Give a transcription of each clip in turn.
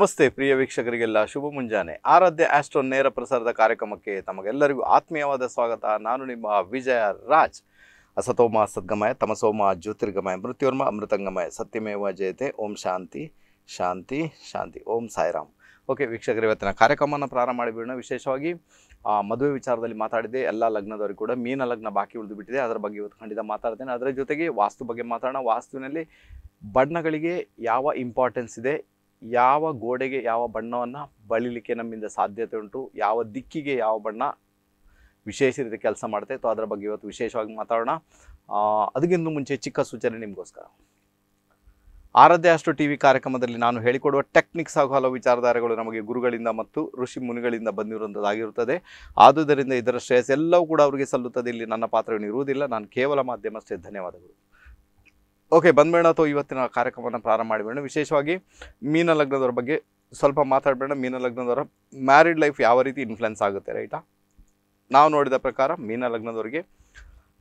ನಮಸ್ತೆ ಪ್ರಿಯ ವೀಕ್ಷಕರಿಗೆಲ್ಲ ಶುಭ ಮುಂಜಾನೆ ಆರಾಧ್ಯ ಆಸ್ಟ್ರೋ ನೇರ ಪ್ರಸಾರದ ಕಾರ್ಯಕ್ರಮಕ್ಕೆ ತಮಗೆಲ್ಲರಿಗೂ ಆತ್ಮೀಯವಾದ ಸ್ವಾಗತ ನಾನು ನಿಮ್ಮ ವಿಜಯ ರಾಜ್ ಅಸತೋಮ ಸದ್ಗಮಯ ತಮಸೋಮ ಜ್ಯೋತಿರ್ಗಮಯ ಮೃತ್ಯುರ್ಮ ಅಮೃತಂಗಮಯ ಸತ್ಯಮೇವ ಜಯತೆ ಓಂ ಶಾಂತಿ ಶಾಂತಿ ಶಾಂತಿ ಓಂ ಸಾಯಿರಾಮ್ ಓಕೆ ವೀಕ್ಷಕರು ಇವತ್ತಿನ ಕಾರ್ಯಕ್ರಮವನ್ನು ಪ್ರಾರಂಭ ಮಾಡಿಬಿಡೋಣ ವಿಶೇಷವಾಗಿ ಮದುವೆ ವಿಚಾರದಲ್ಲಿ ಮಾತಾಡಿದೆ ಎಲ್ಲ ಲಗ್ನದವರು ಕೂಡ ಮೀನ ಲಗ್ನ ಬಾಕಿ ಉಳಿದು ಬಿಟ್ಟಿದೆ ಅದರ ಬಗ್ಗೆ ಇವತ್ತು ಖಂಡಿತ ಮಾತಾಡ್ತೇನೆ ಅದರ ಜೊತೆಗೆ ವಾಸ್ತು ಬಗ್ಗೆ ಮಾತಾಡೋಣ ವಾಸ್ತುವಿನಲ್ಲಿ ಬಣ್ಣಗಳಿಗೆ ಯಾವ ಇಂಪಾರ್ಟೆನ್ಸ್ ಇದೆ ಯಾವ ಗೋಡೆಗೆ ಯಾವ ಬಣ್ಣವನ್ನು ಬಳಿಲಿಕ್ಕೆ ನಮ್ಮಿಂದ ಸಾಧ್ಯತೆ ಉಂಟು ಯಾವ ದಿಕ್ಕಿಗೆ ಯಾವ ಬಣ್ಣ ವಿಶೇಷ ರೀತಿ ಕೆಲಸ ಮಾಡುತ್ತೆ ಅಥವಾ ಅದರ ಬಗ್ಗೆ ಇವತ್ತು ವಿಶೇಷವಾಗಿ ಮಾತಾಡೋಣ ಅದಕ್ಕಿಂತ ಮುಂಚೆ ಚಿಕ್ಕ ಸೂಚನೆ ನಿಮಗೋಸ್ಕರ ಆರಾಧ್ಯ ಅಷ್ಟು ಟಿ ವಿ ಕಾರ್ಯಕ್ರಮದಲ್ಲಿ ನಾನು ಹೇಳಿಕೊಡುವ ಟೆಕ್ನಿಕ್ಸ್ ಹಾಗೂ ಹಲವು ವಿಚಾರಧಾರೆಗಳು ನಮಗೆ ಗುರುಗಳಿಂದ ಮತ್ತು ಋಷಿ ಮುನಿಗಳಿಂದ ಬಂದಿರುವಂಥದ್ದಾಗಿರುತ್ತದೆ ಆದುದರಿಂದ ಇದರ ಶ್ರೇಯಸ್ ಎಲ್ಲವೂ ಕೂಡ ಅವರಿಗೆ ಸಲ್ಲುತ್ತದೆ ಇಲ್ಲಿ ನನ್ನ ಪಾತ್ರವೇನು ಇರುವುದಿಲ್ಲ ನಾನು ಕೇವಲ ಮಾಧ್ಯಮಷ್ಟೇ ಧನ್ಯವಾದಗಳು ಓಕೆ ಬಂದ್ಬೇಡ ಅಥವಾ ಇವತ್ತಿನ ಕಾರ್ಯಕ್ರಮನ ಪ್ರಾರಂಭ ಮಾಡಿಬೇಡ ವಿಶೇಷವಾಗಿ ಮೀನ ಲಗ್ನದವ್ರ ಬಗ್ಗೆ ಸ್ವಲ್ಪ ಮಾತಾಡಬೇಡ ಮೀನ ಲಗ್ನದವರ ಮ್ಯಾರಿಡ್ ಲೈಫ್ ಯಾವ ರೀತಿ ಇನ್ಫ್ಲುಯೆನ್ಸ್ ಆಗುತ್ತೆ ರೈಟಾ ನಾವು ನೋಡಿದ ಪ್ರಕಾರ ಮೀನ ಲಗ್ನದವ್ರಿಗೆ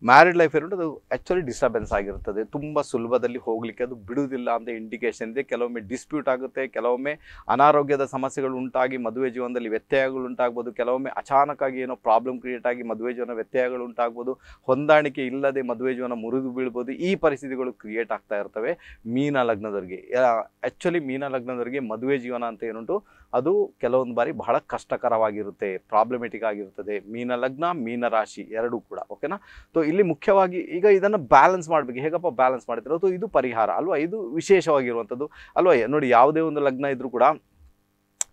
ಮ್ಯಾರಿಡ್ ಲೈಫ್ ಇರೋದು ಅದು ಆ್ಯಕ್ಚುಲಿ ಡಿಸ್ಟರ್ಬೆನ್ಸ್ ಆಗಿರ್ತದೆ ತುಂಬ ಸುಲಭದಲ್ಲಿ ಹೋಗಲಿಕ್ಕೆ ಅದು ಬಿಡುವುದಿಲ್ಲ ಅಂತ ಇಂಡಿಕೇಷನ್ ಇದೆ ಕೆಲವೊಮ್ಮೆ ಡಿಸ್ಪ್ಯೂಟ್ ಆಗುತ್ತೆ ಕೆಲವೊಮ್ಮೆ ಅನಾರೋಗ್ಯದ ಸಮಸ್ಯೆಗಳು ಉಂಟಾಗಿ ಮದುವೆ ಜೀವನದಲ್ಲಿ ವ್ಯತ್ಯಯಗಳು ಉಂಟಾಗ್ಬೋದು ಕೆಲವೊಮ್ಮೆ ಅಚಾನಕ್ಕಾಗಿ ಏನೋ ಪ್ರಾಬ್ಲಮ್ ಕ್ರಿಯೇಟ್ ಆಗಿ ಮದುವೆ ಜೀವನ ವ್ಯತ್ಯಯಗಳು ಉಂಟಾಗ್ಬೋದು ಹೊಂದಾಣಿಕೆ ಇಲ್ಲದೆ ಮದುವೆ ಜೀವನ ಮುರಿದು ಬೀಳ್ಬೋದು ಈ ಪರಿಸ್ಥಿತಿಗಳು ಕ್ರಿಯೇಟ್ ಆಗ್ತಾ ಇರ್ತವೆ ಮೀನ ಲಗ್ನದವರಿಗೆ ಆ್ಯಕ್ಚುಲಿ ಮೀನ ಲಗ್ನದವರಿಗೆ ಮದುವೆ ಜೀವನ ಅಂತ ಏನುಂಟು ಅದು ಕೆಲವೊಂದು ಬಾರಿ ಬಹಳ ಕಷ್ಟಕರವಾಗಿರುತ್ತೆ ಪ್ರಾಬ್ಲಮೆಟಿಕ್ ಆಗಿರುತ್ತದೆ ಮೀನ ಲಗ್ನ ಮೀನ ರಾಶಿ ಎರಡೂ ಕೂಡ ಓಕೆನಾ ಸೊ ಇಲ್ಲಿ ಮುಖ್ಯವಾಗಿ ಈಗ ಇದನ್ನು ಬ್ಯಾಲೆನ್ಸ್ ಮಾಡಬೇಕು ಹೇಗಪ್ಪ ಬ್ಯಾಲೆನ್ಸ್ ಅದು ಇದು ಪರಿಹಾರ ಅಲ್ವಾ ಇದು ವಿಶೇಷವಾಗಿರುವಂಥದ್ದು ಅಲ್ವಾ ನೋಡಿ ಯಾವುದೇ ಒಂದು ಲಗ್ನ ಇದ್ರೂ ಕೂಡ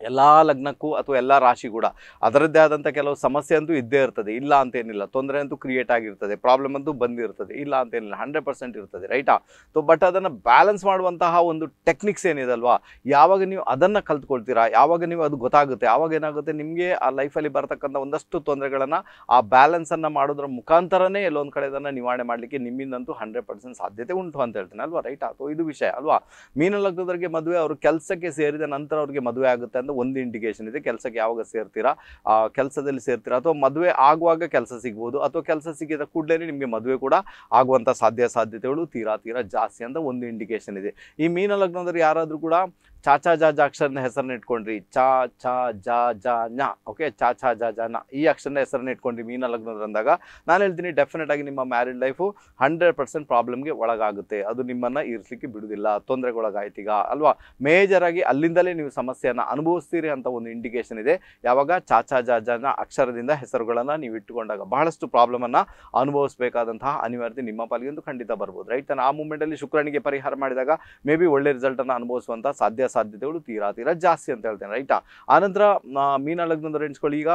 ಎಲ್ಲ ಲಗ್ನಕ್ಕೂ ಅಥವಾ ಎಲ್ಲ ರಾಶಿ ಕೂಡ ಅದರದ್ದೇ ಆದಂಥ ಕೆಲವು ಸಮಸ್ಯೆ ಅಂತೂ ಇದ್ದೇ ಇರ್ತದೆ ಇಲ್ಲ ಅಂತೇನಿಲ್ಲ ತೊಂದರೆ ಅಂತೂ ಕ್ರಿಯೇಟ್ ಆಗಿರ್ತದೆ ಪ್ರಾಬ್ಲಮ್ ಅಂತೂ ಬಂದಿರ್ತದೆ ಇಲ್ಲ ಅಂತೇನಿಲ್ಲ ಹಂಡ್ರೆಡ್ ಪರ್ಸೆಂಟ್ ಇರ್ತದೆ ರೈಟಾ ಸೊ ಬಟ್ ಅದನ್ನು ಬ್ಯಾಲೆನ್ಸ್ ಮಾಡುವಂತಹ ಒಂದು ಟೆಕ್ನಿಕ್ಸ್ ಏನಿದಲ್ವಾ ಯಾವಾಗ ನೀವು ಅದನ್ನು ಕಲ್ತ್ಕೊಳ್ತೀರಾ ಯಾವಾಗ ನೀವು ಅದು ಗೊತ್ತಾಗುತ್ತೆ ಆವಾಗ ಏನಾಗುತ್ತೆ ನಿಮಗೆ ಆ ಲೈಫಲ್ಲಿ ಬರತಕ್ಕಂಥ ಒಂದಷ್ಟು ತೊಂದರೆಗಳನ್ನು ಆ ಬ್ಯಾಲೆನ್ಸನ್ನು ಮಾಡೋದ್ರ ಮುಖಾಂತರನೇ ಎಲ್ಲೊಂದು ಕಡೆ ಅದನ್ನು ನಿವಾರಣೆ ಮಾಡಲಿಕ್ಕೆ ನಿಮ್ಮಿಂದಂತೂ ಹಂಡ್ರೆಡ್ ಪರ್ಸೆಂಟ್ ಸಾಧ್ಯತೆ ಉಂಟು ಅಂತ ಹೇಳ್ತೀನಿ ಅಲ್ವಾ ರೈಟಾ ಸೊ ಇದು ವಿಷಯ ಅಲ್ವಾ ಮೀನ ಲಗ್ನದವರಿಗೆ ಮದುವೆ ಅವರು ಕೆಲಸಕ್ಕೆ ಸೇರಿದ ನಂತರ ಅವ್ರಿಗೆ ಮದುವೆ ಆಗುತ್ತೆ ಒಂದು ಇಂಡಿಕೇಶನ್ ಇದೆ ಕೆಲಸಕ್ಕೆ ಯಾವಾಗ ಸೇರ್ತೀರಾ ಆ ಕೆಲಸದಲ್ಲಿ ಸೇರ್ತೀರಾ ಅಥವಾ ಮದುವೆ ಆಗುವಾಗ ಕೆಲಸ ಸಿಗ್ಬೋದು ಅಥವಾ ಕೆಲಸ ಸಿಗಿದ ಕೂಡಲೇ ನಿಮಗೆ ಮದುವೆ ಕೂಡ ಆಗುವಂಥ ಸಾಧ್ಯ ಸಾಧ್ಯತೆಗಳು ತೀರಾ ತೀರಾ ಜಾಸ್ತಿ ಅಂತ ಒಂದು ಇಂಡಿಕೇಶನ್ ಇದೆ ಈ ಮೀನ ಲಗ್ನದವರು ಯಾರಾದರೂ ಕೂಡ ಚಾಚಾ ಜಾ ಅಕ್ಷರನ ಹೆಸರನ್ನ ಇಟ್ಕೊಂಡ್ರಿ ಚಾ ಚಾ ಜಾ ಜಾ ನ ಓಕೆ ಚಾ ಚಾ ಜಾ ನ ಈ ಅಕ್ಷರನ ಹೆಸರನ್ನ ಇಟ್ಕೊಂಡ್ರಿ ಮೀನ ಅಂದಾಗ ನಾನು ಹೇಳ್ತೀನಿ ಡೆಫಿನೆಟ್ ಆಗಿ ನಿಮ್ಮ ಮ್ಯಾರಿಡ್ ಲೈಫು ಹಂಡ್ರೆಡ್ ಪರ್ಸೆಂಟ್ ಪ್ರಾಬ್ಲಮ್ಗೆ ಒಳಗಾಗುತ್ತೆ ಅದು ನಿಮ್ಮನ್ನು ಇರ್ಸ್ಲಿಕ್ಕೆ ಬಿಡುವುದಿಲ್ಲ ತೊಂದರೆಗೊಳಗಾಯ್ತೀಗ ಅಲ್ವಾ ಮೇಜರ್ ಆಗಿ ಅಲ್ಲಿಂದಲೇ ನೀವು ಸಮಸ್ಯೆಯನ್ನು ಅನುಭವಿಸ್ತೀರಿ ಅಂತ ಒಂದು ಇಂಡಿಕೇಶನ್ ಇದೆ ಯಾವಾಗ ಚಾಚಾ ಜಾ ನ ಅಕ್ಷರದಿಂದ ಹೆಸರುಗಳನ್ನು ನೀವು ಇಟ್ಟುಕೊಂಡಾಗ ಬಹಳಷ್ಟು ಪ್ರಾಬ್ಲಮನ್ನು ಅನುಭವಿಸಬೇಕಾದಂತಹ ಅನಿವಾರ್ಯತೆ ನಿಮ್ಮ ಪಾಲಿಗೆ ಖಂಡಿತ ಬರ್ಬೋದು ರೈಟ್ ಆ ಮೂಮೆಂಟಲ್ಲಿ ಶುಕ್ರನಿಗೆ ಪರಿಹಾರ ಮಾಡಿದಾಗ ಮೇ ಬಿ ಒಳ್ಳೆ ರಿಸಲ್ಟನ್ನು ಅನುಭವಿಸುವಂಥ ಸಾಧ್ಯ ಸಾಧ್ಯತೆಗಳು ತೀರಾ ತೀರಾ ಜಾಸ್ತಿ ಅಂತ ಹೇಳ್ತೇನೆ ರೈಟಾ ಆನಂತರ ಮೀನ ಲಗ್ನದ ಎಣಿಸ್ಕೊಳ್ಳಿ ಈಗ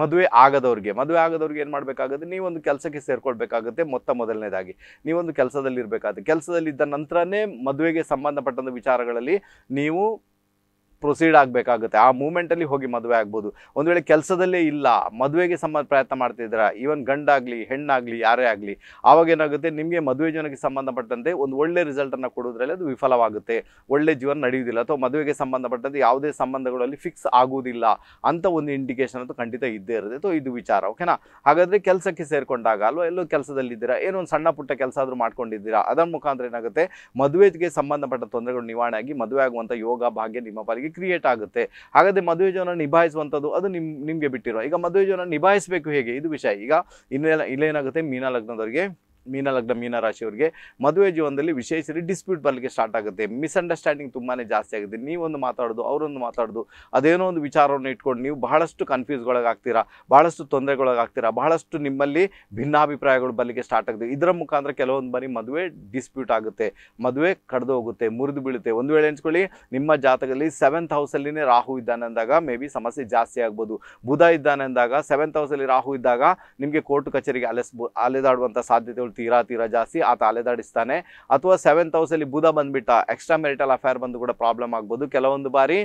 ಮದುವೆ ಆಗದವ್ರಿಗೆ ಮದುವೆ ಆಗದವ್ರಿಗೆ ಏನು ಮಾಡಬೇಕಾಗುತ್ತೆ ನೀವೊಂದು ಕೆಲಸಕ್ಕೆ ಸೇರ್ಕೊಳ್ಬೇಕಾಗುತ್ತೆ ಮೊತ್ತ ಮೊದಲನೇದಾಗಿ ನೀವೊಂದು ಕೆಲಸದಲ್ಲಿ ಇರಬೇಕಾಗುತ್ತೆ ಕೆಲಸದಲ್ಲಿದ್ದ ನಂತರನೇ ಮದುವೆಗೆ ಸಂಬಂಧಪಟ್ಟಂಥ ವಿಚಾರಗಳಲ್ಲಿ ನೀವು ಪ್ರೊಸೀಡ್ ಆಗಬೇಕಾಗುತ್ತೆ ಆ ಮೂಮೆಂಟಲ್ಲಿ ಹೋಗಿ ಮದುವೆ ಆಗ್ಬೋದು ಒಂದು ವೇಳೆ ಕೆಲಸದಲ್ಲೇ ಇಲ್ಲ ಮದುವೆಗೆ ಸಂಬಂಧ ಪ್ರಯತ್ನ ಮಾಡ್ತಿದ್ದೀರಾ ಈವನ್ ಗಂಡಾಗಲಿ ಹೆಣ್ಣಾಗಲಿ ಯಾರೇ ಆಗಲಿ ಏನಾಗುತ್ತೆ ನಿಮಗೆ ಮದುವೆ ಜೀವನಕ್ಕೆ ಸಂಬಂಧಪಟ್ಟಂತೆ ಒಂದು ಒಳ್ಳೆ ರಿಸಲ್ಟನ್ನು ಕೊಡೋದ್ರಲ್ಲಿ ಅದು ವಿಫಲವಾಗುತ್ತೆ ಒಳ್ಳೆ ಜೀವನ ನಡೆಯುವುದಿಲ್ಲ ಅಥವಾ ಮದುವೆಗೆ ಸಂಬಂಧಪಟ್ಟಂತೆ ಯಾವುದೇ ಸಂಬಂಧಗಳಲ್ಲಿ ಫಿಕ್ಸ್ ಆಗುವುದಿಲ್ಲ ಅಂತ ಒಂದು ಇಂಡಿಕೇಶನ್ ಅದು ಖಂಡಿತ ಇದ್ದೇ ಇರುತ್ತೆ ಅಥವಾ ಇದು ವಿಚಾರ ಓಕೆನಾ ಹಾಗಾದರೆ ಕೆಲಸಕ್ಕೆ ಸೇರಿಕೊಂಡಾಗ ಅಲ್ವಾ ಎಲ್ಲೋ ಕೆಲಸದಲ್ಲಿದ್ದೀರಾ ಏನೋ ಒಂದು ಸಣ್ಣ ಪುಟ್ಟ ಕೆಲಸ ಆದರೂ ಮಾಡ್ಕೊಂಡಿದ್ದೀರಾ ಅದರ ಮುಖಾಂತರ ಏನಾಗುತ್ತೆ ಮದುವೆಗೆ ಸಂಬಂಧಪಟ್ಟ ತೊಂದರೆಗಳು ನಿವಾರಣೆ ಆಗಿ ಮದುವೆ ಆಗುವಂಥ ಯೋಗ ಭಾಗ್ಯ ನಿಮ್ಮ ಪಾಲಿಗೆ ಕ್ರಿಯೇಟ್ ಆಗುತ್ತೆ ಹಾಗಾದರೆ ಮದುವೆ ಜೀವನ ನಿಭಾಯಿಸುವಂಥದ್ದು ಅದು ನಿಮ್ ನಿಮಗೆ ಬಿಟ್ಟಿರೋ ಈಗ ಮದುವೆ ಜೀವನ ನಿಭಾಯಿಸಬೇಕು ಹೇಗೆ ಇದು ವಿಷಯ ಈಗ ಇನ್ನೆಲ್ಲ ಇಲ್ಲೇನಾಗುತ್ತೆ ಮೀನಾ ಲಗ್ನದವರಿಗೆ ಮೀನ ಲಗ್ನ ಮೀನ ಮದುವೆ ಜೀವನದಲ್ಲಿ ವಿಶೇಷ ಡಿಸ್ಪ್ಯೂಟ್ ಬರಲಿಕ್ಕೆ ಸ್ಟಾರ್ಟ್ ಆಗುತ್ತೆ ಮಿಸ್ಅಂಡರ್ಸ್ಟ್ಯಾಂಡಿಂಗ್ ತುಂಬಾ ಜಾಸ್ತಿ ಆಗುತ್ತೆ ನೀವೊಂದು ಮಾತಾಡೋದು ಅವರೊಂದು ಮಾತಾಡೋದು ಅದೇನೋ ಒಂದು ವಿಚಾರವನ್ನು ಇಟ್ಕೊಂಡು ನೀವು ಬಹಳಷ್ಟು ಕನ್ಫ್ಯೂಸ್ಗೊಳಗಾಗ್ತೀರಾ ಬಹಳಷ್ಟು ತೊಂದರೆಗೊಳಗಾಗ್ತೀರಾ ಬಹಳಷ್ಟು ನಿಮ್ಮಲ್ಲಿ ಭಿನ್ನಾಭಿಪ್ರಾಯಗಳು ಬರಲಿಕ್ಕೆ ಸ್ಟಾರ್ಟ್ ಆಗುತ್ತೆ ಇದರ ಮುಖಾಂತರ ಕೆಲವೊಂದು ಬಾರಿ ಮದುವೆ ಡಿಸ್ಪ್ಯೂಟ್ ಆಗುತ್ತೆ ಮದುವೆ ಕಡ್ದು ಹೋಗುತ್ತೆ ಮುರಿದು ಬೀಳುತ್ತೆ ಒಂದು ವೇಳೆ ಎಂಚ್ಕೊಳ್ಳಿ ನಿಮ್ಮ ಜಾತಕದಲ್ಲಿ ಸೆವೆಂತ್ ಹೌಸಲ್ಲಿನೇ ರಾಹು ಇದ್ದಾನೆ ಅಂದಾಗ ಮೇ ಬಿ ಸಮಸ್ಯೆ ಜಾಸ್ತಿ ಆಗ್ಬೋದು ಬುಧ ಇದ್ದಾನೆ ಅಂದಾಗ ಸೆವೆಂತ್ ಹೌಸಲ್ಲಿ ರಾಹು ಇದ್ದಾಗ ನಿಮಗೆ ಕೋರ್ಟ್ ಕಚೇರಿಗೆ ಅಲೆಸ್ಬೋ ಅಲೆದಾಡುವಂಥ ಸಾಧ್ಯತೆಗಳು ತೀರಾ ತೀರಾ ಜಾಸ್ತಿ ಆತ ಅಲೆದಾಡಿಸ್ತಾನೆ ಅಥವಾ ಸೆವೆಂತ್ ಅಲ್ಲಿ ಬುಧ ಬಂದ್ಬಿಟ್ಟ ಎಕ್ಸ್ಟ್ರಾ ಮೆರಿಟಲ್ ಅಫೇರ್ ಬಂದು ಕೂಡ ಪ್ರಾಬ್ಲಮ್ ಆಗ್ಬೋದು ಕೆಲವೊಂದು ಬಾರಿ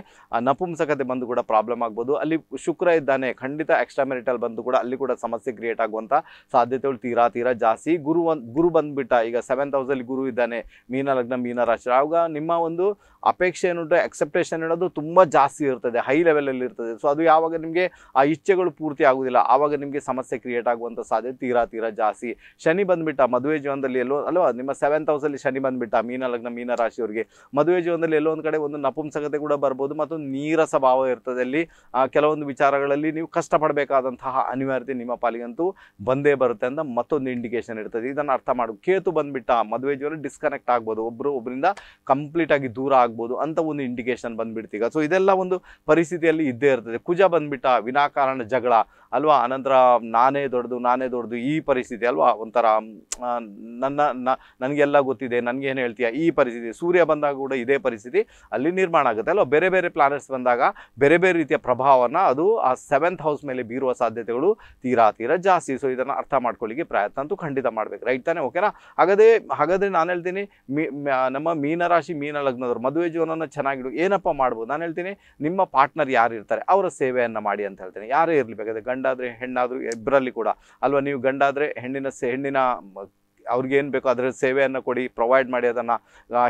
ನಪುಂಸಕತೆ ಬಂದು ಕೂಡ ಪ್ರಾಬ್ಲಮ್ ಆಗ್ಬೋದು ಅಲ್ಲಿ ಶುಕ್ರ ಇದ್ದಾನೆ ಖಂಡಿತ ಎಕ್ಸ್ಟ್ರಾ ಮೆರಿಟಲ್ ಬಂದು ಕೂಡ ಅಲ್ಲಿ ಕೂಡ ಸಮಸ್ಯೆ ಕ್ರಿಯೇಟ್ ಆಗುವಂಥ ಸಾಧ್ಯತೆಗಳು ತೀರಾ ತೀರಾ ಜಾಸ್ತಿ ಗುರು ಗುರು ಬಂದ್ಬಿಟ್ಟ ಈಗ ಸೆವೆಂತ್ ಅಲ್ಲಿ ಗುರು ಇದ್ದಾನೆ ಮೀನ ಲಗ್ನ ಮೀನ ರಾಶಿ ಆವಾಗ ನಿಮ್ಮ ಒಂದು ಅಪೇಕ್ಷೆ ಏನುಂಟು ಎಕ್ಸೆಪ್ಟೇಷನ್ ಅನ್ನೋದು ತುಂಬ ಜಾಸ್ತಿ ಇರ್ತದೆ ಹೈ ಲೆವೆಲಲ್ಲಿ ಇರ್ತದೆ ಸೊ ಅದು ಯಾವಾಗ ನಿಮಗೆ ಆ ಇಚ್ಛೆಗಳು ಪೂರ್ತಿ ಆಗೋದಿಲ್ಲ ಆವಾಗ ನಿಮಗೆ ಸಮಸ್ಯೆ ಕ್ರಿಯೇಟ್ ಆಗುವಂಥ ಸಾಧ್ಯತೆ ತೀರಾ ತೀರಾ ಜಾಸ್ತಿ ಶನಿ ಬಂದ್ಬಿಟ್ಟ ಮದುವೆ ಜೀವನದಲ್ಲಿ ಎಲ್ಲೋ ಅಲ್ವಾ ನಿಮ್ಮ ಸೆವೆಂತ್ ಅಲ್ಲಿ ಶನಿ ಬಂದುಬಿಟ್ಟ ಮೀನ ಲಗ್ನ ಮೀನ ರಾಶಿಯವರಿಗೆ ಮದುವೆ ಜೀವನದಲ್ಲಿ ಎಲ್ಲೋ ಒಂದು ಕಡೆ ಒಂದು ನಪುಂಸಕತೆ ಕೂಡ ಬರ್ಬೋದು ಮತ್ತು ನೀರಸ ಭಾವ ಇರ್ತದೆ ಅಲ್ಲಿ ಕೆಲವೊಂದು ವಿಚಾರಗಳಲ್ಲಿ ನೀವು ಕಷ್ಟಪಡಬೇಕಾದಂತಹ ಅನಿವಾರ್ಯತೆ ನಿಮ್ಮ ಪಾಲಿಗಂತೂ ಬಂದೇ ಬರುತ್ತೆ ಅಂತ ಮತ್ತೊಂದು ಇಂಡಿಕೇಶನ್ ಇರ್ತದೆ ಇದನ್ನು ಅರ್ಥ ಮಾಡು ಕೇತು ಬಂದ್ಬಿಟ್ಟ ಮದುವೆ ಜೀವನ ಡಿಸ್ಕನೆಕ್ಟ್ ಆಗ್ಬೋದು ಒಬ್ಬರು ಒಬ್ಬರಿಂದ ಕಂಪ್ಲೀಟ್ ಆಗಿ ದೂರ ಆಗ್ಬೋದು ಆಗ್ಬೋದು ಅಂತ ಒಂದು ಇಂಡಿಕೇಶನ್ ಬಂದ್ಬಿಡ್ತೀಗ ಸೊ ಇದೆಲ್ಲ ಒಂದು ಪರಿಸ್ಥಿತಿಯಲ್ಲಿ ಇದ್ದೇ ಇರ್ತದೆ ಕುಜ ಬಂದ್ಬಿಟ್ಟ ವಿನಾಕಾರಣ ಜಗಳ ಅಲ್ವಾ ಆನಂತರ ನಾನೇ ದೊಡ್ಡದು ನಾನೇ ದೊಡ್ಡದು ಈ ಪರಿಸ್ಥಿತಿ ಅಲ್ವಾ ಒಂಥರ ನನ್ನ ನನಗೆಲ್ಲ ಗೊತ್ತಿದೆ ನನಗೆ ಏನು ಹೇಳ್ತೀಯ ಈ ಪರಿಸ್ಥಿತಿ ಸೂರ್ಯ ಬಂದಾಗ ಕೂಡ ಇದೇ ಪರಿಸ್ಥಿತಿ ಅಲ್ಲಿ ನಿರ್ಮಾಣ ಆಗುತ್ತೆ ಅಲ್ವಾ ಬೇರೆ ಬೇರೆ ಪ್ಲಾನೆಟ್ಸ್ ಬಂದಾಗ ಬೇರೆ ಬೇರೆ ರೀತಿಯ ಪ್ರಭಾವನ ಅದು ಆ ಸೆವೆಂತ್ ಹೌಸ್ ಮೇಲೆ ಬೀರುವ ಸಾಧ್ಯತೆಗಳು ತೀರಾ ತೀರ ಜಾಸ್ತಿ ಸೊ ಇದನ್ನು ಅರ್ಥ ಮಾಡ್ಕೊಳ್ಳಿಕ್ಕೆ ಪ್ರಯತ್ನ ಅಂತೂ ಖಂಡಿತ ಮಾಡಬೇಕು ರೈಟ್ ತಾನೆ ಓಕೆನಾ ಹಾಗಾದರೆ ಹಾಗಾದರೆ ನಾನು ಹೇಳ್ತೀನಿ ಮೀ ನಮ್ಮ ಮೀನರಾಶಿ ಮೀನ ಲಗ್ನದವರು ಮದುವೆ ಜೀವನನ ಚೆನ್ನಾಗಿಡು ಏನಪ್ಪ ಮಾಡ್ಬೋದು ನಾನು ಹೇಳ್ತೀನಿ ನಿಮ್ಮ ಪಾರ್ಟ್ನರ್ ಯಾರು ಇರ್ತಾರೆ ಅವರ ಸೇವೆಯನ್ನು ಮಾಡಿ ಅಂತ ಹೇಳ್ತೀನಿ ಯಾರೇ ಇರಲಿ ಬೇಕಾದ್ರೆ ಗಂಡ ಗಂಡಾದರೆ ಹೆಣ್ಣಾದರೂ ಇಬ್ಬರಲ್ಲಿ ಕೂಡ ಅಲ್ವಾ ನೀವು ಗಂಡಾದ್ರೆ ಹೆಣ್ಣಿನ ಹೆಣ್ಣಿನ ಏನು ಬೇಕೋ ಅದರ ಸೇವೆಯನ್ನು ಕೊಡಿ ಪ್ರೊವೈಡ್ ಮಾಡಿ ಅದನ್ನು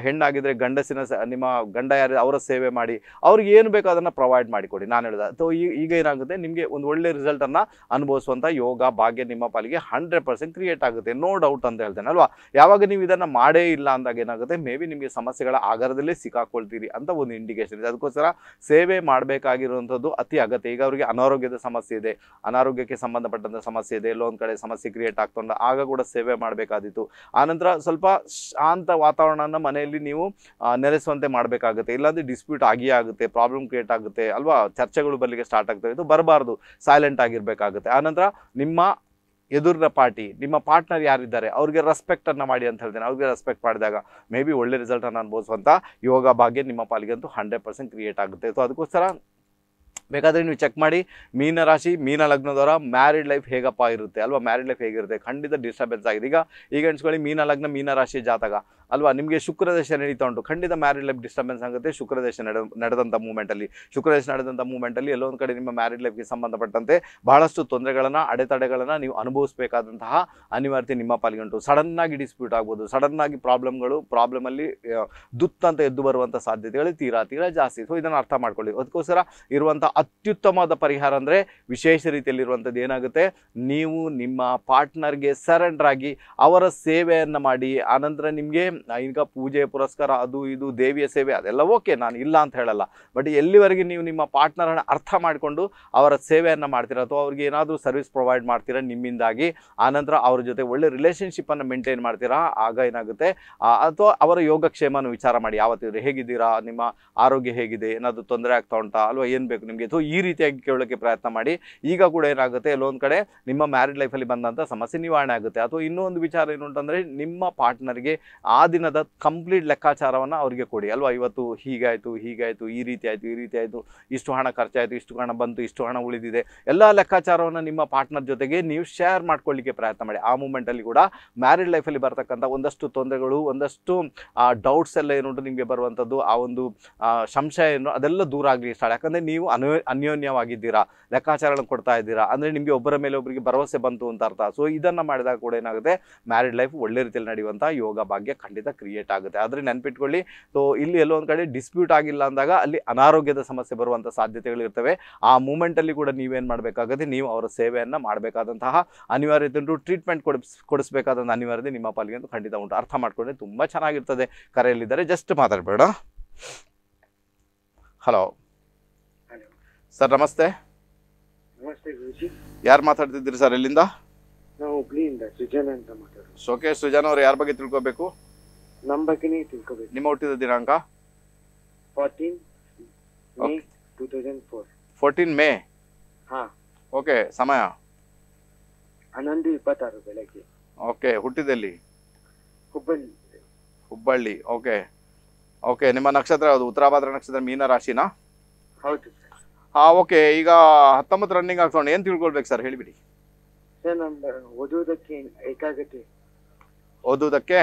ಹೆಣ್ಣಾಗಿದ್ದರೆ ಗಂಡಸಿನ ನಿಮ್ಮ ಗಂಡ ಯಾರು ಅವರ ಸೇವೆ ಮಾಡಿ ಅವ್ರಿಗೆ ಏನು ಬೇಕೋ ಅದನ್ನು ಪ್ರೊವೈಡ್ ಮಾಡಿಕೊಡಿ ನಾನು ಹೇಳಿದೆ ಅಥವಾ ಈಗ ಏನಾಗುತ್ತೆ ನಿಮಗೆ ಒಂದು ಒಳ್ಳೆ ರಿಸಲ್ಟನ್ನು ಅನುಭವಿಸುವಂಥ ಯೋಗ ಭಾಗ್ಯ ನಿಮ್ಮ ಪಾಲಿಗೆ ಹಂಡ್ರೆಡ್ ಪರ್ಸೆಂಟ್ ಕ್ರಿಯೇಟ್ ಆಗುತ್ತೆ ನೋ ಡೌಟ್ ಅಂತ ಹೇಳ್ತೇನೆ ಅಲ್ವಾ ಯಾವಾಗ ನೀವು ಇದನ್ನು ಮಾಡೇ ಇಲ್ಲ ಅಂದಾಗ ಏನಾಗುತ್ತೆ ಮೇ ಬಿ ನಿಮಗೆ ಸಮಸ್ಯೆಗಳ ಆಗರದಲ್ಲೇ ಸಿಕ್ಕಾಕೊಳ್ತೀರಿ ಅಂತ ಒಂದು ಇಂಡಿಕೇಶನ್ ಇದೆ ಅದಕ್ಕೋಸ್ಕರ ಸೇವೆ ಮಾಡಬೇಕಾಗಿರುವಂಥದ್ದು ಅತಿ ಅಗತ್ಯ ಈಗ ಅವರಿಗೆ ಅನಾರೋಗ್ಯದ ಸಮಸ್ಯೆ ಇದೆ ಅನಾರೋಗ್ಯಕ್ಕೆ ಸಂಬಂಧಪಟ್ಟಂಥ ಸಮಸ್ಯೆ ಇದೆ ಎಲ್ಲೋ ಒಂದು ಕಡೆ ಸಮಸ್ಯೆ ಕ್ರಿಯೇಟ್ ಆಗ್ತೊಂಡು ಆಗ ಕೂಡ ಸೇವೆ ಮಾಡಬೇಕಾದ ಸಾಧ್ಯವಾದೀತು ಆನಂತರ ಸ್ವಲ್ಪ ಶಾಂತ ವಾತಾವರಣನ ಮನೆಯಲ್ಲಿ ನೀವು ನೆಲೆಸುವಂತೆ ಮಾಡಬೇಕಾಗುತ್ತೆ ಇಲ್ಲಾಂದರೆ ಡಿಸ್ಪ್ಯೂಟ್ ಆಗಿಯೇ ಆಗುತ್ತೆ ಪ್ರಾಬ್ಲಮ್ ಕ್ರಿಯೇಟ್ ಆಗುತ್ತೆ ಅಲ್ವಾ ಚರ್ಚೆಗಳು ಬರಲಿಕ್ಕೆ ಸ್ಟಾರ್ಟ್ ಆಗ್ತವೆ ಇದು ಬರಬಾರ್ದು ಸೈಲೆಂಟ್ ಆಗಿರಬೇಕಾಗುತ್ತೆ ಆನಂತರ ನಿಮ್ಮ ಎದುರಿನ ಪಾರ್ಟಿ ನಿಮ್ಮ ಪಾರ್ಟ್ನರ್ ಯಾರಿದ್ದಾರೆ ಅವ್ರಿಗೆ ರೆಸ್ಪೆಕ್ಟನ್ನು ಮಾಡಿ ಅಂತ ಹೇಳ್ತೇನೆ ಅವ್ರಿಗೆ ರೆಸ್ಪೆಕ್ಟ್ ಮಾಡಿದಾಗ ಮೇ ಬಿ ಒಳ್ಳೆ ರಿಸಲ್ಟನ್ನು ಅನುಭವಿಸುವಂಥ ಯೋಗ ಭಾಗ್ಯ ನಿಮ್ಮ ಅಂತೂ ಹಂಡ್ರೆಡ್ ಪರ್ಸೆಂಟ್ ಕ್ರಿಯೇಟ್ ಆಗುತ್ತೆ ಸೊ ಅದಕ್ಕೋಸ್ಕರ ಬೇಕಾದರೆ ನೀವು ಚೆಕ್ ಮಾಡಿ ಮೀನ ರಾಶಿ ಮೀನ ಲಗ್ನದವರ ಮ್ಯಾರಿಡ್ ಲೈಫ್ ಹೇಗಪ್ಪ ಇರುತ್ತೆ ಅಲ್ವಾ ಮ್ಯಾರಿಡ್ ಲೈಫ್ ಹೇಗಿರುತ್ತೆ ಖಂಡಿತ ಡಿಸ್ಟರ್ಬೆನ್ಸ್ ಆಗಿದೆ ಈಗ ಈಗ ಎಣಿಸ್ಕೊಳ್ಳಿ ಮೀನ ಲಗ್ನ ಮೀನ ರಾಶಿ ಜಾತಕ ಅಲ್ವಾ ನಿಮಗೆ ಶುಕ್ರದೇಶ ನಡೀತಾ ಉಂಟು ಖಂಡಿತ ಮ್ಯಾರಿಡ್ ಲೈಫ್ ಡಿಸ್ಟರ್ಬೆನ್ಸ್ ಆಗುತ್ತೆ ಶುಕ್ರದೇಶ ನಡೆ ನಡೆದಂಥ ಮೂವ್ಮೆಂಟಲ್ಲಿ ಶುಕ್ರದೇಶ ನಡೆದಂಥ ಮೂವ್ಮೆಂಟಲ್ಲಿ ಎಲ್ಲೊಂದು ಕಡೆ ನಿಮ್ಮ ಮ್ಯಾರಿಡ್ ಲೈಫ್ಗೆ ಸಂಬಂಧಪಟ್ಟಂತೆ ಬಹಳಷ್ಟು ತೊಂದರೆಗಳನ್ನು ಅಡೆತಡೆಗಳನ್ನು ನೀವು ಅನುಭವಿಸಬೇಕಾದಂತಹ ಅನಿವಾರ್ಯತೆ ನಿಮ್ಮ ಪಾಲಿಗೆ ಉಂಟು ಸಡನ್ನಾಗಿ ಡಿಸ್ಪ್ಯೂಟ್ ಆಗ್ಬೋದು ಸಡನ್ನಾಗಿ ಪ್ರಾಬ್ಲಮ್ಗಳು ಪ್ರಾಬ್ಲಮಲ್ಲಿ ದುತ್ತಂತ ಎದ್ದು ಬರುವಂಥ ಸಾಧ್ಯತೆಗಳು ತೀರಾ ತೀರಾ ಜಾಸ್ತಿ ಸೊ ಇದನ್ನು ಅರ್ಥ ಮಾಡ್ಕೊಳ್ಳಿ ಅದಕ್ಕೋಸ್ಕರ ಇರುವಂಥ ಅತ್ಯುತ್ತಮವಾದ ಪರಿಹಾರ ಅಂದರೆ ವಿಶೇಷ ರೀತಿಯಲ್ಲಿರುವಂಥದ್ದು ಏನಾಗುತ್ತೆ ನೀವು ನಿಮ್ಮ ಪಾರ್ಟ್ನರ್ಗೆ ಸರೆಂಡ್ರ್ ಆಗಿ ಅವರ ಸೇವೆಯನ್ನು ಮಾಡಿ ಆನಂತರ ನಿಮಗೆ ಈಗ ಪೂಜೆ ಪುರಸ್ಕಾರ ಅದು ಇದು ದೇವಿಯ ಸೇವೆ ಅದೆಲ್ಲ ಓಕೆ ನಾನು ಇಲ್ಲ ಅಂತ ಹೇಳಲ್ಲ ಬಟ್ ಎಲ್ಲಿವರೆಗೆ ನೀವು ನಿಮ್ಮ ಪಾರ್ಟ್ನರನ್ನು ಅರ್ಥ ಮಾಡಿಕೊಂಡು ಅವರ ಸೇವೆಯನ್ನು ಮಾಡ್ತೀರಾ ಅಥವಾ ಅವ್ರಿಗೆ ಏನಾದರೂ ಸರ್ವಿಸ್ ಪ್ರೊವೈಡ್ ಮಾಡ್ತೀರಾ ನಿಮ್ಮಿಂದಾಗಿ ಆನಂತರ ಅವ್ರ ಜೊತೆ ಒಳ್ಳೆ ರಿಲೇಷನ್ಶಿಪ್ಪನ್ನು ಮೇಂಟೈನ್ ಮಾಡ್ತೀರಾ ಆಗ ಏನಾಗುತ್ತೆ ಅಥವಾ ಅವರ ಯೋಗಕ್ಷೇಮನ ವಿಚಾರ ಮಾಡಿ ಯಾವತ್ತಿದ್ರೆ ಹೇಗಿದ್ದೀರಾ ನಿಮ್ಮ ಆರೋಗ್ಯ ಹೇಗಿದೆ ಏನಾದರೂ ತೊಂದರೆ ಆಗ್ತಾ ಉಂಟಾ ಅಲ್ವಾ ಏನು ಬೇಕು ನಿಮಗೆ ಅಥವಾ ಈ ರೀತಿಯಾಗಿ ಕೇಳೋಕ್ಕೆ ಪ್ರಯತ್ನ ಮಾಡಿ ಈಗ ಕೂಡ ಏನಾಗುತ್ತೆ ಎಲ್ಲೊಂದು ಕಡೆ ನಿಮ್ಮ ಮ್ಯಾರಿಡ್ ಲೈಫಲ್ಲಿ ಬಂದಂಥ ಸಮಸ್ಯೆ ನಿವಾರಣೆ ಆಗುತ್ತೆ ಅಥವಾ ಇನ್ನೊಂದು ವಿಚಾರ ಏನು ಅಂತಂದರೆ ನಿಮ್ಮ ಪಾರ್ಟ್ನರ್ಗೆ ಆ ಆ ದಿನದ ಕಂಪ್ಲೀಟ್ ಲೆಕ್ಕಾಚಾರವನ್ನು ಅವರಿಗೆ ಕೊಡಿ ಅಲ್ವಾ ಇವತ್ತು ಹೀಗಾಯಿತು ಹೀಗಾಯಿತು ಈ ರೀತಿ ಆಯಿತು ಈ ರೀತಿ ಆಯಿತು ಇಷ್ಟು ಹಣ ಖರ್ಚಾಯಿತು ಇಷ್ಟು ಹಣ ಬಂತು ಇಷ್ಟು ಹಣ ಉಳಿದಿದೆ ಎಲ್ಲ ಲೆಕ್ಕಾಚಾರವನ್ನು ನಿಮ್ಮ ಪಾರ್ಟ್ನರ್ ಜೊತೆಗೆ ನೀವು ಶೇರ್ ಮಾಡ್ಕೊಳ್ಳಿಕ್ಕೆ ಪ್ರಯತ್ನ ಮಾಡಿ ಆ ಮೂಮೆಂಟಲ್ಲಿ ಕೂಡ ಮ್ಯಾರಿಡ್ ಲೈಫಲ್ಲಿ ಬರ್ತಕ್ಕಂಥ ಒಂದಷ್ಟು ತೊಂದರೆಗಳು ಒಂದಷ್ಟು ಆ ಡೌಟ್ಸ್ ಎಲ್ಲ ಏನುಂಟು ನಿಮಗೆ ಬರುವಂಥದ್ದು ಆ ಒಂದು ಸಂಶಯ ಏನು ಅದೆಲ್ಲ ದೂರ ಆಗಲಿ ಸ್ಥಳ ಯಾಕಂದರೆ ನೀವು ಅನ್ಯೋ ಅನ್ಯೋನ್ಯವಾಗಿದ್ದೀರಾ ಲೆಕ್ಕಾಚಾರಗಳನ್ನು ಕೊಡ್ತಾ ಇದ್ದೀರಾ ಅಂದರೆ ನಿಮಗೆ ಒಬ್ಬರ ಮೇಲೆ ಒಬ್ಬರಿಗೆ ಭರವಸೆ ಬಂತು ಅಂತ ಅರ್ಥ ಸೊ ಇದನ್ನು ಮಾಡಿದಾಗ ಕೂಡ ಏನಾಗುತ್ತೆ ಮ್ಯಾರಿಡ್ ಲೈಫ್ ಒಳ್ಳೆ ರೀತಿಯಲ್ಲಿ ನಡೆಯುವಂಥ ಯೋಗ ಭಾಗ್ಯ ಖಂಡಿತ ಖಂಡಿತ ಕ್ರಿಯೇಟ್ ಆಗುತ್ತೆ ಆದರೆ ನೆನ್ಪಿಟ್ಕೊಳ್ಳಿ ಸೊ ಇಲ್ಲಿ ಎಲ್ಲೋ ಒಂದು ಕಡೆ ಡಿಸ್ಪ್ಯೂಟ್ ಆಗಿಲ್ಲ ಅಂದಾಗ ಅಲ್ಲಿ ಅನಾರೋಗ್ಯದ ಸಮಸ್ಯೆ ಬರುವಂಥ ಸಾಧ್ಯತೆಗಳಿರ್ತವೆ ಆ ಮೂಮೆಂಟಲ್ಲಿ ಕೂಡ ನೀವೇನು ಮಾಡಬೇಕಾಗುತ್ತೆ ನೀವು ಅವರ ಸೇವೆಯನ್ನು ಮಾಡಬೇಕಾದಂತಹ ಅನಿವಾರ್ಯತೆ ಉಂಟು ಟ್ರೀಟ್ಮೆಂಟ್ ಕೊಡಿಸ್ ಕೊಡಿಸಬೇಕಾದಂಥ ಅನಿವಾರ್ಯತೆ ನಿಮ್ಮ ಪಾಲಿಗೆ ಅಂತ ಖಂಡಿತ ಉಂಟು ಅರ್ಥ ಮಾಡ್ಕೊಂಡ್ರೆ ತುಂಬ ಚೆನ್ನಾಗಿರ್ತದೆ ಕರೆಯಲ್ಲಿದ್ದಾರೆ ಜಸ್ಟ್ ಮಾತಾಡಬೇಡ ಹಲೋ ಸರ್ ನಮಸ್ತೆ ಯಾರು ಮಾತಾಡ್ತಿದ್ದೀರಿ ಸರ್ ಎಲ್ಲಿಂದ ನಾವು ಸುಜಾನ ಅಂತ ಮಾತಾಡೋದು ಓಕೆ ಸುಜನ್ ಅವ್ರು ಯಾರ ಬಗ್ಗೆ ತಿಳ್ಕೋಬೇಕು ನಮ್ಮ ಬಗ್ಗೆನೇ ತಿಳ್ಕೋಬೇಕು ನಿಮ್ಮ ಹುಟ್ಟಿದ ದಿನಾಂಕ fourteen May two thousand four fourteen May ಹಾ ಓಕೆ ಸಮಯ ಹನ್ನೊಂದು ಇಪ್ಪತ್ತಾರು ಬೆಳಗ್ಗೆ ಓಕೆ ಹುಟ್ಟಿದಲ್ಲಿ ಹುಬ್ಬಳ್ಳಿ ಹುಬ್ಬಳ್ಳಿ ಓಕೆ ಓಕೆ ನಿಮ್ಮ ನಕ್ಷತ್ರ ಅದು ಉತ್ತರಾಭಾದ್ರ ನಕ್ಷತ್ರ ಮೀನ ರಾಶಿನಾ ಹೌದು ಹಾ ಓಕೆ ಈಗ ಹತ್ತೊಂಬತ್ತು ರನ್ನಿಂಗ್ ಹಾಕ್ಸೋಣ ಏನು ತಿಳ್ಕೊಳ್ಬೇಕು ಸರ್ ಹೇಳಿಬಿಡಿ ಸರ್ ನಮ್ಮ ಓದುವುದಕ್ಕೆ ಏಕಾಗ್ರತೆ ಓದುವುದಕ್ಕೆ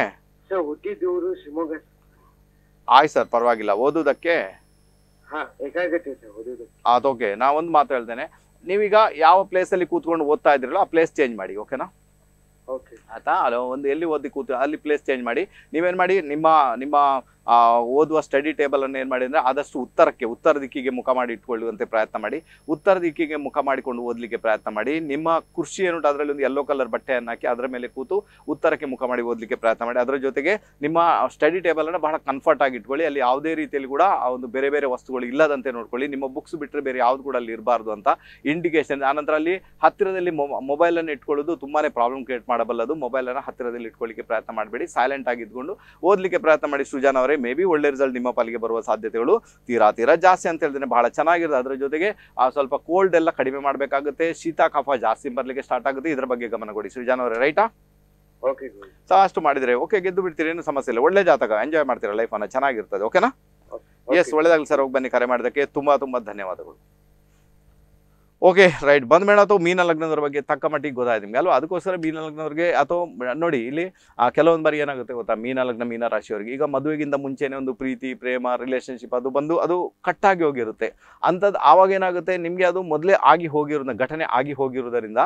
ಸರ್ ಹುಟ್ಟಿದ್ದೂರು ಶಿವಮೊಗ್ಗ ಆಯ್ತು ಸರ್ ಪರವಾಗಿಲ್ಲ ಓದೋದಕ್ಕೆ ನಾ ಒಂದು ಮಾತು ಹೇಳ್ತೇನೆ ನೀವೀಗ ಯಾವ ಪ್ಲೇಸಲ್ಲಿ ಕೂತ್ಕೊಂಡು ಓದ್ತಾ ಇದ್ರಲ್ಲ ಆ ಪ್ಲೇಸ್ ಚೇಂಜ್ ಮಾಡಿ ಓಕೆನಾ ಆಯ್ತಾ ಅಲ್ಲ ಒಂದು ಎಲ್ಲಿ ಓದಿ ಕೂತು ಅಲ್ಲಿ ಪ್ಲೇಸ್ ಚೇಂಜ್ ಮಾಡಿ ನೀವೇನು ಮಾಡಿ ನಿಮ್ಮ ನಿಮ್ಮ ಓದುವ ಸ್ಟಡಿ ಟೇಬಲನ್ನು ಏನು ಮಾಡಿ ಅಂದರೆ ಆದಷ್ಟು ಉತ್ತರಕ್ಕೆ ಉತ್ತರ ದಿಕ್ಕಿಗೆ ಮುಖ ಮಾಡಿ ಇಟ್ಕೊಳ್ಳುವಂತೆ ಪ್ರಯತ್ನ ಮಾಡಿ ಉತ್ತರ ದಿಕ್ಕಿಗೆ ಮುಖ ಮಾಡಿಕೊಂಡು ಓದಲಿಕ್ಕೆ ಪ್ರಯತ್ನ ಮಾಡಿ ನಿಮ್ಮ ಕುರ್ಚಿ ಏನುಂಟು ಅದರಲ್ಲಿ ಒಂದು ಯೆಲ್ಲೋ ಕಲರ್ ಬಟ್ಟೆಯನ್ನು ಹಾಕಿ ಅದರ ಮೇಲೆ ಕೂತು ಉತ್ತರಕ್ಕೆ ಮುಖ ಮಾಡಿ ಓದಲಿಕ್ಕೆ ಪ್ರಯತ್ನ ಮಾಡಿ ಅದರ ಜೊತೆಗೆ ನಿಮ್ಮ ಸ್ಟಡಿ ಟೇಬಲನ್ನು ಬಹಳ ಕಂಫರ್ಟ್ ಆಗಿ ಇಟ್ಕೊಳ್ಳಿ ಅಲ್ಲಿ ಯಾವುದೇ ರೀತಿಯಲ್ಲಿ ಕೂಡ ಆ ಒಂದು ಬೇರೆ ಬೇರೆ ವಸ್ತುಗಳು ಇಲ್ಲದಂತೆ ನೋಡ್ಕೊಳ್ಳಿ ನಿಮ್ಮ ಬುಕ್ಸ್ ಬಿಟ್ಟರೆ ಬೇರೆ ಯಾವುದು ಕೂಡ ಅಲ್ಲಿ ಇರಬಾರ್ದು ಅಂತ ಇಂಡಿಕೇಶನ್ ಆನಂತರ ಅಲ್ಲಿ ಹತ್ತಿರದಲ್ಲಿ ಮೊಬೈಲನ್ನು ಇಟ್ಕೊಳ್ಳೋದು ತುಂಬಾನೇ ಪ್ರಾಬ್ಲಮ್ ಕ್ರಿಯೇಟ್ ಮಾಡಬಲ್ಲದು ಮೊಬೈಲನ್ನು ಹತ್ತಿರದಲ್ಲಿ ಇಟ್ಕೊಳ್ಳಿಕ್ಕೆ ಪ್ರಯತ್ನ ಮಾಡಬೇಡಿ ಸೈಲೆಂಟ್ ಆಗಿದ್ಕೊಂಡು ಓದಲಿಕ್ಕೆ ಪ್ರಯತ್ನ ಮಾಡಿ ಸೃಜನ್ ಮಾಡ್ತಾರೆ ಮೇ ಬಿ ಒಳ್ಳೆ ರಿಸಲ್ಟ್ ನಿಮ್ಮ ಪಾಲಿಗೆ ಬರುವ ಸಾಧ್ಯತೆಗಳು ತೀರಾ ತೀರಾ ಜಾಸ್ತಿ ಅಂತ ಹೇಳ್ತೇನೆ ಬಹಳ ಚೆನ್ನಾಗಿರುತ್ತೆ ಅದರ ಜೊತೆಗೆ ಆ ಸ್ವಲ್ಪ ಕೋಲ್ಡ್ ಎಲ್ಲ ಕಡಿಮೆ ಮಾಡಬೇಕಾಗುತ್ತೆ ಶೀತ ಕಫ ಜಾಸ್ತಿ ಬರಲಿಕ್ಕೆ ಸ್ಟಾರ್ಟ್ ಆಗುತ್ತೆ ಇದರ ಬಗ್ಗೆ ಗಮನ ಕೊಡಿ ಸೃಜಾನವರೇ ರೈಟಾ ಸೊ ಅಷ್ಟು ಮಾಡಿದ್ರೆ ಓಕೆ ಗೆದ್ದು ಬಿಡ್ತೀರಿ ಏನು ಸಮಸ್ಯೆ ಇಲ್ಲ ಒಳ್ಳೆ ಜಾತಕ ಎಂಜಾಯ್ ಮಾಡ್ತೀರಾ ಲೈಫ್ ಅನ್ನ ಚೆನ್ನಾಗಿರ್ತದೆ ಓಕೆನಾ ಎಸ್ ಒಳ್ಳೇದಾಗಲಿ ಸರ್ ಹೋಗಿ ಬನ್ನಿ ಕರೆ ಮಾಡೋದಕ್ಕೆ ತುಂಬಾ ತುಂಬಾ ಧನ್ಯವಾದಗಳು ಓಕೆ ರೈಟ್ ಬಂದ ಮೇಡಮ್ ಅಥವಾ ಮೀನ ಲಗ್ನದವ್ರ ಬಗ್ಗೆ ತಕ್ಕ ಮಟ್ಟಿಗೆ ಗೊತ್ತಾಯ್ತು ನಿಮಗೆ ಅಲ್ವಾ ಅದಕ್ಕೋಸ್ಕರ ಮೀನ ಲಗ್ನವ್ರಿಗೆ ಅಥವಾ ನೋಡಿ ಇಲ್ಲಿ ಕೆಲವೊಂದು ಬಾರಿ ಏನಾಗುತ್ತೆ ಗೊತ್ತಾ ಮೀನ ಲಗ್ನ ಮೀನ ರಾಶಿಯವರಿಗೆ ಈಗ ಮದುವೆಗಿಂತ ಮುಂಚೆನೇ ಒಂದು ಪ್ರೀತಿ ಪ್ರೇಮ ರಿಲೇಷನ್ಶಿಪ್ ಅದು ಬಂದು ಅದು ಕಟ್ಟಾಗಿ ಹೋಗಿರುತ್ತೆ ಅಂಥದ್ದು ಆವಾಗ ಏನಾಗುತ್ತೆ ನಿಮಗೆ ಅದು ಮೊದಲೇ ಆಗಿ ಹೋಗಿರೋದ ಘಟನೆ ಆಗಿ ಹೋಗಿರೋದರಿಂದ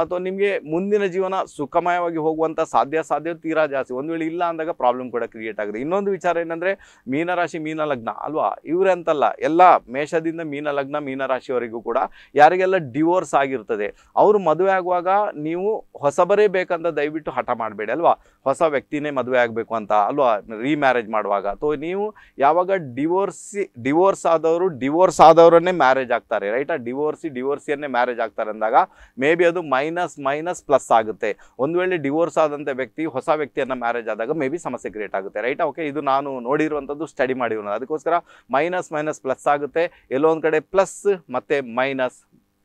ಅಥವಾ ನಿಮಗೆ ಮುಂದಿನ ಜೀವನ ಸುಖಮಯವಾಗಿ ಹೋಗುವಂಥ ಸಾಧ್ಯ ಸಾಧ್ಯ ತೀರಾ ಜಾಸ್ತಿ ಒಂದು ವೇಳೆ ಇಲ್ಲ ಅಂದಾಗ ಪ್ರಾಬ್ಲಮ್ ಕೂಡ ಕ್ರಿಯೇಟ್ ಆಗಿದೆ ಇನ್ನೊಂದು ವಿಚಾರ ಏನಂದರೆ ಮೀನರಾಶಿ ಮೀನ ಲಗ್ನ ಅಲ್ವಾ ಅಂತಲ್ಲ ಎಲ್ಲ ಮೇಷದಿಂದ ಮೀನ ಲಗ್ನ ಮೀನ ರಾಶಿಯವರಿಗೂ ಕೂಡ ಯಾರಿಗೆ ಎಲ್ಲ ಡಿವೋರ್ಸ್ ಆಗಿರ್ತದೆ ಅವರು ಮದುವೆ ಆಗುವಾಗ ನೀವು ಹೊಸಬರೇ ಬೇಕಂತ ದಯವಿಟ್ಟು ಹಠ ಮಾಡಬೇಡಿ ಅಲ್ವಾ ಹೊಸ ವ್ಯಕ್ತಿನೇ ಮದುವೆ ಆಗಬೇಕು ಅಂತ ಅಲ್ವಾ ರೀಮ್ಯಾರೇಜ್ ಮಾಡುವಾಗ ತೋ ನೀವು ಯಾವಾಗ ಡಿವೋರ್ಸಿ ಡಿವೋರ್ಸ್ ಆದವರು ಡಿವೋರ್ಸ್ ಆದವರನ್ನೇ ಮ್ಯಾರೇಜ್ ಆಗ್ತಾರೆ ರೈಟ್ ಡಿವೋರ್ಸಿ ಡಿವೋರ್ಸಿಯನ್ನೇ ಮ್ಯಾರೇಜ್ ಆಗ್ತಾರೆ ಅಂದಾಗ ಮೇ ಬಿ ಅದು ಮೈನಸ್ ಮೈನಸ್ ಪ್ಲಸ್ ಆಗುತ್ತೆ ಒಂದು ವೇಳೆ ಡಿವೋರ್ಸ್ ಆದಂಥ ವ್ಯಕ್ತಿ ಹೊಸ ವ್ಯಕ್ತಿಯನ್ನು ಮ್ಯಾರೇಜ್ ಆದಾಗ ಮೇ ಬಿ ಸಮಸ್ಯೆ ಕ್ರಿಯೇಟ್ ಆಗುತ್ತೆ ರೈಟ್ ಓಕೆ ಇದು ನಾನು ನೋಡಿರುವಂಥದ್ದು ಸ್ಟಡಿ ಮಾಡಿರೋದು ಅದಕ್ಕೋಸ್ಕರ ಮೈನಸ್ ಮೈನಸ್ ಪ್ಲಸ್ ಆಗುತ್ತೆ ಎಲ್ಲೋ ಕಡೆ ಪ್ಲಸ್ ಮತ್ತು ಮೈನಸ್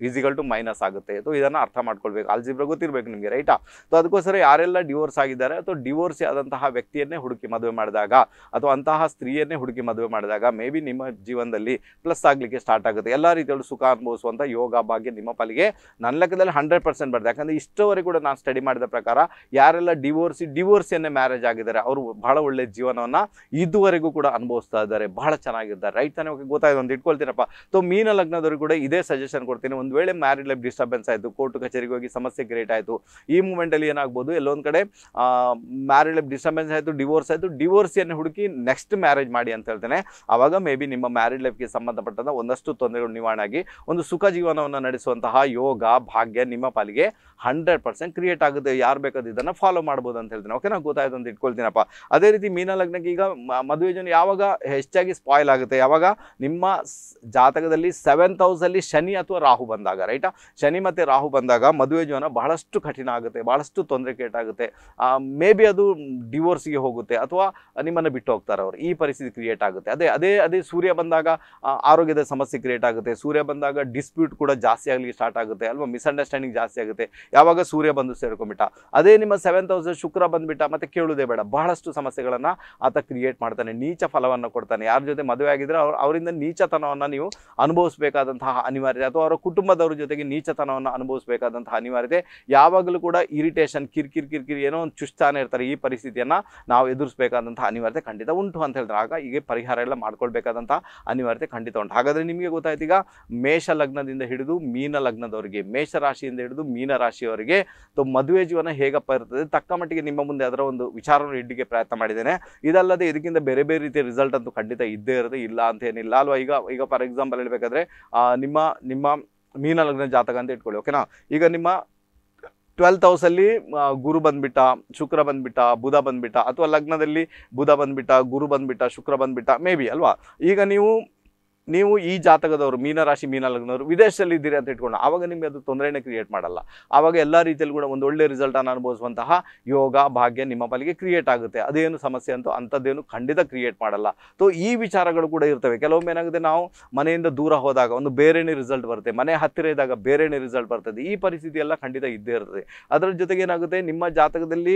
ಈಸಿಗಲ್ ಟು ಮೈನಸ್ ಆಗುತ್ತೆ ಸೊ ಇದನ್ನು ಅರ್ಥ ಮಾಡ್ಕೊಳ್ಬೇಕು ಆಲ್ಜಿಬ್ರ ಗೊತ್ತಿರ್ಬೇಕು ನಿಮಗೆ ರೈಟಾ ಸೊ ಅದಕ್ಕೋಸ್ಕರ ಯಾರೆಲ್ಲ ಡಿವೋರ್ಸ್ ಆಗಿದ್ದಾರೆ ಅಥವಾ ಡಿವೋರ್ಸ್ ಆದಂತಹ ವ್ಯಕ್ತಿಯನ್ನೇ ಹುಡುಕಿ ಮದುವೆ ಮಾಡಿದಾಗ ಅಥವಾ ಅಂತಹ ಸ್ತ್ರೀಯನ್ನೇ ಹುಡುಕಿ ಮದುವೆ ಮಾಡಿದಾಗ ಮೇ ಬಿ ನಿಮ್ಮ ಜೀವನದಲ್ಲಿ ಪ್ಲಸ್ ಆಗಲಿಕ್ಕೆ ಸ್ಟಾರ್ಟ್ ಆಗುತ್ತೆ ಎಲ್ಲ ರೀತಿಯಲ್ಲೂ ಸುಖ ಅನುಭವಿಸುವಂಥ ಯೋಗ ಭಾಗ್ಯ ನಿಮ್ಮ ಪಾಲಿಗೆ ನನ್ನ ಲೆಕ್ಕದಲ್ಲಿ ಹಂಡ್ರೆಡ್ ಪರ್ಸೆಂಟ್ ಬರ್ತದೆ ಯಾಕಂದರೆ ಇಷ್ಟವರೆಗೂ ಕೂಡ ನಾನು ಸ್ಟಡಿ ಮಾಡಿದ ಪ್ರಕಾರ ಯಾರೆಲ್ಲ ಡಿವೋರ್ಸಿ ಡಿವೋರ್ಸಿಯನ್ನೇ ಮ್ಯಾರೇಜ್ ಆಗಿದ್ದಾರೆ ಅವರು ಬಹಳ ಒಳ್ಳೆಯ ಜೀವನವನ್ನು ಇದುವರೆಗೂ ಕೂಡ ಅನುಭವಿಸ್ತಾ ಇದ್ದಾರೆ ಬಹಳ ಚೆನ್ನಾಗಿದ್ದಾರೆ ರೈಟ್ ತಾನೇ ಗೊತ್ತಾಯ್ತು ಒಂದು ಇಟ್ಕೊಳ್ತೀನಪ್ಪ ಸೊ ಮೀನ ಲಗ್ನದವರು ಕೂಡ ಇದೇ ಸಜೆಷನ್ ಕೊಡ್ತೀನಿ ಒಂದು ವೇಳೆ ಮ್ಯಾರಿಡ್ ಲೈಫ್ ಡಿಸ್ಟರ್ಬೆನ್ಸ್ ಆಯಿತು ಕೋರ್ಟ್ ಕಚೇರಿಗೆ ಹೋಗಿ ಸಮಸ್ಯೆ ಕ್ರಿಯೇಟ್ ಆಯಿತು ಈ ಮೂಮೆಂಟಲ್ಲಿ ಏನಾಗ್ಬೋದು ಎಲ್ಲೊಂದು ಕಡೆ ಮ್ಯಾರಿಡ್ ಲೈಫ್ ಡಿಸ್ಟರ್ಬೆನ್ಸ್ ಆಯಿತು ಡಿವೋರ್ಸ್ ಆಯಿತು ಡಿವೋರ್ಸಿಯನ್ನು ಹುಡುಕಿ ನೆಕ್ಸ್ಟ್ ಮ್ಯಾರೇಜ್ ಮಾಡಿ ಅಂತ ಹೇಳ್ತೇನೆ ಆವಾಗ ಮೇ ಬಿ ನಿಮ್ಮ ಮ್ಯಾರಿಡ್ ಲೈಫ್ಗೆ ಸಂಬಂಧಪಟ್ಟಂಥ ಒಂದಷ್ಟು ತೊಂದರೆಗಳು ನಿವಾರಣೆ ಆಗಿ ಒಂದು ಸುಖ ಜೀವನವನ್ನು ನಡೆಸುವಂತಹ ಯೋಗ ಭಾಗ್ಯ ನಿಮ್ಮ ಪಾಲಿಗೆ ಹಂಡ್ರೆಡ್ ಪರ್ಸೆಂಟ್ ಕ್ರಿಯೇಟ್ ಆಗುತ್ತೆ ಯಾರು ಬೇಕಾದ ಇದನ್ನು ಫಾಲೋ ಮಾಡ್ಬೋದು ಅಂತ ಹೇಳ್ತೇನೆ ಓಕೆ ನಾವು ಗೊತ್ತಾಯ್ತು ಅಂತ ಇಟ್ಕೊಳ್ತೀನಪ್ಪ ಅದೇ ರೀತಿ ಮೀನ ಲಗ್ನಕ್ಕೆ ಈಗ ಮದುವೆ ಜನ ಯಾವಾಗ ಹೆಚ್ಚಾಗಿ ಸ್ಪಾಯ್ಲ್ ಆಗುತ್ತೆ ಯಾವಾಗ ನಿಮ್ಮ ಜಾತಕದಲ್ಲಿ ಸೆವೆಂತ್ ಅಲ್ಲಿ ಶನಿ ಅಥವಾ ರಾಹು ಬಂದಾಗ ರೈಟ್ ಶನಿ ಮತ್ತೆ ರಾಹು ಬಂದಾಗ ಮದುವೆ ಜೀವನ ಬಹಳಷ್ಟು ಕಠಿಣ ಆಗುತ್ತೆ ಬಹಳಷ್ಟು ತೊಂದರೆ ಕೇಟಾಗುತ್ತೆ ಮೇ ಬಿ ಅದು ಡಿವೋರ್ಸ್ಗೆ ಹೋಗುತ್ತೆ ಅಥವಾ ನಿಮ್ಮನ್ನು ಬಿಟ್ಟು ಹೋಗ್ತಾರೆ ಅವರು ಈ ಪರಿಸ್ಥಿತಿ ಕ್ರಿಯೇಟ್ ಆಗುತ್ತೆ ಅದೇ ಅದೇ ಅದೇ ಸೂರ್ಯ ಬಂದಾಗ ಆರೋಗ್ಯದ ಸಮಸ್ಯೆ ಕ್ರಿಯೇಟ್ ಆಗುತ್ತೆ ಸೂರ್ಯ ಬಂದಾಗ ಡಿಸ್ಪ್ಯೂಟ್ ಕೂಡ ಜಾಸ್ತಿ ಆಗಲಿಕ್ಕೆ ಸ್ಟಾರ್ಟ್ ಆಗುತ್ತೆ ಅಲ್ವಾ ಮಿಸ್ಅಂಡರ್ಸ್ಟ್ಯಾಂಡಿಂಗ್ ಜಾಸ್ತಿ ಆಗುತ್ತೆ ಯಾವಾಗ ಸೂರ್ಯ ಬಂದು ಸೇರ್ಕೊಂಡ್ಬಿಟ್ಟ ಅದೇ ನಿಮ್ಮ ಸೆವೆನ್ ತೌಸಂಡ್ ಶುಕ್ರ ಬಂದುಬಿಟ್ಟ ಮತ್ತೆ ಕೇಳುವುದೇ ಬೇಡ ಬಹಳಷ್ಟು ಸಮಸ್ಯೆಗಳನ್ನು ಆತ ಕ್ರಿಯೇಟ್ ಮಾಡ್ತಾನೆ ನೀಚ ಫಲವನ್ನು ಕೊಡ್ತಾನೆ ಯಾರ ಜೊತೆ ಮದುವೆ ಆಗಿದ್ರೆ ಅವ್ರು ಅವರಿಂದ ನೀಚತನವನ್ನು ನೀವು ಅನುಭವಿಸಬೇಕಾದಂತಹ ಅನಿವಾರ್ಯ ಅಥವಾ ಅವರ ಕುಟುಂಬ ಕುಟುಂಬದವ್ರ ಜೊತೆಗೆ ನೀಚತನವನ್ನು ಅನುಭವಿಸಬೇಕಾದಂಥ ಅನಿವಾರ್ಯತೆ ಯಾವಾಗಲೂ ಕೂಡ ಇರಿಟೇಷನ್ ಕಿರಿಕಿರಿ ಕಿರಿಕಿರಿ ಏನೋ ಒಂದು ಚುಚ್ತಾನೆ ಇರ್ತಾರೆ ಈ ಪರಿಸ್ಥಿತಿಯನ್ನು ನಾವು ಎದುರಿಸಬೇಕಾದಂಥ ಅನಿವಾರ್ಯತೆ ಖಂಡಿತ ಉಂಟು ಅಂತ ಹೇಳಿದ್ರೆ ಆಗ ಈಗ ಪರಿಹಾರ ಎಲ್ಲ ಮಾಡ್ಕೊಳ್ಬೇಕಾದಂಥ ಅನಿವಾರ್ಯತೆ ಖಂಡಿತ ಉಂಟು ಹಾಗಾದರೆ ನಿಮಗೆ ಗೊತ್ತಾಯ್ತು ಈಗ ಮೇಷ ಲಗ್ನದಿಂದ ಹಿಡಿದು ಮೀನ ಲಗ್ನದವರಿಗೆ ಮೇಷ ರಾಶಿಯಿಂದ ಹಿಡಿದು ಮೀನ ರಾಶಿಯವರಿಗೆ ಮದುವೆ ಜೀವನ ಹೇಗಪ್ಪ ಇರ್ತದೆ ತಕ್ಕ ಮಟ್ಟಿಗೆ ನಿಮ್ಮ ಮುಂದೆ ಅದರ ಒಂದು ವಿಚಾರವನ್ನು ಇಡ್ಲಿಕ್ಕೆ ಪ್ರಯತ್ನ ಮಾಡಿದ್ದೇನೆ ಇದಲ್ಲದೆ ಇದಕ್ಕಿಂತ ಬೇರೆ ಬೇರೆ ರೀತಿಯ ರಿಸಲ್ಟ್ ಅಂತೂ ಖಂಡಿತ ಇದ್ದೇ ಇರೋದು ಇಲ್ಲ ಅಂತ ಏನಿಲ್ಲ ಅಲ್ವಾ ಈಗ ಈಗ ಫಾರ್ ಎಕ್ಸಾಂಪಲ್ ಹೇಳಬೇಕಾದ್ರೆ ನಿಮ್ಮ ನಿಮ್ಮ ಮೀನ ಲಗ್ನ ಜಾತಕ ಅಂತ ಇಟ್ಕೊಳ್ಳಿ ಓಕೆನಾ ಈಗ ನಿಮ್ಮ ಟ್ವೆಲ್ತ್ ಹೌಸಲ್ಲಿ ಗುರು ಬಂದ್ಬಿಟ್ಟ ಶುಕ್ರ ಬಂದ್ಬಿಟ್ಟ ಬುಧ ಬಂದ್ಬಿಟ್ಟ ಅಥವಾ ಲಗ್ನದಲ್ಲಿ ಬುಧ ಬಂದ್ಬಿಟ್ಟ ಗುರು ಬಂದ್ಬಿಟ್ಟ ಶುಕ್ರ ಬಂದ್ಬಿಟ್ಟ ಮೇ ಬಿ ಅಲ್ವಾ ಈಗ ನೀವು ನೀವು ಈ ಜಾತಕದವರು ಮೀನರಾಶಿ ಮೀನ ಲಗ್ನವರು ವಿದೇಶದಲ್ಲಿ ಇದ್ದೀರಿ ಅಂತ ಇಟ್ಕೊಂಡು ಆವಾಗ ನಿಮಗೆ ಅದು ತೊಂದರೆನೇ ಕ್ರಿಯೇಟ್ ಮಾಡಲ್ಲ ಆವಾಗ ಎಲ್ಲ ರೀತಿಯಲ್ಲಿ ಕೂಡ ಒಂದು ಒಳ್ಳೆ ರಿಸಲ್ಟನ್ನು ಅನುಭವಿಸುವಂತಹ ಯೋಗ ಭಾಗ್ಯ ನಿಮ್ಮ ಪಾಲಿಗೆ ಕ್ರಿಯೇಟ್ ಆಗುತ್ತೆ ಅದೇನು ಸಮಸ್ಯೆ ಅಂತೂ ಅಂಥದ್ದೇನು ಖಂಡಿತ ಕ್ರಿಯೇಟ್ ಮಾಡಲ್ಲ ಸೊ ಈ ವಿಚಾರಗಳು ಕೂಡ ಇರ್ತವೆ ಕೆಲವೊಮ್ಮೆ ಏನಾಗುತ್ತೆ ನಾವು ಮನೆಯಿಂದ ದೂರ ಹೋದಾಗ ಒಂದು ಬೇರೆನೇ ರಿಸಲ್ಟ್ ಬರುತ್ತೆ ಮನೆ ಹತ್ತಿರ ಇದ್ದಾಗ ಬೇರೆನೇ ರಿಸಲ್ಟ್ ಬರ್ತದೆ ಈ ಪರಿಸ್ಥಿತಿ ಎಲ್ಲ ಖಂಡಿತ ಇದ್ದೇ ಇರ್ತದೆ ಅದರ ಜೊತೆಗೆ ಏನಾಗುತ್ತೆ ನಿಮ್ಮ ಜಾತಕದಲ್ಲಿ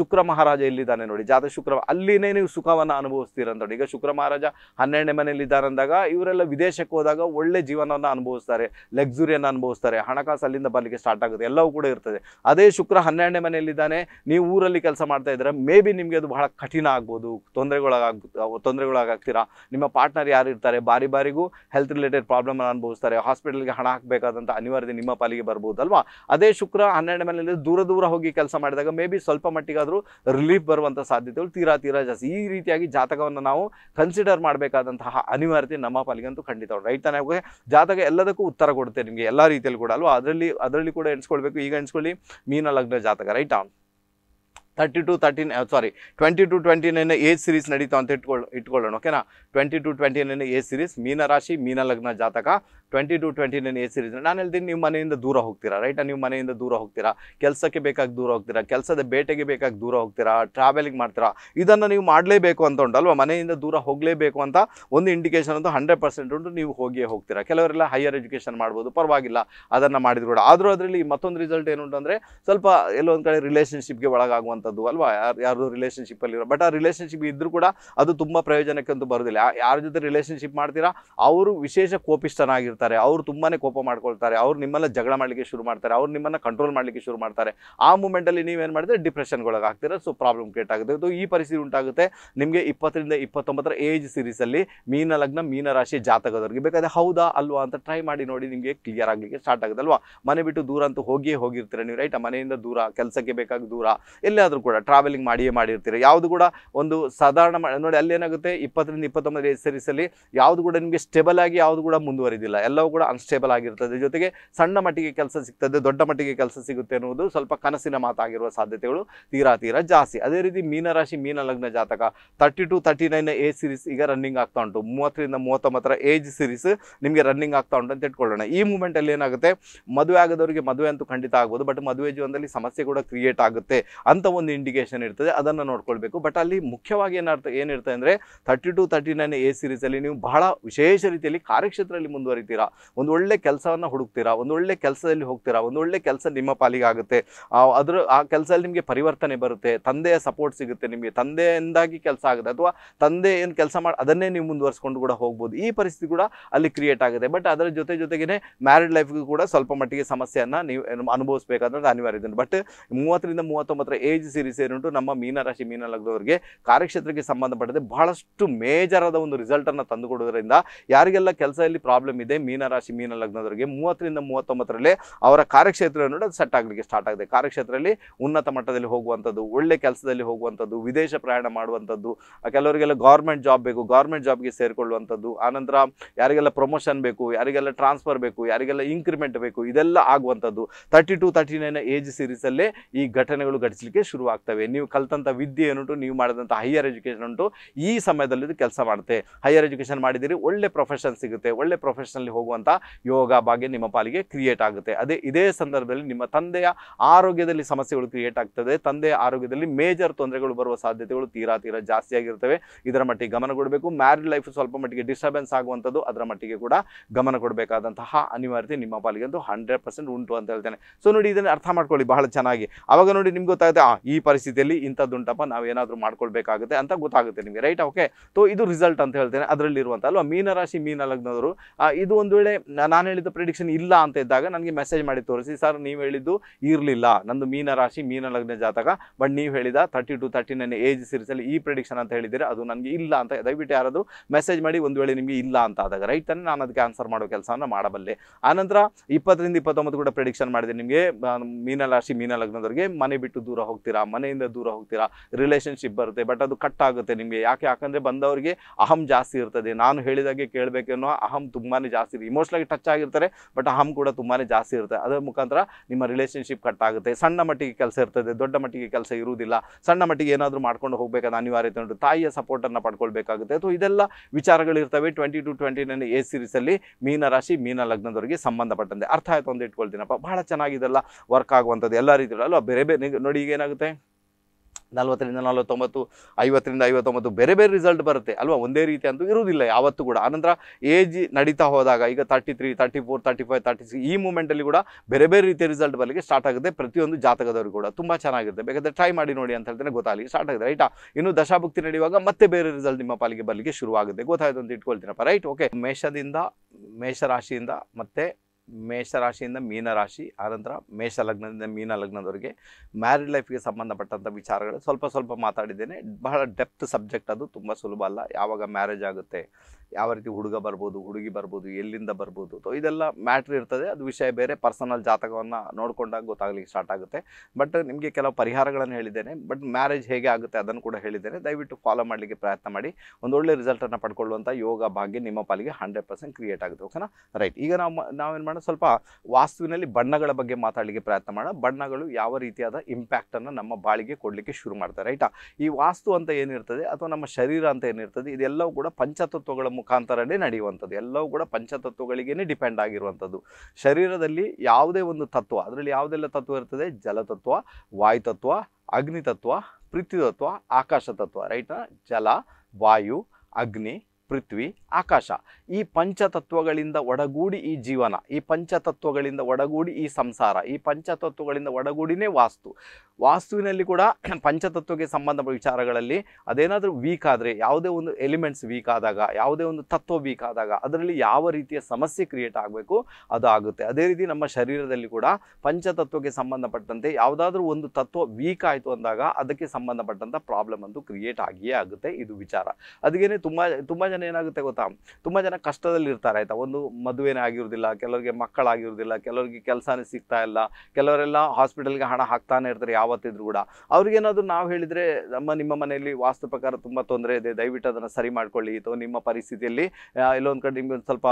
ಶುಕ್ರ ಮಹಾರಾಜ ಎಲ್ಲಿದ್ದಾನೆ ನೋಡಿ ಜಾತಕ ಶುಕ್ರ ಅಲ್ಲಿನೇ ನೀವು ಸುಖವನ್ನು ಅನುಭವಿಸ್ತೀರ ನೋಡಿ ಈಗ ಶುಕ್ರ ಮಹಾರಾಜ ಹನ್ನೆರಡನೇ ಮನೆಯಲ್ಲಿ ಇದ್ದಾರೆ ಅಂದಾಗ ಇವರು ಇವರೆಲ್ಲ ವಿದೇಶಕ್ಕೆ ಹೋದಾಗ ಒಳ್ಳೆ ಜೀವನವನ್ನು ಅನುಭವಿಸ್ತಾರೆ ಲಕ್ಸುರಿಯನ್ನು ಅನುಭವಿಸ್ತಾರೆ ಹಣಕಾಸು ಅಲ್ಲಿಂದ ಬರಲಿಕ್ಕೆ ಸ್ಟಾರ್ಟ್ ಆಗುತ್ತೆ ಎಲ್ಲವೂ ಕೂಡ ಇರ್ತದೆ ಅದೇ ಶುಕ್ರ ಹನ್ನೆರಡನೇ ಮನೆಯಲ್ಲಿದ್ದಾನೆ ನೀವು ಊರಲ್ಲಿ ಕೆಲಸ ಮಾಡ್ತಾ ಇದ್ರೆ ಮೇ ಬಿ ನಿಮಗೆ ಅದು ಬಹಳ ಕಠಿಣ ಆಗ್ಬೋದು ತೊಂದರೆಗೊಳಗಾಗ್ ತೊಂದರೆಗೊಳಗಾಗ್ತೀರಾ ನಿಮ್ಮ ಪಾರ್ಟ್ನರ್ ಯಾರು ಇರ್ತಾರೆ ಬಾರಿ ಬಾರಿಗೂ ಹೆಲ್ತ್ ರಿಲೇಟೆಡ್ ಪ್ರಾಬ್ಲಮ್ ಅನುಭವಿಸ್ತಾರೆ ಹಾಸ್ಪಿಟಲ್ಗೆ ಹಣ ಹಾಕಬೇಕಾದಂಥ ಅನಿವಾರ್ಯತೆ ನಿಮ್ಮ ಪಾಲಿಗೆ ಬರ್ಬೋದಲ್ವಾ ಅದೇ ಶುಕ್ರ ಹನ್ನೆರಡನೇ ಮನೆಯಲ್ಲಿ ದೂರ ದೂರ ಹೋಗಿ ಕೆಲಸ ಮಾಡಿದಾಗ ಮೇ ಬಿ ಸ್ವಲ್ಪ ಮಟ್ಟಿಗಾದರೂ ರಿಲೀಫ್ ಬರುವಂಥ ಸಾಧ್ಯತೆಗಳು ತೀರಾ ತೀರಾ ಜಾಸ್ತಿ ಈ ರೀತಿಯಾಗಿ ಜಾತಕವನ್ನು ನಾವು ಕನ್ಸಿಡರ್ ಮಾಡಬೇಕಾದಂತಹ ಅನಿವಾರ್ಯತೆ ನಮ್ಮ ಪಾಲಿಗಂತೂ ಖಂಡಿತ ರೈಟ್ ತಾನೆ ಹೋಗಿ ಜಾತಕ ಎಲ್ಲದಕ್ಕೂ ಉತ್ತರ ಕೊಡುತ್ತೆ ನಿಮಗೆ ಎಲ್ಲ ರೀತಿಯಲ್ಲಿ ಕೂಡ ಅಲ್ವಾ ಅದರಲ್ಲಿ ಅದರಲ್ಲಿ ಕೂಡ ಎಣಿಸ್ಕೊಳ್ಬೇಕು ಈಗ ಎಣಿಸ್ಕೊಳ್ಳಿ ಮೀನ ಲಗ್ನ ಜಾತಕ right thirty two thirty sorry twenty two twenty nine age series ನಡೀತಾ ಅಂತ ಇಟ್ಕೊಳ್ಳೋಣ ಓಕೆನಾ twenty two twenty nine age series ಮೀನ ರಾಶಿ ಮೀನ ಲಗ್ನ ಜಾತಕ twenty two twenty nine age series ನಾನು ಹೇಳ್ತೀನಿ ನೀವು ಮನೆಯಿಂದ ದೂರ ಹೋಗ್ತೀರಾ ರೈಟ್ ನೀವು ಮನೆಯಿಂದ ದೂರ ಹೋಗ್ತೀರಾ ಕೆಲಸಕ್ಕೆ ಬೇಕಾಗಿ ದೂರ ಹೋಗ್ತೀರಾ ಕೆಲಸದ ಬೇಟೆಗೆ ಬೇಕಾಗಿ ದೂರ ಹೋಗ್ತೀರಾ ಟ್ರಾವೆಲಿಂಗ್ ಮಾಡ್ತೀರಾ ಇದನ್ನು ನೀವು ಮಾಡಲೇಬೇಕು ಅಂತ ಉಂಟಲ್ವಾ ಮನೆಯಿಂದ ದೂರ ಹೋಗಲೇಬೇಕು ಅಂತ ಒಂದು ಇಂಡಿಕೇಶನ್ ಅಂತೂ ಹಂಡ್ರೆಡ್ ಪರ್ಸೆಂಟ್ ಉಂಟು ನೀವು ಹೋಗಿಯೇ ಹೋಗ್ತೀರಾ ಕೆಲವರೆಲ್ಲ ಹೈಯರ್ ಎಜುಕೇಷನ್ ಮಾಡ್ಬೋದು ಪರವಾಗಿಲ್ಲ ಅದನ್ನು ಮಾಡಿದ್ರು ಕೂಡ ಆದರೂ ಅದರಲ್ಲಿ ಮತ್ತೊಂದು ರಿಸಲ್ಟ್ ಏನುಂಟು ಅಂದರೆ ಸ್ವಲ್ಪ ಎಲ್ಲೊಂದು ಕಡೆ ರಿಲೇಷನ್ಶಿಪ್ಗೆ ಒಳಗಾಗುವಂಥದ್ದು ಅಲ್ವಾ ಯಾರು ರಿಲೇಷನ್ಶಿಪ್ಪಲ್ಲಿ ರಿಲೇಷನ್ಶಿಪ್ಪಲ್ಲಿರೋ ಬಟ್ ಆ ರಿಲೇಷನ್ಶಿಪ್ ಇದ್ದರೂ ಕೂಡ ಅದು ತುಂಬ ಪ್ರಯೋಜನಕ್ಕಂತೂ ಬರೋದಿಲ್ಲ ಯಾರ ಜೊತೆ ರಿಲೇಷನ್ಶಿಪ್ ಮಾಡ್ತೀರಾ ಅವರು ವಿಶೇಷ ಕೋಪಿಷ್ಟನಾಗಿರ್ತಾರೆ ಮಾಡ್ತಾರೆ ಅವ್ರು ತುಂಬಾನೇ ಕೋಪ ಮಾಡ್ಕೊಳ್ತಾರೆ ಅವ್ರು ನಿಮ್ಮನ್ನ ಜಗಳ ಮಾಡಲಿಕ್ಕೆ ಶುರು ಮಾಡ್ತಾರೆ ಅವ್ರು ನಿಮ್ಮನ್ನ ಕಂಟ್ರೋಲ್ ಮಾಡಲಿಕ್ಕೆ ಶುರು ಮಾಡ್ತಾರೆ ಆ ಮೂಮೆಂಟಲ್ಲಿ ನೀವೇನು ಮಾಡಿದ್ರೆ ಡಿಪ್ರೆಷನ್ಗೊಳಗಾಗ್ತೀರ ಸೊ ಪ್ರಾಬ್ಲಮ್ ಕ್ರಿಯೇಟ್ ಆಗುತ್ತೆ ಇದು ಈ ಪರಿಸ್ಥಿತಿ ಉಂಟಾಗುತ್ತೆ ನಿಮಗೆ ಇಪ್ಪತ್ತರಿಂದ ಇಪ್ಪತ್ತೊಂಬತ್ತರ ಏಜ್ ಸೀರೀಸಲ್ಲಿ ಮೀನ ಲಗ್ನ ಮೀನ ರಾಶಿ ಜಾತಕದವರಿಗೆ ಬೇಕಾದ್ರೆ ಹೌದಾ ಅಲ್ವಾ ಅಂತ ಟ್ರೈ ಮಾಡಿ ನೋಡಿ ನಿಮಗೆ ಕ್ಲಿಯರ್ ಆಗಲಿಕ್ಕೆ ಸ್ಟಾರ್ಟ್ ಆಗುತ್ತೆ ಅಲ್ವಾ ಮನೆ ಬಿಟ್ಟು ದೂರ ಅಂತೂ ಹೋಗಿಯೇ ಹೋಗಿರ್ತೀರ ನೀವು ರೈಟ್ ಮನೆಯಿಂದ ದೂರ ಕೆಲಸಕ್ಕೆ ಬೇಕಾಗಿ ದೂರ ಎಲ್ಲಾದರೂ ಕೂಡ ಟ್ರಾವೆಲಿಂಗ್ ಮಾಡಿಯೇ ಮಾಡಿರ್ತೀರ ಯಾವುದು ಕೂಡ ಒಂದು ಸಾಧಾರಣ ನೋಡಿ ಅಲ್ಲಿ ಏನಾಗುತ್ತೆ ಇಪ್ಪತ್ತರಿಂದ ಇಪ್ಪತ್ತೊಂಬತ್ತು ಏಜ್ ಸೀರೀಸಲ್ಲಿ ಯಾವುದು ಕೂಡ ನಿಮಗೆ ಸ್ಟೇಬಲ್ ಆಗಿ ಯಾವುದು ಕೂಡ ಮುಂದುವರಿದಿಲ್ಲ ಎಲ್ಲವೂ ಕೂಡ ಅನ್ಸ್ಟೇಬಲ್ ಆಗಿರ್ತದೆ ಜೊತೆಗೆ ಸಣ್ಣ ಮಟ್ಟಿಗೆ ಕೆಲಸ ಸಿಗ್ತದೆ ದೊಡ್ಡ ಮಟ್ಟಿಗೆ ಕೆಲಸ ಸಿಗುತ್ತೆ ಅನ್ನುವುದು ಸ್ವಲ್ಪ ಕನಸಿನ ಮಾತಾಗಿರುವ ಸಾಧ್ಯತೆಗಳು ತೀರಾ ತೀರಾ ಜಾಸ್ತಿ ಅದೇ ರೀತಿ ಮೀನರಾಶಿ ಮೀನ ಲಗ್ನ ಜಾತಕ thirty two thirty nine age series ಈಗ ರನ್ನಿಂಗ್ ಆಗ್ತಾ ಉಂಟು ಮೂವತ್ತರಿಂದ ಮೂವತ್ತೊಂಬತ್ತರ ಏಜ್ ಸೀರೀಸ್ ನಿಮಗೆ ರನ್ನಿಂಗ್ ಆಗ್ತಾ ಉಂಟು ಅಂತ ಇಟ್ಕೊಳ್ಳೋಣ ಈ ಮೂಮೆಂಟಲ್ಲಿ ಏನಾಗುತ್ತೆ ಮದುವೆ ಆಗದವರಿಗೆ ಮದುವೆ ಅಂತೂ ಖಂಡಿತ ಆಗ್ಬೋದು ಬಟ್ ಮದುವೆ ಜೀವನದಲ್ಲಿ ಸಮಸ್ಯೆ ಕೂಡ ಕ್ರಿಯೇಟ್ ಆಗುತ್ತೆ ಅಂತ ಒಂದು ಇಂಡಿಕೇಶನ್ ಇರ್ತದೆ ಅದನ್ನು ನೋಡ್ಕೊಳ್ಬೇಕು ಬಟ್ ಅಲ್ಲಿ ಮುಖ್ಯವಾಗಿ ಏನಾರ್ಥ ಏನಿರ್ತದೆ ಅಂದರೆ thirty two thirty nine age ಸೀರೀಸಲ್ಲಿ ನೀವು ಬಹಳ ವಿಶೇಷ ರೀತಿಯಲ್ಲಿ ಕಾರ್ಯಕ್ಷೇತ್ರದಲ್ಲಿ ಮುಂದುವರಿತೀವಿ ಹೋಗ್ತೀರಾ ಒಂದು ಒಳ್ಳೆ ಕೆಲಸವನ್ನು ಹುಡುಕ್ತೀರಾ ಒಂದು ಒಳ್ಳೆ ಕೆಲಸದಲ್ಲಿ ಹೋಗ್ತೀರಾ ಒಂದು ಒಳ್ಳೆ ಕೆಲಸ ನಿಮ್ಮ ಪಾಲಿಗೆ ಆಗುತ್ತೆ ಅದರ ಆ ಕೆಲಸದಲ್ಲಿ ನಿಮಗೆ ಪರಿವರ್ತನೆ ಬರುತ್ತೆ ತಂದೆಯ ಸಪೋರ್ಟ್ ಸಿಗುತ್ತೆ ನಿಮಗೆ ತಂದೆಯಿಂದಾಗಿ ಕೆಲಸ ಆಗುತ್ತೆ ಅಥವಾ ತಂದೆ ಏನು ಕೆಲಸ ಮಾಡಿ ಅದನ್ನೇ ನೀವು ಮುಂದುವರಿಸ್ಕೊಂಡು ಕೂಡ ಹೋಗ್ಬೋದು ಈ ಪರಿಸ್ಥಿತಿ ಕೂಡ ಅಲ್ಲಿ ಕ್ರಿಯೇಟ್ ಆಗುತ್ತೆ ಬಟ್ ಅದರ ಜೊತೆ ಜೊತೆಗೇ ಮ್ಯಾರಿಡ್ ಲೈಫ್ಗೂ ಕೂಡ ಸ್ವಲ್ಪ ಮಟ್ಟಿಗೆ ಸಮಸ್ಯೆಯನ್ನು ನೀವು ಅನುಭವಿಸಬೇಕಾದ್ರೆ ಅನಿವಾರ್ಯ ಇದೆ ಬಟ್ ಮೂವತ್ತರಿಂದ ಮೂವತ್ತೊಂಬತ್ತರ ಏಜ್ ಸೀರೀಸ್ ಏನುಂಟು ನಮ್ಮ ಮೀನರಾಶಿ ಮೀನ ಲಗ್ನದವರಿಗೆ ಕಾರ್ಯಕ್ಷೇತ್ರಕ್ಕೆ ಸಂಬಂಧಪಟ್ಟಂತೆ ಬಹಳಷ್ಟು ಮೇಜರಾದ ಒಂದು ರಿಸಲ್ಟನ್ನು ತಂದುಕೊಡೋದ್ರಿಂದ ಯಾರಿಗೆಲ್ಲ ಕೆಲಸದಲ್ಲಿ ಪ್ರಾಬ್ಲಮ್ ಇದೆ ಮೀನರಾಶಿ ಮೀನ ಲಗ್ನದವರಿಗೆ ಮೂವತ್ತರಿಂದ ಮೂವತ್ತೊಂಬತ್ತರಲ್ಲಿ ಅವರ ಕಾರ್ಯಕ್ಷೇತ್ರ ನೋಡಿ ಅದು ಸೆಟ್ ಆಗಲಿಕ್ಕೆ ಸ್ಟಾರ್ಟ್ ಆಗಿದೆ ಕಾರ್ಯಕ್ಷೇತ್ರದಲ್ಲಿ ಉನ್ನತ ಮಟ್ಟದಲ್ಲಿ ಹೋಗುವಂಥದ್ದು ಒಳ್ಳೆ ಕೆಲಸದಲ್ಲಿ ಹೋಗುವಂಥದ್ದು ವಿದೇಶ ಪ್ರಯಾಣ ಮಾಡುವಂಥದ್ದು ಕೆಲವರಿಗೆಲ್ಲ ಗೌರ್ಮೆಂಟ್ ಜಾಬ್ ಬೇಕು ಗೌರ್ಮೆಂಟ್ ಜಾಬ್ಗೆ ಸೇರಿಕೊಳ್ಳುವಂಥದ್ದು ಆನಂತರ ಯಾರಿಗೆಲ್ಲ ಪ್ರಮೋಷನ್ ಬೇಕು ಯಾರಿಗೆಲ್ಲ ಟ್ರಾನ್ಸ್ಫರ್ ಬೇಕು ಯಾರಿಗೆಲ್ಲ ಇನ್ಕ್ರಿಮೆಂಟ್ ಬೇಕು ಇದೆಲ್ಲ ಆಗುವಂಥದ್ದು thirty two thirty nine age ಸೀರೀಸಲ್ಲೇ ಈ ಘಟನೆಗಳು ಘಟಿಸಲಿಕ್ಕೆ ಶುರುವಾಗ್ತವೆ ನೀವು ಕಲ್ತಂಥ ವಿದ್ಯೆ ಏನುಂಟು ನೀವು ಮಾಡಿದಂಥ ಹೈಯರ್ ಎಜುಕೇಷನ್ ಉಂಟು ಈ ಸಮಯದಲ್ಲಿ ಇದು ಕೆಲಸ ಮಾಡುತ್ತೆ ಹೈಯರ್ ಎಜುಕೇಷನ್ ಮಾಡಿದಿರಿ ಒಳ್ಳೆ ಪ್ರೊಫೆಷನ್ ಸಿಗುತ್ತೆ ಒಳ್ಳೆ ಪ್ರೊಫೆಷನಲ್ಲಿ ಹೋಗುವಂತ ಯೋಗ ಭಾಗ್ಯ ನಿಮ್ಮ ಪಾಲಿಗೆ ಕ್ರಿಯೇಟ್ ಆಗುತ್ತೆ ಅದೇ ಇದೇ ಸಂದರ್ಭದಲ್ಲಿ ನಿಮ್ಮ ತಂದೆಯ ಆರೋಗ್ಯದಲ್ಲಿ ಸಮಸ್ಯೆಗಳು ಕ್ರಿಯೇಟ್ ಆಗ್ತದೆ ತಂದೆಯ ಆರೋಗ್ಯದಲ್ಲಿ ಮೇಜರ್ ತೊಂದರೆಗಳು ಬರುವ ಸಾಧ್ಯತೆಗಳು ತೀರಾ ತೀರಾ ಜಾಸ್ತಿ ಆಗಿರ್ತವೆ ಇದರ ಮಟ್ಟಿಗೆ ಗಮನ ಕೊಡಬೇಕು ಮ್ಯಾರಿಡ್ ಲೈಫ್ ಸ್ವಲ್ಪ ಮಟ್ಟಿಗೆ ಡಿಸ್ಟರ್ಬೆನ್ಸ್ ಆಗುವಂಥದ್ದು ಅದರ ಮಟ್ಟಿಗೆ ಕೂಡ ಗಮನ ಕೊಡಬೇಕಾದಂತಹ ಅನಿವಾರ್ಯತೆ ನಿಮ್ಮ ಪಾಲಿಗೆ ಒಂದು ಹಂಡ್ರೆಡ್ ಪರ್ಸೆಂಟ್ ಉಂಟು ಅಂತ ಹೇಳ್ತೇನೆ ಸೊ ನೋಡಿ ಇದನ್ನು ಅರ್ಥ ಮಾಡ್ಕೊಳ್ಳಿ ಬಹಳ ಚೆನ್ನಾಗಿ ಅವಾಗ ನೋಡಿ ನಿಮ್ಗೆ ಗೊತ್ತಾಗುತ್ತೆ ಆ ಈ ಪರಿಸ್ಥಿತಿಯಲ್ಲಿ ಇಂಥದ್ದುಂಟಪ್ಪ ನಾವು ಏನಾದರೂ ಮಾಡ್ಕೊಳ್ಬೇಕಾಗುತ್ತೆ ಅಂತ ಗೊತ್ತಾಗುತ್ತೆ ನಿಮಗೆ ರೈಟ್ ಓಕೆ ಸೊ ಇದು ರಿಸಲ್ಟ್ ಅಂತ ಹೇಳ್ತೇನೆ ಅದರಲ್ಲಿರುವಂಥ ಅಲ್ವಾ ಮೀನರಾಶಿ ಮೀನ ಲಗ್ನದವರು ಇದು ಒಂದು ವೇಳೆ ನಾನು ಹೇಳಿದ ಪ್ರಿಡಿಕ್ಷನ್ ಇಲ್ಲ ಅಂತ ಇದ್ದಾಗ ನನಗೆ ಮೆಸೇಜ್ ಮಾಡಿ ತೋರಿಸಿ ಸರ್ ನೀವು ಹೇಳಿದ್ದು ಇರಲಿಲ್ಲ ನಂದು ಮೀನ ರಾಶಿ ಮೀನ ಲಗ್ನ ಜಾತಕ ಬಟ್ ನೀವು ಹೇಳಿದ thirty two thirty nine age ಸಿರಿಸಲ್ಲಿ ಈ ಪ್ರಿಡಿಕ್ಷನ್ ಅಂತ ಹೇಳಿದರೆ ಅದು ನನಗೆ ಇಲ್ಲ ಅಂತ ದಯವಿಟ್ಟು ಯಾರಾದರೂ ಮೆಸೇಜ್ ಮಾಡಿ ಒಂದು ವೇಳೆ ನಿಮಗೆ ಇಲ್ಲ ಅಂತ ಆದಾಗ ರೈಟ್ ತಾನೆ ನಾನು ಅದಕ್ಕೆ ಆನ್ಸರ್ ಮಾಡೋ ಕೆಲಸವನ್ನು ಮಾಡಬಲ್ಲೆ ಆನಂತರ ಇಪ್ಪತ್ತರಿಂದ ಇಪ್ಪತ್ತೊಂಬತ್ತು ಕೂಡ ಪ್ರಿಡಿಕ್ಷನ್ ಮಾಡಿದೆ ನಿಮಗೆ ಮೀನ ರಾಶಿ ಮೀನ ಲಗ್ನದವರಿಗೆ ಮನೆ ಬಿಟ್ಟು ದೂರ ಹೋಗ್ತೀರಾ ಮನೆಯಿಂದ ದೂರ ಹೋಗ್ತೀರಾ ರಿಲೇಷನ್ಶಿಪ್ ಬರುತ್ತೆ ಬಟ್ ಅದು ಕಟ್ ಆಗುತ್ತೆ ನಿಮಗೆ ಯಾಕೆ ಯಾಕಂದರೆ ಬಂದವರಿಗೆ ಅಹಂ ಜಾಸ್ತಿ ಇರ್ತದೆ ನಾನು ಹೇಳಿದಾಗೆ ಕೇಳಬೇಕೆನ್ನೋ ಅಹಂ ತುಂಬಾ ಜಾಸ್ತಿ ಜಾಸ್ತಿ ಇಮೋಷ್ನಲಾಗಿ ಟಚ್ ಆಗಿರ್ತಾರೆ ಬಟ್ ಹಮ್ ಕೂಡ ತುಂಬಾ ಜಾಸ್ತಿ ಇರುತ್ತೆ ಅದರ ಮುಖಾಂತರ ನಿಮ್ಮ ರಿಲೇಷನ್ಶಿಪ್ ಕಟ್ ಆಗುತ್ತೆ ಸಣ್ಣ ಮಟ್ಟಿಗೆ ಕೆಲಸ ಇರ್ತದೆ ದೊಡ್ಡ ಮಟ್ಟಿಗೆ ಕೆಲಸ ಇರುವುದಿಲ್ಲ ಸಣ್ಣ ಮಟ್ಟಿಗೆ ಏನಾದರೂ ಮಾಡ್ಕೊಂಡು ಹೋಗಬೇಕಾದ ಅನಿವಾರ್ಯತೆ ಉಂಟು ತಾಯಿಯ ಸಪೋರ್ಟನ್ನು ಪಡ್ಕೊಳ್ಬೇಕಾಗುತ್ತೆ ಅಥವಾ ಇದೆಲ್ಲ ವಿಚಾರಗಳಿರ್ತವೆ twenty two twenty nine age ಸೀರೀಸಲ್ಲಿ ಮೀನ ರಾಶಿ ಮೀನ ಲಗ್ನದವರಿಗೆ ಸಂಬಂಧಪಟ್ಟಂತೆ ಅರ್ಥ ಆಯ್ತು ಒಂದು ಇಟ್ಕೊಳ್ತೀನಪ್ಪ ಬಹಳ ಚೆನ್ನಾಗಿದೆಲ್ಲ ವರ್ಕ್ ಆಗುವಂಥದ್ದು ಎಲ್ಲ ರೀತಿಗಳಲ್ಲೂ ಬೇರೆ ಬೇರೆ ನೋಡಿ ಈಗ ಏನಾಗುತ್ತೆ ನಲ್ವತ್ತರಿಂದ ನಲವತ್ತೊಂಬತ್ತು ಐವತ್ತರಿಂದ ಐವತ್ತೊಂಬತ್ತು ಬೇರೆ ಬೇರೆ ರಿಸಲ್ಟ್ ಬರುತ್ತೆ ಅಲ್ವಾ ಒಂದೇ ರೀತಿ ಅಂತೂ ಇರುವುದಿಲ್ಲ ಯಾವತ್ತೂ ಕೂಡ ಆನಂತರ ಏಜ್ ನಡೀತಾ ಹೋದಾಗ ಈಗ thirty three thirty four thirty five thirty six ಈ ಮೂಮೆಂಟಲ್ಲಿ ಕೂಡ ಬೇರೆ ಬೇರೆ ರೀತಿಯ ರಿಸಲ್ಟ್ ಬರಲಿಕ್ಕೆ ಸ್ಟಾರ್ಟ್ ಆಗುತ್ತೆ ಪ್ರತಿಯೊಂದು ಜಾತಕದವರು ಕೂಡ ತುಂಬ ಚೆನ್ನಾಗಿರುತ್ತೆ ಬೇಕಾದರೆ ಟ್ರೈ ಮಾಡಿ ನೋಡಿ ಅಂತ ಹೇಳ್ತೇನೆ ಗೊತ್ತಾಗಲಿಕ್ಕೆ ಸ್ಟಾರ್ಟ್ ಆಗುತ್ತೆ ರೈಟಾ ಇನ್ನು ದಶಾಭಕ್ತಿ ನಡೆಯುವಾಗ ಮತ್ತೆ ಬೇರೆ ರಿಸಲ್ಟ್ ನಿಮ್ಮ ಪಾಲಿಗೆ ಬರಲಿಕ್ಕೆ ಶುರುವಾಗುತ್ತೆ ಗೊತ್ತಾಯ್ತು ಅಂತ ಇಟ್ಕೊಳ್ತೀನಪ್ಪ ರೈಟ್ ಓಕೆ ಮೇಷದಿಂದ ಮೇಷರಾಶಿಯಿಂದ ಮತ್ತೆ ಮೇಷರಾಶಿಯಿಂದ ಮೀನರಾಶಿ ಆನಂತರ ಮೇಷ ಲಗ್ನದಿಂದ ಮೀನ ಲಗ್ನದವರಿಗೆ ಮ್ಯಾರಿಡ್ ಲೈಫ್ಗೆ ಸಂಬಂಧಪಟ್ಟಂಥ ವಿಚಾರಗಳು ಸ್ವಲ್ಪ ಸ್ವಲ್ಪ ಮಾತಾಡಿದ್ದೇನೆ ಬಹಳ ಡೆಪ್ತ್ ಸಬ್ಜೆಕ್ಟ್ ಅದು ತುಂಬ ಸುಲಭ ಅಲ್ಲ ಯಾವಾಗ ಮ್ಯಾರೇಜ್ ಆಗುತ್ತೆ ಯಾವ ರೀತಿ ಹುಡುಗ ಬರ್ಬೋದು ಹುಡುಗಿ ಬರ್ಬೋದು ಎಲ್ಲಿಂದ ಬರ್ಬೋದು ಇದೆಲ್ಲ ಮ್ಯಾಟ್ರ್ ಇರ್ತದೆ ಅದು ವಿಷಯ ಬೇರೆ ಪರ್ಸನಲ್ ಜಾತಕವನ್ನು ನೋಡಿಕೊಂಡಾಗ ಗೊತ್ತಾಗಲಿಕ್ಕೆ ಸ್ಟಾರ್ಟ್ ಆಗುತ್ತೆ ಬಟ್ ನಿಮಗೆ ಕೆಲವು ಪರಿಹಾರಗಳನ್ನು ಹೇಳಿದ್ದೇನೆ ಬಟ್ ಮ್ಯಾರೇಜ್ ಹೇಗೆ ಆಗುತ್ತೆ ಅದನ್ನು ಕೂಡ ಹೇಳಿದ್ದೇನೆ ದಯವಿಟ್ಟು ಫಾಲೋ ಮಾಡಲಿಕ್ಕೆ ಪ್ರಯತ್ನ ಮಾಡಿ ಒಂದೊಳ್ಳೆ ರಿಸಲ್ಟನ್ನು ಪಡ್ಕೊಳ್ಳುವಂಥ ಯೋಗ ಭಾಗ್ಯ ನಿಮ್ಮ ಪಾಲಿಗೆ ಹಂಡ್ರೆಡ್ ಪರ್ಸೆಂಟ್ ಕ್ರಿಯೇಟ್ ಆಗುತ್ತೆ ಓಕೆನಾ ರೈಟ್ ಈಗ ನಾವು ನಾವೇನು ಮಾಡೋಣ ಸ್ವಲ್ಪ ವಾಸ್ತುವಿನಲ್ಲಿ ಬಣ್ಣಗಳ ಬಗ್ಗೆ ಮಾತಾಡಲಿಕ್ಕೆ ಪ್ರಯತ್ನ ಮಾಡೋಣ ಬಣ್ಣಗಳು ಯಾವ ರೀತಿಯಾದ ಇಂಪ್ಯಾಕ್ಟನ್ನು ನಮ್ಮ ಬಾಳಿಗೆ ಕೊಡಲಿಕ್ಕೆ ಶುರು ಮಾಡ್ತಾರೆ ರೈಟಾ ಈ ವಾಸ್ತು ಅಂತ ಏನಿರ್ತದೆ ಅಥವಾ ನಮ್ಮ ಶರೀರ ಅಂತ ಏನಿರ್ತದೆ ಇದೆಲ್ಲವೂ ಕೂಡ ಪಂಚತತ್ವಗಳ ಮುಖಾಂತರನೇ ನಡೆಯುವಂಥದ್ದು ಎಲ್ಲವೂ ಕೂಡ ಪಂಚತತ್ವಗಳಿಗೇ ಡಿಪೆಂಡ್ ಆಗಿರುವಂಥದ್ದು ಶರೀರದಲ್ಲಿ ಯಾವುದೇ ಒಂದು ತತ್ವ ಅದರಲ್ಲಿ ಯಾವುದೆಲ್ಲ ತತ್ವ ಇರ್ತದೆ ಜಲತತ್ವ ವಾಯುತತ್ವ ಅಗ್ನಿತತ್ವ ಪೃಥ್ವಿ ತತ್ವ ಆಕಾಶ ತತ್ವ ರೈಟ್ ಜಲ ವಾಯು ಅಗ್ನಿ ಪೃಥ್ವಿ ಆಕಾಶ ಈ ಪಂಚತತ್ವಗಳಿಂದ ಒಡಗೂಡಿ ಈ ಜೀವನ ಈ ಪಂಚತತ್ವಗಳಿಂದ ಒಡಗೂಡಿ ಈ ಸಂಸಾರ ಈ ಪಂಚತತ್ವಗಳಿಂದ ಒಡಗೂಡಿನೇ ವಾಸ್ತು ವಾಸ್ತುವಿನಲ್ಲಿ ಕೂಡ ಪಂಚತತ್ವಕ್ಕೆ ಸಂಬಂಧಪಟ್ಟ ವಿಚಾರಗಳಲ್ಲಿ ಅದೇನಾದರೂ ವೀಕ್ ಆದರೆ ಯಾವುದೇ ಒಂದು ಎಲಿಮೆಂಟ್ಸ್ ವೀಕ್ ಆದಾಗ ಯಾವುದೇ ಒಂದು ತತ್ವ ವೀಕ್ ಆದಾಗ ಅದರಲ್ಲಿ ಯಾವ ರೀತಿಯ ಸಮಸ್ಯೆ ಕ್ರಿಯೇಟ್ ಆಗಬೇಕು ಅದು ಆಗುತ್ತೆ ಅದೇ ರೀತಿ ನಮ್ಮ ಶರೀರದಲ್ಲಿ ಕೂಡ ಪಂಚತತ್ವಕ್ಕೆ ಸಂಬಂಧಪಟ್ಟಂತೆ ಯಾವುದಾದ್ರೂ ಒಂದು ತತ್ವ ವೀಕ್ ಆಯಿತು ಅಂದಾಗ ಅದಕ್ಕೆ ಸಂಬಂಧಪಟ್ಟಂಥ ಪ್ರಾಬ್ಲಮ್ ಅಂತೂ ಕ್ರಿಯೇಟ್ ಆಗಿಯೇ ಆಗುತ್ತೆ ಇದು ವಿಚಾರ ಅದಕ್ಕೇನೆ ತುಂಬ ತುಂಬ ಜನ ಏನಾಗುತ್ತೆ ಗೊತ್ತಾ ತುಂಬ ಜನ ಕಷ್ಟದಲ್ಲಿ ಇರ್ತಾರೆ ಆಯ್ತಾ ಒಂದು ಮದುವೆನೇ ಆಗಿರೋದಿಲ್ಲ ಕೆಲವರಿಗೆ ಮಕ್ಕಳಾಗಿರೋದಿಲ್ಲ ಕೆಲವರಿಗೆ ಕೆಲಸನೇ ಸಿಗ್ತಾ ಇಲ್ಲ ಕೆಲವರೆಲ್ಲ ಹಾಸ್ಪಿಟಲ್ಗೆ ಹಣ ಹಾಕ್ತಾನೆ ಇರ್ತಾರೆ ಯಾವತ್ತಿದ್ರು ಕೂಡ ಅವ್ರಿಗೇನಾದರೂ ನಾವು ಹೇಳಿದರೆ ನಮ್ಮ ನಿಮ್ಮ ಮನೆಯಲ್ಲಿ ವಾಸ್ತು ಪ್ರಕಾರ ತುಂಬ ತೊಂದರೆ ಇದೆ ದಯವಿಟ್ಟು ಅದನ್ನು ಸರಿ ಮಾಡ್ಕೊಳ್ಳಿ ಅಥವಾ ನಿಮ್ಮ ಪರಿಸ್ಥಿತಿಯಲ್ಲಿ ಎಲ್ಲೊಂದು ಕಡೆ ನಿಮಗೆ ಒಂದು ಸ್ವಲ್ಪ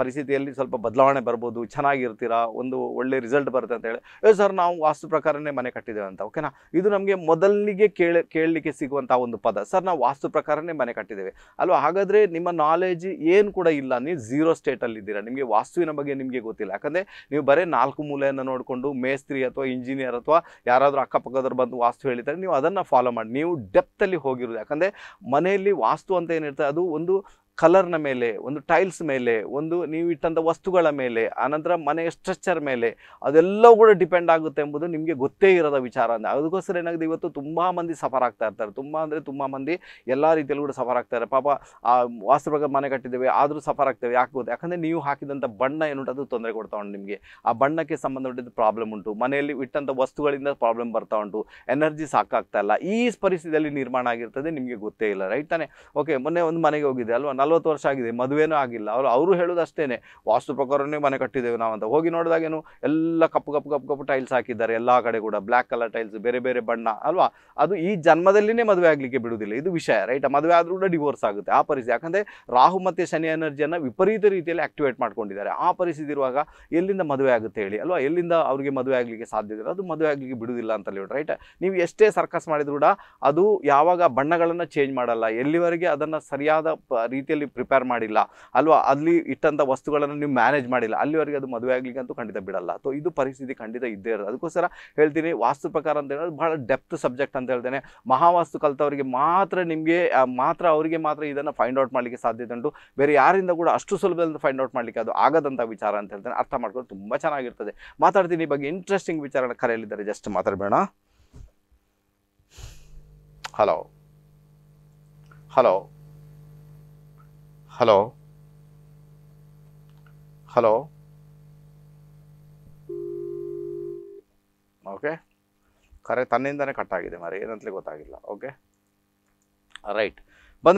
ಪರಿಸ್ಥಿತಿಯಲ್ಲಿ ಸ್ವಲ್ಪ ಬದಲಾವಣೆ ಬರ್ಬೋದು ಚೆನ್ನಾಗಿರ್ತೀರಾ ಒಂದು ಒಳ್ಳೆ ರಿಸಲ್ಟ್ ಬರುತ್ತೆ ಅಂತ ಹೇಳಿ ಸರ್ ನಾವು ವಾಸ್ತು ಪ್ರಕಾರನೇ ಮನೆ ಕಟ್ಟಿದ್ದೇವೆ ಅಂತ ಓಕೆನಾ ಇದು ನಮಗೆ ಮೊದಲಿಗೆ ಕೇಳ ಕೇಳಲಿಕ್ಕೆ ಸಿಗುವಂಥ ಒಂದು ಪದ ಸರ್ ನಾವು ವಾಸ್ತು ಪ್ರಕಾರನೇ ಮನೆ ಕಟ್ಟಿದ್ದೇವೆ ಅಲ್ವಾ ಹಾಗಾದರೆ ನಿಮ್ಮ ನಾಲೆಜ್ ಏನು ಕೂಡ ಇಲ್ಲ ನೀವು ಝೀರೋ ಇದ್ದೀರಾ ನಿಮಗೆ ವಾಸ್ತುವಿನ ಬಗ್ಗೆ ನಿಮಗೆ ಗೊತ್ತಿಲ್ಲ ಯಾಕಂದರೆ ನೀವು ಬರೀ ನಾಲ್ಕು ಮೂಲೆಯನ್ನು ನೋಡಿಕೊಂಡು ಮೇಸ್ತ್ರಿ ಅಥವಾ ಇಂಜಿನಿಯರ್ ಅಥವಾ ಯಾರಾದರೂ ಅಕ್ಕಪಕ್ಕದವ್ರು ಬಂದು ವಾಸ್ತು ಹೇಳಿದರೆ ನೀವು ಅದನ್ನು ಫಾಲೋ ಮಾಡಿ ನೀವು ಡೆಪ್ತಲ್ಲಿ ಹೋಗಿರೋದು ಯಾಕಂದರೆ ಮನೆಯಲ್ಲಿ ವಾಸ್ತು ಅಂತ ಏನಿರ್ತದೆ ಅದು ಒಂದು ಕಲರ್ನ ಮೇಲೆ ಒಂದು ಟೈಲ್ಸ್ ಮೇಲೆ ಒಂದು ನೀವು ಇಟ್ಟಂಥ ವಸ್ತುಗಳ ಮೇಲೆ ಆನಂತರ ಮನೆಯ ಸ್ಟ್ರಕ್ಚರ್ ಮೇಲೆ ಅದೆಲ್ಲವೂ ಕೂಡ ಡಿಪೆಂಡ್ ಆಗುತ್ತೆ ಎಂಬುದು ನಿಮಗೆ ಗೊತ್ತೇ ಇರೋದ ವಿಚಾರ ಅಂದರೆ ಅದಕ್ಕೋಸ್ಕರ ಏನಾಗಿದೆ ಇವತ್ತು ತುಂಬ ಮಂದಿ ಸಫರ್ ಆಗ್ತಾ ಇರ್ತಾರೆ ತುಂಬ ಅಂದರೆ ತುಂಬ ಮಂದಿ ಎಲ್ಲ ರೀತಿಯಲ್ಲೂ ಕೂಡ ಸಫರ್ ಆಗ್ತಾರೆ ಪಾಪ ಆ ವಾಸ್ತವಾಗ ಮನೆ ಕಟ್ಟಿದ್ದೇವೆ ಆದರೂ ಸಫರ್ ಆಗ್ತೇವೆ ಯಾಕೆ ಗೊತ್ತೆ ಯಾಕಂದರೆ ನೀವು ಹಾಕಿದಂಥ ಬಣ್ಣ ಏನುಂಟು ಅದು ತೊಂದರೆ ಕೊಡ್ತಾ ಉಂಟು ನಿಮಗೆ ಆ ಬಣ್ಣಕ್ಕೆ ಸಂಬಂಧಪಟ್ಟಿದ್ದು ಪ್ರಾಬ್ಲಮ್ ಉಂಟು ಮನೆಯಲ್ಲಿ ಇಟ್ಟಂಥ ವಸ್ತುಗಳಿಂದ ಪ್ರಾಬ್ಲಮ್ ಬರ್ತಾ ಉಂಟು ಎನರ್ಜಿ ಸಾಕಾಗ್ತಾ ಇಲ್ಲ ಈ ಪರಿಸ್ಥಿತಿಯಲ್ಲಿ ನಿರ್ಮಾಣ ಆಗಿರ್ತದೆ ನಿಮಗೆ ಗೊತ್ತೇ ಇಲ್ಲ ರೈಟ್ ತಾನೆ ಓಕೆ ಮೊನ್ನೆ ಒಂದು ಮನೆಗೆ ಹೋಗಿದೆ ಅಲ್ವಾ ನಲ್ವತ್ತು ವರ್ಷ ಆಗಿದೆ ಮದುವೆನೂ ಆಗಿಲ್ಲ ಅವರು ಅವರು ಹೇಳೋದು ವಾಸ್ತು ಪ್ರಕಾರನೇ ಮನೆ ಕಟ್ಟಿದ್ದೇವೆ ನಾವು ಅಂತ ಹೋಗಿ ನೋಡಿದಾಗೇನು ಎಲ್ಲ ಕಪ್ಪು ಕಪ್ಪು ಕಪ್ಪು ಕಪ್ಪು ಟೈಲ್ಸ್ ಹಾಕಿದ್ದಾರೆ ಎಲ್ಲ ಕಡೆ ಕೂಡ ಬ್ಲ್ಯಾಕ್ ಕಲರ್ ಟೈಲ್ಸ್ ಬೇರೆ ಬೇರೆ ಬಣ್ಣ ಅಲ್ವಾ ಅದು ಈ ಜನ್ಮದಲ್ಲಿನೇ ಮದುವೆ ಆಗಲಿಕ್ಕೆ ಬಿಡುವುದಿಲ್ಲ ಇದು ವಿಷಯ ರೈಟ್ ಮದುವೆ ಆದರೂ ಕೂಡ ಡಿವೋರ್ಸ್ ಆಗುತ್ತೆ ಆ ಪರಿಸ್ಥಿತಿ ಯಾಕಂದರೆ ರಾಹು ಮತ್ತು ಶನಿ ಎನರ್ಜಿಯನ್ನು ವಿಪರೀತ ರೀತಿಯಲ್ಲಿ ಆಕ್ಟಿವೇಟ್ ಮಾಡ್ಕೊಂಡಿದ್ದಾರೆ ಆ ಪರಿಸ್ಥಿತಿ ಇರುವಾಗ ಎಲ್ಲಿಂದ ಮದುವೆ ಆಗುತ್ತೆ ಹೇಳಿ ಅಲ್ವಾ ಎಲ್ಲಿಂದ ಅವರಿಗೆ ಮದುವೆ ಆಗಲಿಕ್ಕೆ ಸಾಧ್ಯ ಇದೆ ಅದು ಮದುವೆ ಆಗಲಿಕ್ಕೆ ಬಿಡುವುದಿಲ್ಲ ಅಂತ ಹೇಳಿ ರೈಟ್ ನೀವು ಎಷ್ಟೇ ಸರ್ಕಸ್ ಮಾಡಿದ್ರು ಕೂಡ ಅದು ಯಾವಾಗ ಬಣ್ಣಗಳನ್ನು ಚೇಂಜ್ ಮಾಡಲ್ಲ ಎಲ್ಲಿವರೆಗೆ ಅದನ್ನು ಸರಿಯಾದ ರೀತಿಯಲ್ಲಿ ರೀತಿಯಲ್ಲಿ ಪ್ರಿಪೇರ್ ಮಾಡಿಲ್ಲ ಅಲ್ವಾ ಅಲ್ಲಿ ಇಟ್ಟಂಥ ವಸ್ತುಗಳನ್ನು ನೀವು ಮ್ಯಾನೇಜ್ ಮಾಡಿಲ್ಲ ಅಲ್ಲಿವರೆಗೆ ಅದು ಮದುವೆ ಆಗಲಿಕ್ಕೆ ಅಂತೂ ಖಂಡಿತ ಬಿಡಲ್ಲ ಸೊ ಇದು ಪರಿಸ್ಥಿತಿ ಖಂಡಿತ ಇದ್ದೇ ಇರೋದು ಅದಕ್ಕೋಸ್ಕರ ಹೇಳ್ತೀನಿ ವಾಸ್ತು ಪ್ರಕಾರ ಅಂತ ಹೇಳೋದು ಬಹಳ ಡೆಪ್ತ್ ಸಬ್ಜೆಕ್ಟ್ ಅಂತ ಹೇಳ್ತೇನೆ ಮಹಾವಾಸ್ತು ಕಲಿತವರಿಗೆ ಮಾತ್ರ ನಿಮಗೆ ಮಾತ್ರ ಅವರಿಗೆ ಮಾತ್ರ ಇದನ್ನು ಫೈಂಡ್ ಔಟ್ ಮಾಡಲಿಕ್ಕೆ ಸಾಧ್ಯತೆ ಉಂಟು ಬೇರೆ ಯಾರಿಂದ ಕೂಡ ಅಷ್ಟು ಸುಲಭದಿಂದ ಫೈಂಡ್ ಔಟ್ ಮಾಡಲಿಕ್ಕೆ ಅದು ಆಗದಂಥ ವಿಚಾರ ಅಂತ ಹೇಳ್ತೇನೆ ಅರ್ಥ ಮಾಡ್ಕೊಂಡು ತುಂಬ ಚೆನ್ನಾಗಿರ್ತದೆ ಮಾತಾಡ್ತೀನಿ ಈ ಬಗ್ಗೆ ಇಂಟ್ರೆಸ್ಟಿಂಗ್ ವಿಚಾರ ಕರೆಯಲಿದ್ದಾರೆ ಜಸ್ಟ್ ಮಾತಾಡಬೇಡ hello hello hello hello okay ಕರೆ ತನ್ನಿಂದನೇ ಕಟ್ ಆಗಿದೆ ಮರಿ ಏನಂತಲೇ ಗೊತ್ತಾಗಿಲ್ಲ ಓಕೆ ರೈಟ್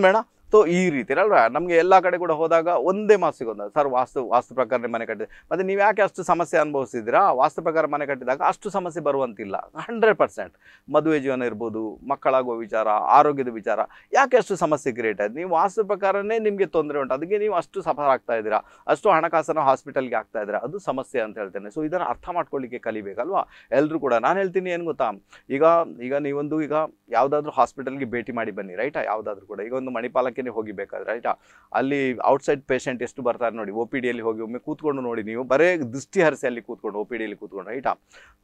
ಮೇಡ ಸೊ ಈ ರೀತಿ ಅಲ್ವಾ ನಮಗೆ ಎಲ್ಲ ಕಡೆ ಕೂಡ ಹೋದಾಗ ಒಂದೇ ಮಾತು ಸಿಗೋದು ಸರ್ ವಾಸ್ತು ವಾಸ್ತು ಪ್ರಕಾರನೇ ಮನೆ ಕಟ್ಟಿದೆ ಮತ್ತೆ ನೀವು ಯಾಕೆ ಅಷ್ಟು ಸಮಸ್ಯೆ ಅನುಭವಿಸಿದ್ದೀರಾ ವಾಸ್ತು ಪ್ರಕಾರ ಮನೆ ಕಟ್ಟಿದಾಗ ಅಷ್ಟು ಸಮಸ್ಯೆ ಬರುವಂತಿಲ್ಲ ಹಂಡ್ರೆಡ್ ಪರ್ಸೆಂಟ್ ಮದುವೆ ಜೀವನ ಇರ್ಬೋದು ಮಕ್ಕಳಾಗುವ ವಿಚಾರ ಆರೋಗ್ಯದ ವಿಚಾರ ಯಾಕೆ ಅಷ್ಟು ಸಮಸ್ಯೆ ಕ್ರಿಯೇಟ್ ಆಯಿತು ನೀವು ವಾಸ್ತು ಪ್ರಕಾರನೇ ನಿಮಗೆ ತೊಂದರೆ ಉಂಟು ಅದಕ್ಕೆ ನೀವು ಅಷ್ಟು ಸಫಲ ಆಗ್ತಾ ಇದ್ದೀರಾ ಅಷ್ಟು ಹಣಕಾಸನ್ನು ಹಾಸ್ಪಿಟಲ್ಗೆ ಆಗ್ತಾ ಇದ್ದೀರಾ ಅದು ಸಮಸ್ಯೆ ಅಂತ ಹೇಳ್ತೇನೆ ಸೊ ಇದನ್ನು ಅರ್ಥ ಮಾಡ್ಕೊಳ್ಳಿಕ್ಕೆ ಕಲಿಬೇಕಲ್ವಾ ಎಲ್ಲರೂ ಕೂಡ ನಾನು ಹೇಳ್ತೀನಿ ಏನು ಗೊತ್ತಾ ಈಗ ಈಗ ನೀವೊಂದು ಈಗ ಯಾವುದಾದ್ರೂ ಹಾಸ್ಪಿಟಲ್ಗೆ ಭೇಟಿ ಮಾಡಿ ಬನ್ನಿ ರೈಟಾ ಯಾವುದಾದ್ರೂ ಕೂಡ ಈಗ ಒಂದು ಮಣಿಪಾಲಕ್ಕೆ ಕ್ಲಿನಿಕ್ಗೆ ಹೋಗಿ ಬೇಕಾದ್ರೆ ಆಯಿತಾ ಅಲ್ಲಿ ಔಟ್ಸೈಡ್ ಪೇಷಂಟ್ ಎಷ್ಟು ಬರ್ತಾರೆ ನೋಡಿ ಒ ಪಿ ಡಿಯಲ್ಲಿ ಹೋಗಿ ಒಮ್ಮೆ ಕೂತ್ಕೊಂಡು ನೋಡಿ ನೀವು ಬರೇ ದೃಷ್ಟಿ ಹರಿಸಿ ಅಲ್ಲಿ ಕೂತ್ಕೊಂಡು ಒ ಪಿ ಡಿಯಲ್ಲಿ ಕೂತ್ಕೊಂಡು ಆಯಿತಾ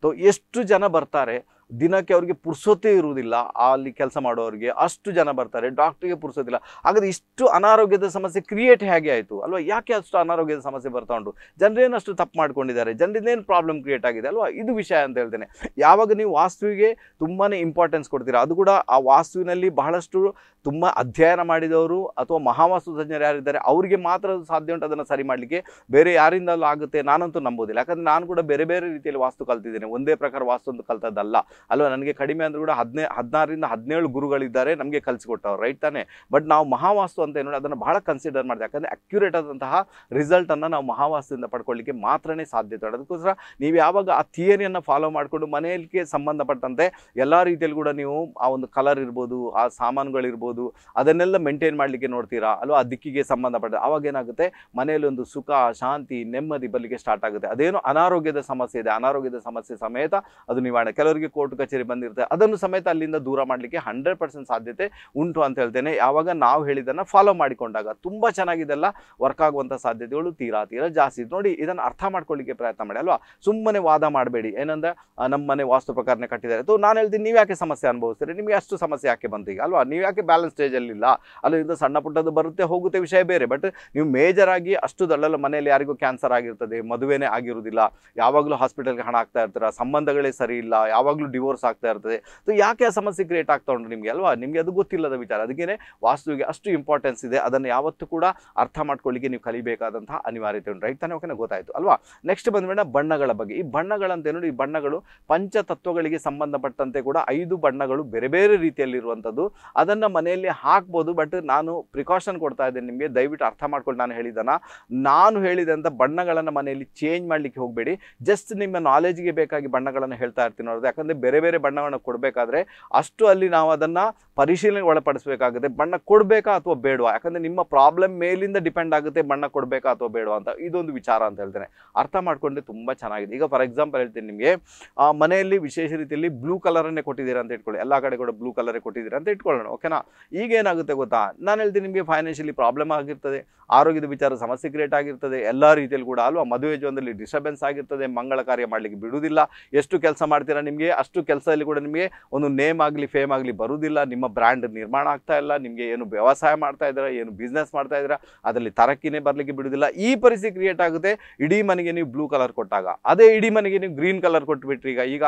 ತೊ ಎಷ್ಟು ಜನ ಬರ್ತಾರೆ ದಿನಕ್ಕೆ ಅವರಿಗೆ ಪುರ್ಸೋತೇ ಇರುವುದಿಲ್ಲ ಅಲ್ಲಿ ಕೆಲಸ ಮಾಡೋರಿಗೆ ಅಷ್ಟು ಜನ ಬರ್ತಾರೆ ಡಾಕ್ಟ್ರಿಗೆ ಪುರ್ಸೋದಿಲ್ಲ ಹಾಗಾದ್ರೆ ಇಷ್ಟು ಅನಾರೋಗ್ಯದ ಸಮಸ್ಯೆ ಕ್ರಿಯೇಟ್ ಹೇಗೆ ಆಯಿತು ಅಲ್ವಾ ಯಾಕೆ ಅಷ್ಟು ಅನಾರೋಗ್ಯದ ಸಮಸ್ಯೆ ಬರ್ತಾ ಉಂಟು ಜನರೇನಷ್ಟು ತಪ್ಪು ಮಾಡ್ಕೊಂಡಿದ್ದಾರೆ ಏನು ಪ್ರಾಬ್ಲಮ್ ಕ್ರಿಯೇಟ್ ಆಗಿದೆ ಅಲ್ವಾ ಇದು ವಿಷಯ ಅಂತ ಹೇಳ್ತೇನೆ ಯಾವಾಗ ನೀವು ವಾಸ್ತುವಿಗೆ ತುಂಬಾ ಇಂಪಾರ್ಟೆನ್ಸ್ ಕೊಡ್ತೀರಾ ಅದು ಕೂಡ ಆ ವಾಸ್ತುವಿನಲ್ಲಿ ಬಹಳಷ್ಟು ತುಂಬ ಅಧ್ಯಯನ ಮಾಡಿದವರು ಅಥವಾ ಮಹಾವಾಸ್ತು ತಜ್ಞರು ಯಾರಿದ್ದಾರೆ ಅವರಿಗೆ ಮಾತ್ರ ಸಾಧ್ಯ ಉಂಟು ಅದನ್ನು ಸರಿ ಮಾಡಲಿಕ್ಕೆ ಬೇರೆ ಯಾರಿಂದಲೂ ಆಗುತ್ತೆ ನಾನಂತೂ ನಂಬೋದಿಲ್ಲ ಯಾಕಂದರೆ ನಾನು ಕೂಡ ಬೇರೆ ಬೇರೆ ರೀತಿಯಲ್ಲಿ ವಾಸ್ತು ಕಲ್ತಿದ್ದೇನೆ ಒಂದೇ ಪ್ರಕಾರ ವಾಸ್ತು ಅಂತ ಕಲ್ತದ್ದಲ್ಲ ಅಲ್ವಾ ನನಗೆ ಕಡಿಮೆ ಅಂದರೂ ಕೂಡ ಹದಿನೈ ಹದಿನಾರರಿಂದ ಹದಿನೇಳು ಗುರುಗಳಿದ್ದಾರೆ ನಮಗೆ ಕಲಿಸಿಕೊಟ್ಟವ್ರು ರೈಟ್ ತಾನೇ ಬಟ್ ನಾವು ಮಹಾವಾಸ್ತು ಅಂತ ಏನೋ ಅದನ್ನು ಬಹಳ ಕನ್ಸಿಡರ್ ಮಾಡಿದೆ ಯಾಕಂದರೆ ಅಕ್ಯುರೇಟ್ ಆದಂತಹ ರಿಸಲ್ಟನ್ನು ನಾವು ಮಹಾವಾಸ್ತುದಿಂದ ಪಡ್ಕೊಳ್ಳಿಕ್ಕೆ ಮಾತ್ರನೇ ಸಾಧ್ಯತೆ ಅದಕ್ಕೋಸ್ಕರ ನೀವು ಯಾವಾಗ ಆ ಥಿಯರಿಯನ್ನು ಫಾಲೋ ಮಾಡಿಕೊಂಡು ಮನೆಯಲ್ಲಿಗೆ ಸಂಬಂಧಪಟ್ಟಂತೆ ಎಲ್ಲ ರೀತಿಯಲ್ಲಿ ಕೂಡ ನೀವು ಆ ಒಂದು ಕಲರ್ ಇರ್ಬೋದು ಆ ಸಾಮಾನುಗಳಿರ್ಬೋದು ಅದನ್ನೆಲ್ಲ ಮೇಂಟೈನ್ ಮಾಡಲಿಕ್ಕೆ ನೋಡ್ತೀರಾ ಅಲ್ವಾ ಆ ದಿಕ್ಕಿಗೆ ಸಂಬಂಧಪಟ್ಟ ಅವಾಗೇನಾಗುತ್ತೆ ಏನಾಗುತ್ತೆ ಮನೆಯಲ್ಲಿ ಒಂದು ಸುಖ ಶಾಂತಿ ನೆಮ್ಮದಿ ಬರಲಿಕ್ಕೆ ಸ್ಟಾರ್ಟ್ ಆಗುತ್ತೆ ಅದೇನು ಅನಾರೋಗ್ಯದ ಸಮಸ್ಯೆ ಇದೆ ಅನಾರೋಗ್ಯದ ಸಮಸ್ಯೆ ಸಮೇತ ಅದು ನಿವಾರಣೆ ಕೆಲವರಿಗೆ ಕೋರ್ಟ್ ಕೋರ್ಟ್ ಕಚೇರಿ ಬಂದಿರುತ್ತೆ ಅದನ್ನು ಸಮೇತ ಅಲ್ಲಿಂದ ದೂರ ಮಾಡಲಿಕ್ಕೆ ಹಂಡ್ರೆಡ್ ಪರ್ಸೆಂಟ್ ಸಾಧ್ಯತೆ ಉಂಟು ಅಂತ ಹೇಳ್ತೇನೆ ಯಾವಾಗ ನಾವು ಹೇಳಿದ್ದನ್ನು ಫಾಲೋ ಮಾಡಿಕೊಂಡಾಗ ತುಂಬಾ ಚೆನ್ನಾಗಿದೆಲ್ಲ ವರ್ಕ್ ಆಗುವಂಥ ಸಾಧ್ಯತೆಗಳು ತೀರಾ ತೀರಾ ಜಾಸ್ತಿ ನೋಡಿ ಇದನ್ನು ಅರ್ಥ ಮಾಡ್ಕೊಳ್ಳಿಕ್ಕೆ ಪ್ರಯತ್ನ ಮಾಡಿ ಅಲ್ವಾ ಸುಮ್ಮನೆ ವಾದ ಮಾಡಬೇಡಿ ಏನಂದ್ರೆ ನಮ್ಮ ಮನೆ ವಾಸ್ತು ಪ್ರಕಾರನೇ ಕಟ್ಟಿದ್ದಾರೆ ಅಥವಾ ನಾನು ಹೇಳ್ತೀನಿ ನೀವು ಯಾಕೆ ಸಮಸ್ಯೆ ಅನುಭವಿಸ್ತೀರಿ ನಿಮಗೆ ಅಷ್ಟು ಸಮಸ್ಯೆ ಯಾಕೆ ಬಂತು ಈಗ ಅಲ್ವಾ ನೀವು ಯಾಕೆ ಬ್ಯಾಲೆನ್ಸ್ ಇಲ್ಲ ಅಲ್ಲಿಂದ ಸಣ್ಣ ಪುಟ್ಟದ್ದು ಬರುತ್ತೆ ಹೋಗುತ್ತೆ ವಿಷಯ ಬೇರೆ ಬಟ್ ನೀವು ಮೇಜರ್ ಆಗಿ ಅಷ್ಟು ದಳ್ಳಲ್ಲ ಮನೆಯಲ್ಲಿ ಯಾರಿಗೂ ಕ್ಯಾನ್ಸರ್ ಆಗಿರ್ತದೆ ಮದುವೆನೇ ಆಗಿರುವುದಿಲ್ಲ ಯಾವಾಗಲೂ ಹಾಸ್ಪಿಟಲ್ಗೆ ಹಣ ಆಗ್ತಾ ಇರ್ತೀರ ಸಂಬಂಧಗಳೇ ಸರಿ ಇಲ್ಲ ಯಾವಾಗಲೂ ಡಿವೋರ್ಸ್ ಆಗ್ತಾ ಇರ್ತದೆ ಸೊ ಯಾಕೆ ಆ ಸಮಸ್ಯೆ ಕ್ರಿಯೇಟ್ ಆಗ್ತಾ ಉಂಟು ನಿಮಗೆ ಅಲ್ವಾ ನಿಮಗೆ ಅದು ಗೊತ್ತಿಲ್ಲದ ವಿಚಾರ ಅದಕ್ಕೆ ವಾಸ್ತುವಿಗೆ ಅಷ್ಟು ಇಂಪಾರ್ಟೆನ್ಸ್ ಇದೆ ಅದನ್ನು ಯಾವತ್ತೂ ಕೂಡ ಅರ್ಥ ಮಾಡ್ಕೊಳ್ಳಿಕ್ಕೆ ನೀವು ಕಲಿಬೇಕಾದಂತಹ ಅನಿವಾರ್ಯತೆ ಉಂಟು ರೈಟ್ ತಾನೇ ಓಕೆನಾ ಗೊತ್ತಾಯಿತು ಅಲ್ವಾ ನೆಕ್ಸ್ಟ್ ಬಂದ್ಬಿಟ್ಟು ಬಣ್ಣಗಳ ಬಗ್ಗೆ ಈ ಬಣ್ಣಗಳಂತ ನೋಡಿ ಈ ಬಣ್ಣಗಳು ಪಂಚತತ್ವಗಳಿಗೆ ಸಂಬಂಧಪಟ್ಟಂತೆ ಕೂಡ ಐದು ಬಣ್ಣಗಳು ಬೇರೆ ಬೇರೆ ರೀತಿಯಲ್ಲಿರುವಂಥದ್ದು ಅದನ್ನು ಮನೆಯಲ್ಲಿ ಹಾಕ್ಬೋದು ಬಟ್ ನಾನು ಪ್ರಿಕಾಷನ್ ಕೊಡ್ತಾ ಇದ್ದೇನೆ ನಿಮಗೆ ದಯವಿಟ್ಟು ಅರ್ಥ ಮಾಡ್ಕೊಂಡು ನಾನು ಹೇಳಿದ್ದಾನ ನಾನು ಹೇಳಿದಂಥ ಬಣ್ಣಗಳನ್ನು ಮನೆಯಲ್ಲಿ ಚೇಂಜ್ ಮಾಡಲಿಕ್ಕೆ ಹೋಗಬೇಡಿ ಜಸ್ಟ್ ನಿಮ್ಮ ನಾಲೆಜ್ಗೆ ಬೇಕಾಗಿ ಬಣ್ಣಗಳನ್ನು ಹೇಳ್ತಾ ಇರ್ತೀನಿ ಅವ್ರದ್ದು ಯಾಕಂದರೆ ಬೇರೆ ಬೇರೆ ಬಣ್ಣವನ್ನು ಕೊಡಬೇಕಾದ್ರೆ ಅಷ್ಟು ಅಲ್ಲಿ ನಾವು ಅದನ್ನು ಪರಿಶೀಲನೆ ಒಳಪಡಿಸಬೇಕಾಗುತ್ತೆ ಬಣ್ಣ ಕೊಡಬೇಕಾ ಅಥವಾ ಬೇಡವಾ ಯಾಕಂದರೆ ನಿಮ್ಮ ಪ್ರಾಬ್ಲಮ್ ಮೇಲಿಂದ ಡಿಪೆಂಡ್ ಆಗುತ್ತೆ ಬಣ್ಣ ಕೊಡಬೇಕಾ ಅಥವಾ ಬೇಡವಾ ಅಂತ ಇದೊಂದು ವಿಚಾರ ಅಂತ ಹೇಳ್ತೇನೆ ಅರ್ಥ ಮಾಡ್ಕೊಂಡ್ರೆ ತುಂಬ ಚೆನ್ನಾಗಿದೆ ಈಗ ಫಾರ್ ಎಕ್ಸಾಂಪಲ್ ಹೇಳ್ತೀನಿ ನಿಮಗೆ ಮನೆಯಲ್ಲಿ ವಿಶೇಷ ರೀತಿಯಲ್ಲಿ ಬ್ಲೂ ಕಲರನ್ನೇ ಕೊಟ್ಟಿದ್ದೀರಾ ಅಂತ ಇಟ್ಕೊಳ್ಳಿ ಎಲ್ಲ ಕಡೆ ಕೂಡ ಬ್ಲೂ ಕಲರೇ ಕೊಟ್ಟಿದ್ದೀರಾ ಅಂತ ಇಟ್ಕೊಳ್ಳೋಣ ಓಕೆನಾ ಈಗ ಏನಾಗುತ್ತೆ ಗೊತ್ತಾ ನಾನು ಹೇಳ್ತೀನಿ ನಿಮಗೆ ಫೈನಾನ್ಷಿಯಲಿ ಪ್ರಾಬ್ಲಮ್ ಆಗಿರ್ತದೆ ಆರೋಗ್ಯದ ವಿಚಾರ ಸಮಸ್ಯೆ ಕ್ರಿಯೇಟ್ ಆಗಿರ್ತದೆ ಎಲ್ಲ ರೀತಿಯಲ್ಲಿ ಕೂಡ ಅಲ್ವಾ ಮದುವೆ ಜೀವನದಲ್ಲಿ ಡಿಸ್ಟರ್ಬೆನ್ಸ್ ಆಗಿರ್ತದೆ ಮಂಗಳ ಕಾರ್ಯ ಮಾಡಲಿಕ್ಕೆ ಬಿಡುವುದಿಲ್ಲ ಎಷ್ಟು ಕೆಲಸ ಮಾಡ್ತೀರಾ ನಿಮಗೆ ಅಷ್ಟು ಕೆಲಸದಲ್ಲಿ ಕೂಡ ನಿಮಗೆ ಒಂದು ನೇಮ್ ಆಗಲಿ ಫೇಮ್ ಆಗಲಿ ಬರುವುದಿಲ್ಲ ನಿಮ್ಮ ಬ್ರ್ಯಾಂಡ್ ನಿರ್ಮಾಣ ಆಗ್ತಾ ಇಲ್ಲ ನಿಮಗೆ ಏನು ವ್ಯವಸಾಯ ಮಾಡ್ತಾ ಇದ್ದೀರಾ ಏನು ಬಿಸ್ನೆಸ್ ಮಾಡ್ತಾ ಇದ್ದೀರಾ ಅದರಲ್ಲಿ ತರಕಿನೇ ಬರಲಿಕ್ಕೆ ಬಿಡುವುದಿಲ್ಲ ಈ ಪರಿಸ್ಥಿತಿ ಕ್ರಿಯೇಟ್ ಆಗುತ್ತೆ ಇಡೀ ಮನೆಗೆ ನೀವು ಬ್ಲೂ ಕಲರ್ ಕೊಟ್ಟಾಗ ಅದೇ ಇಡೀ ಮನೆಗೆ ನೀವು ಗ್ರೀನ್ ಕಲರ್ ಕೊಟ್ಬಿಟ್ರಿ ಈಗ ಈಗ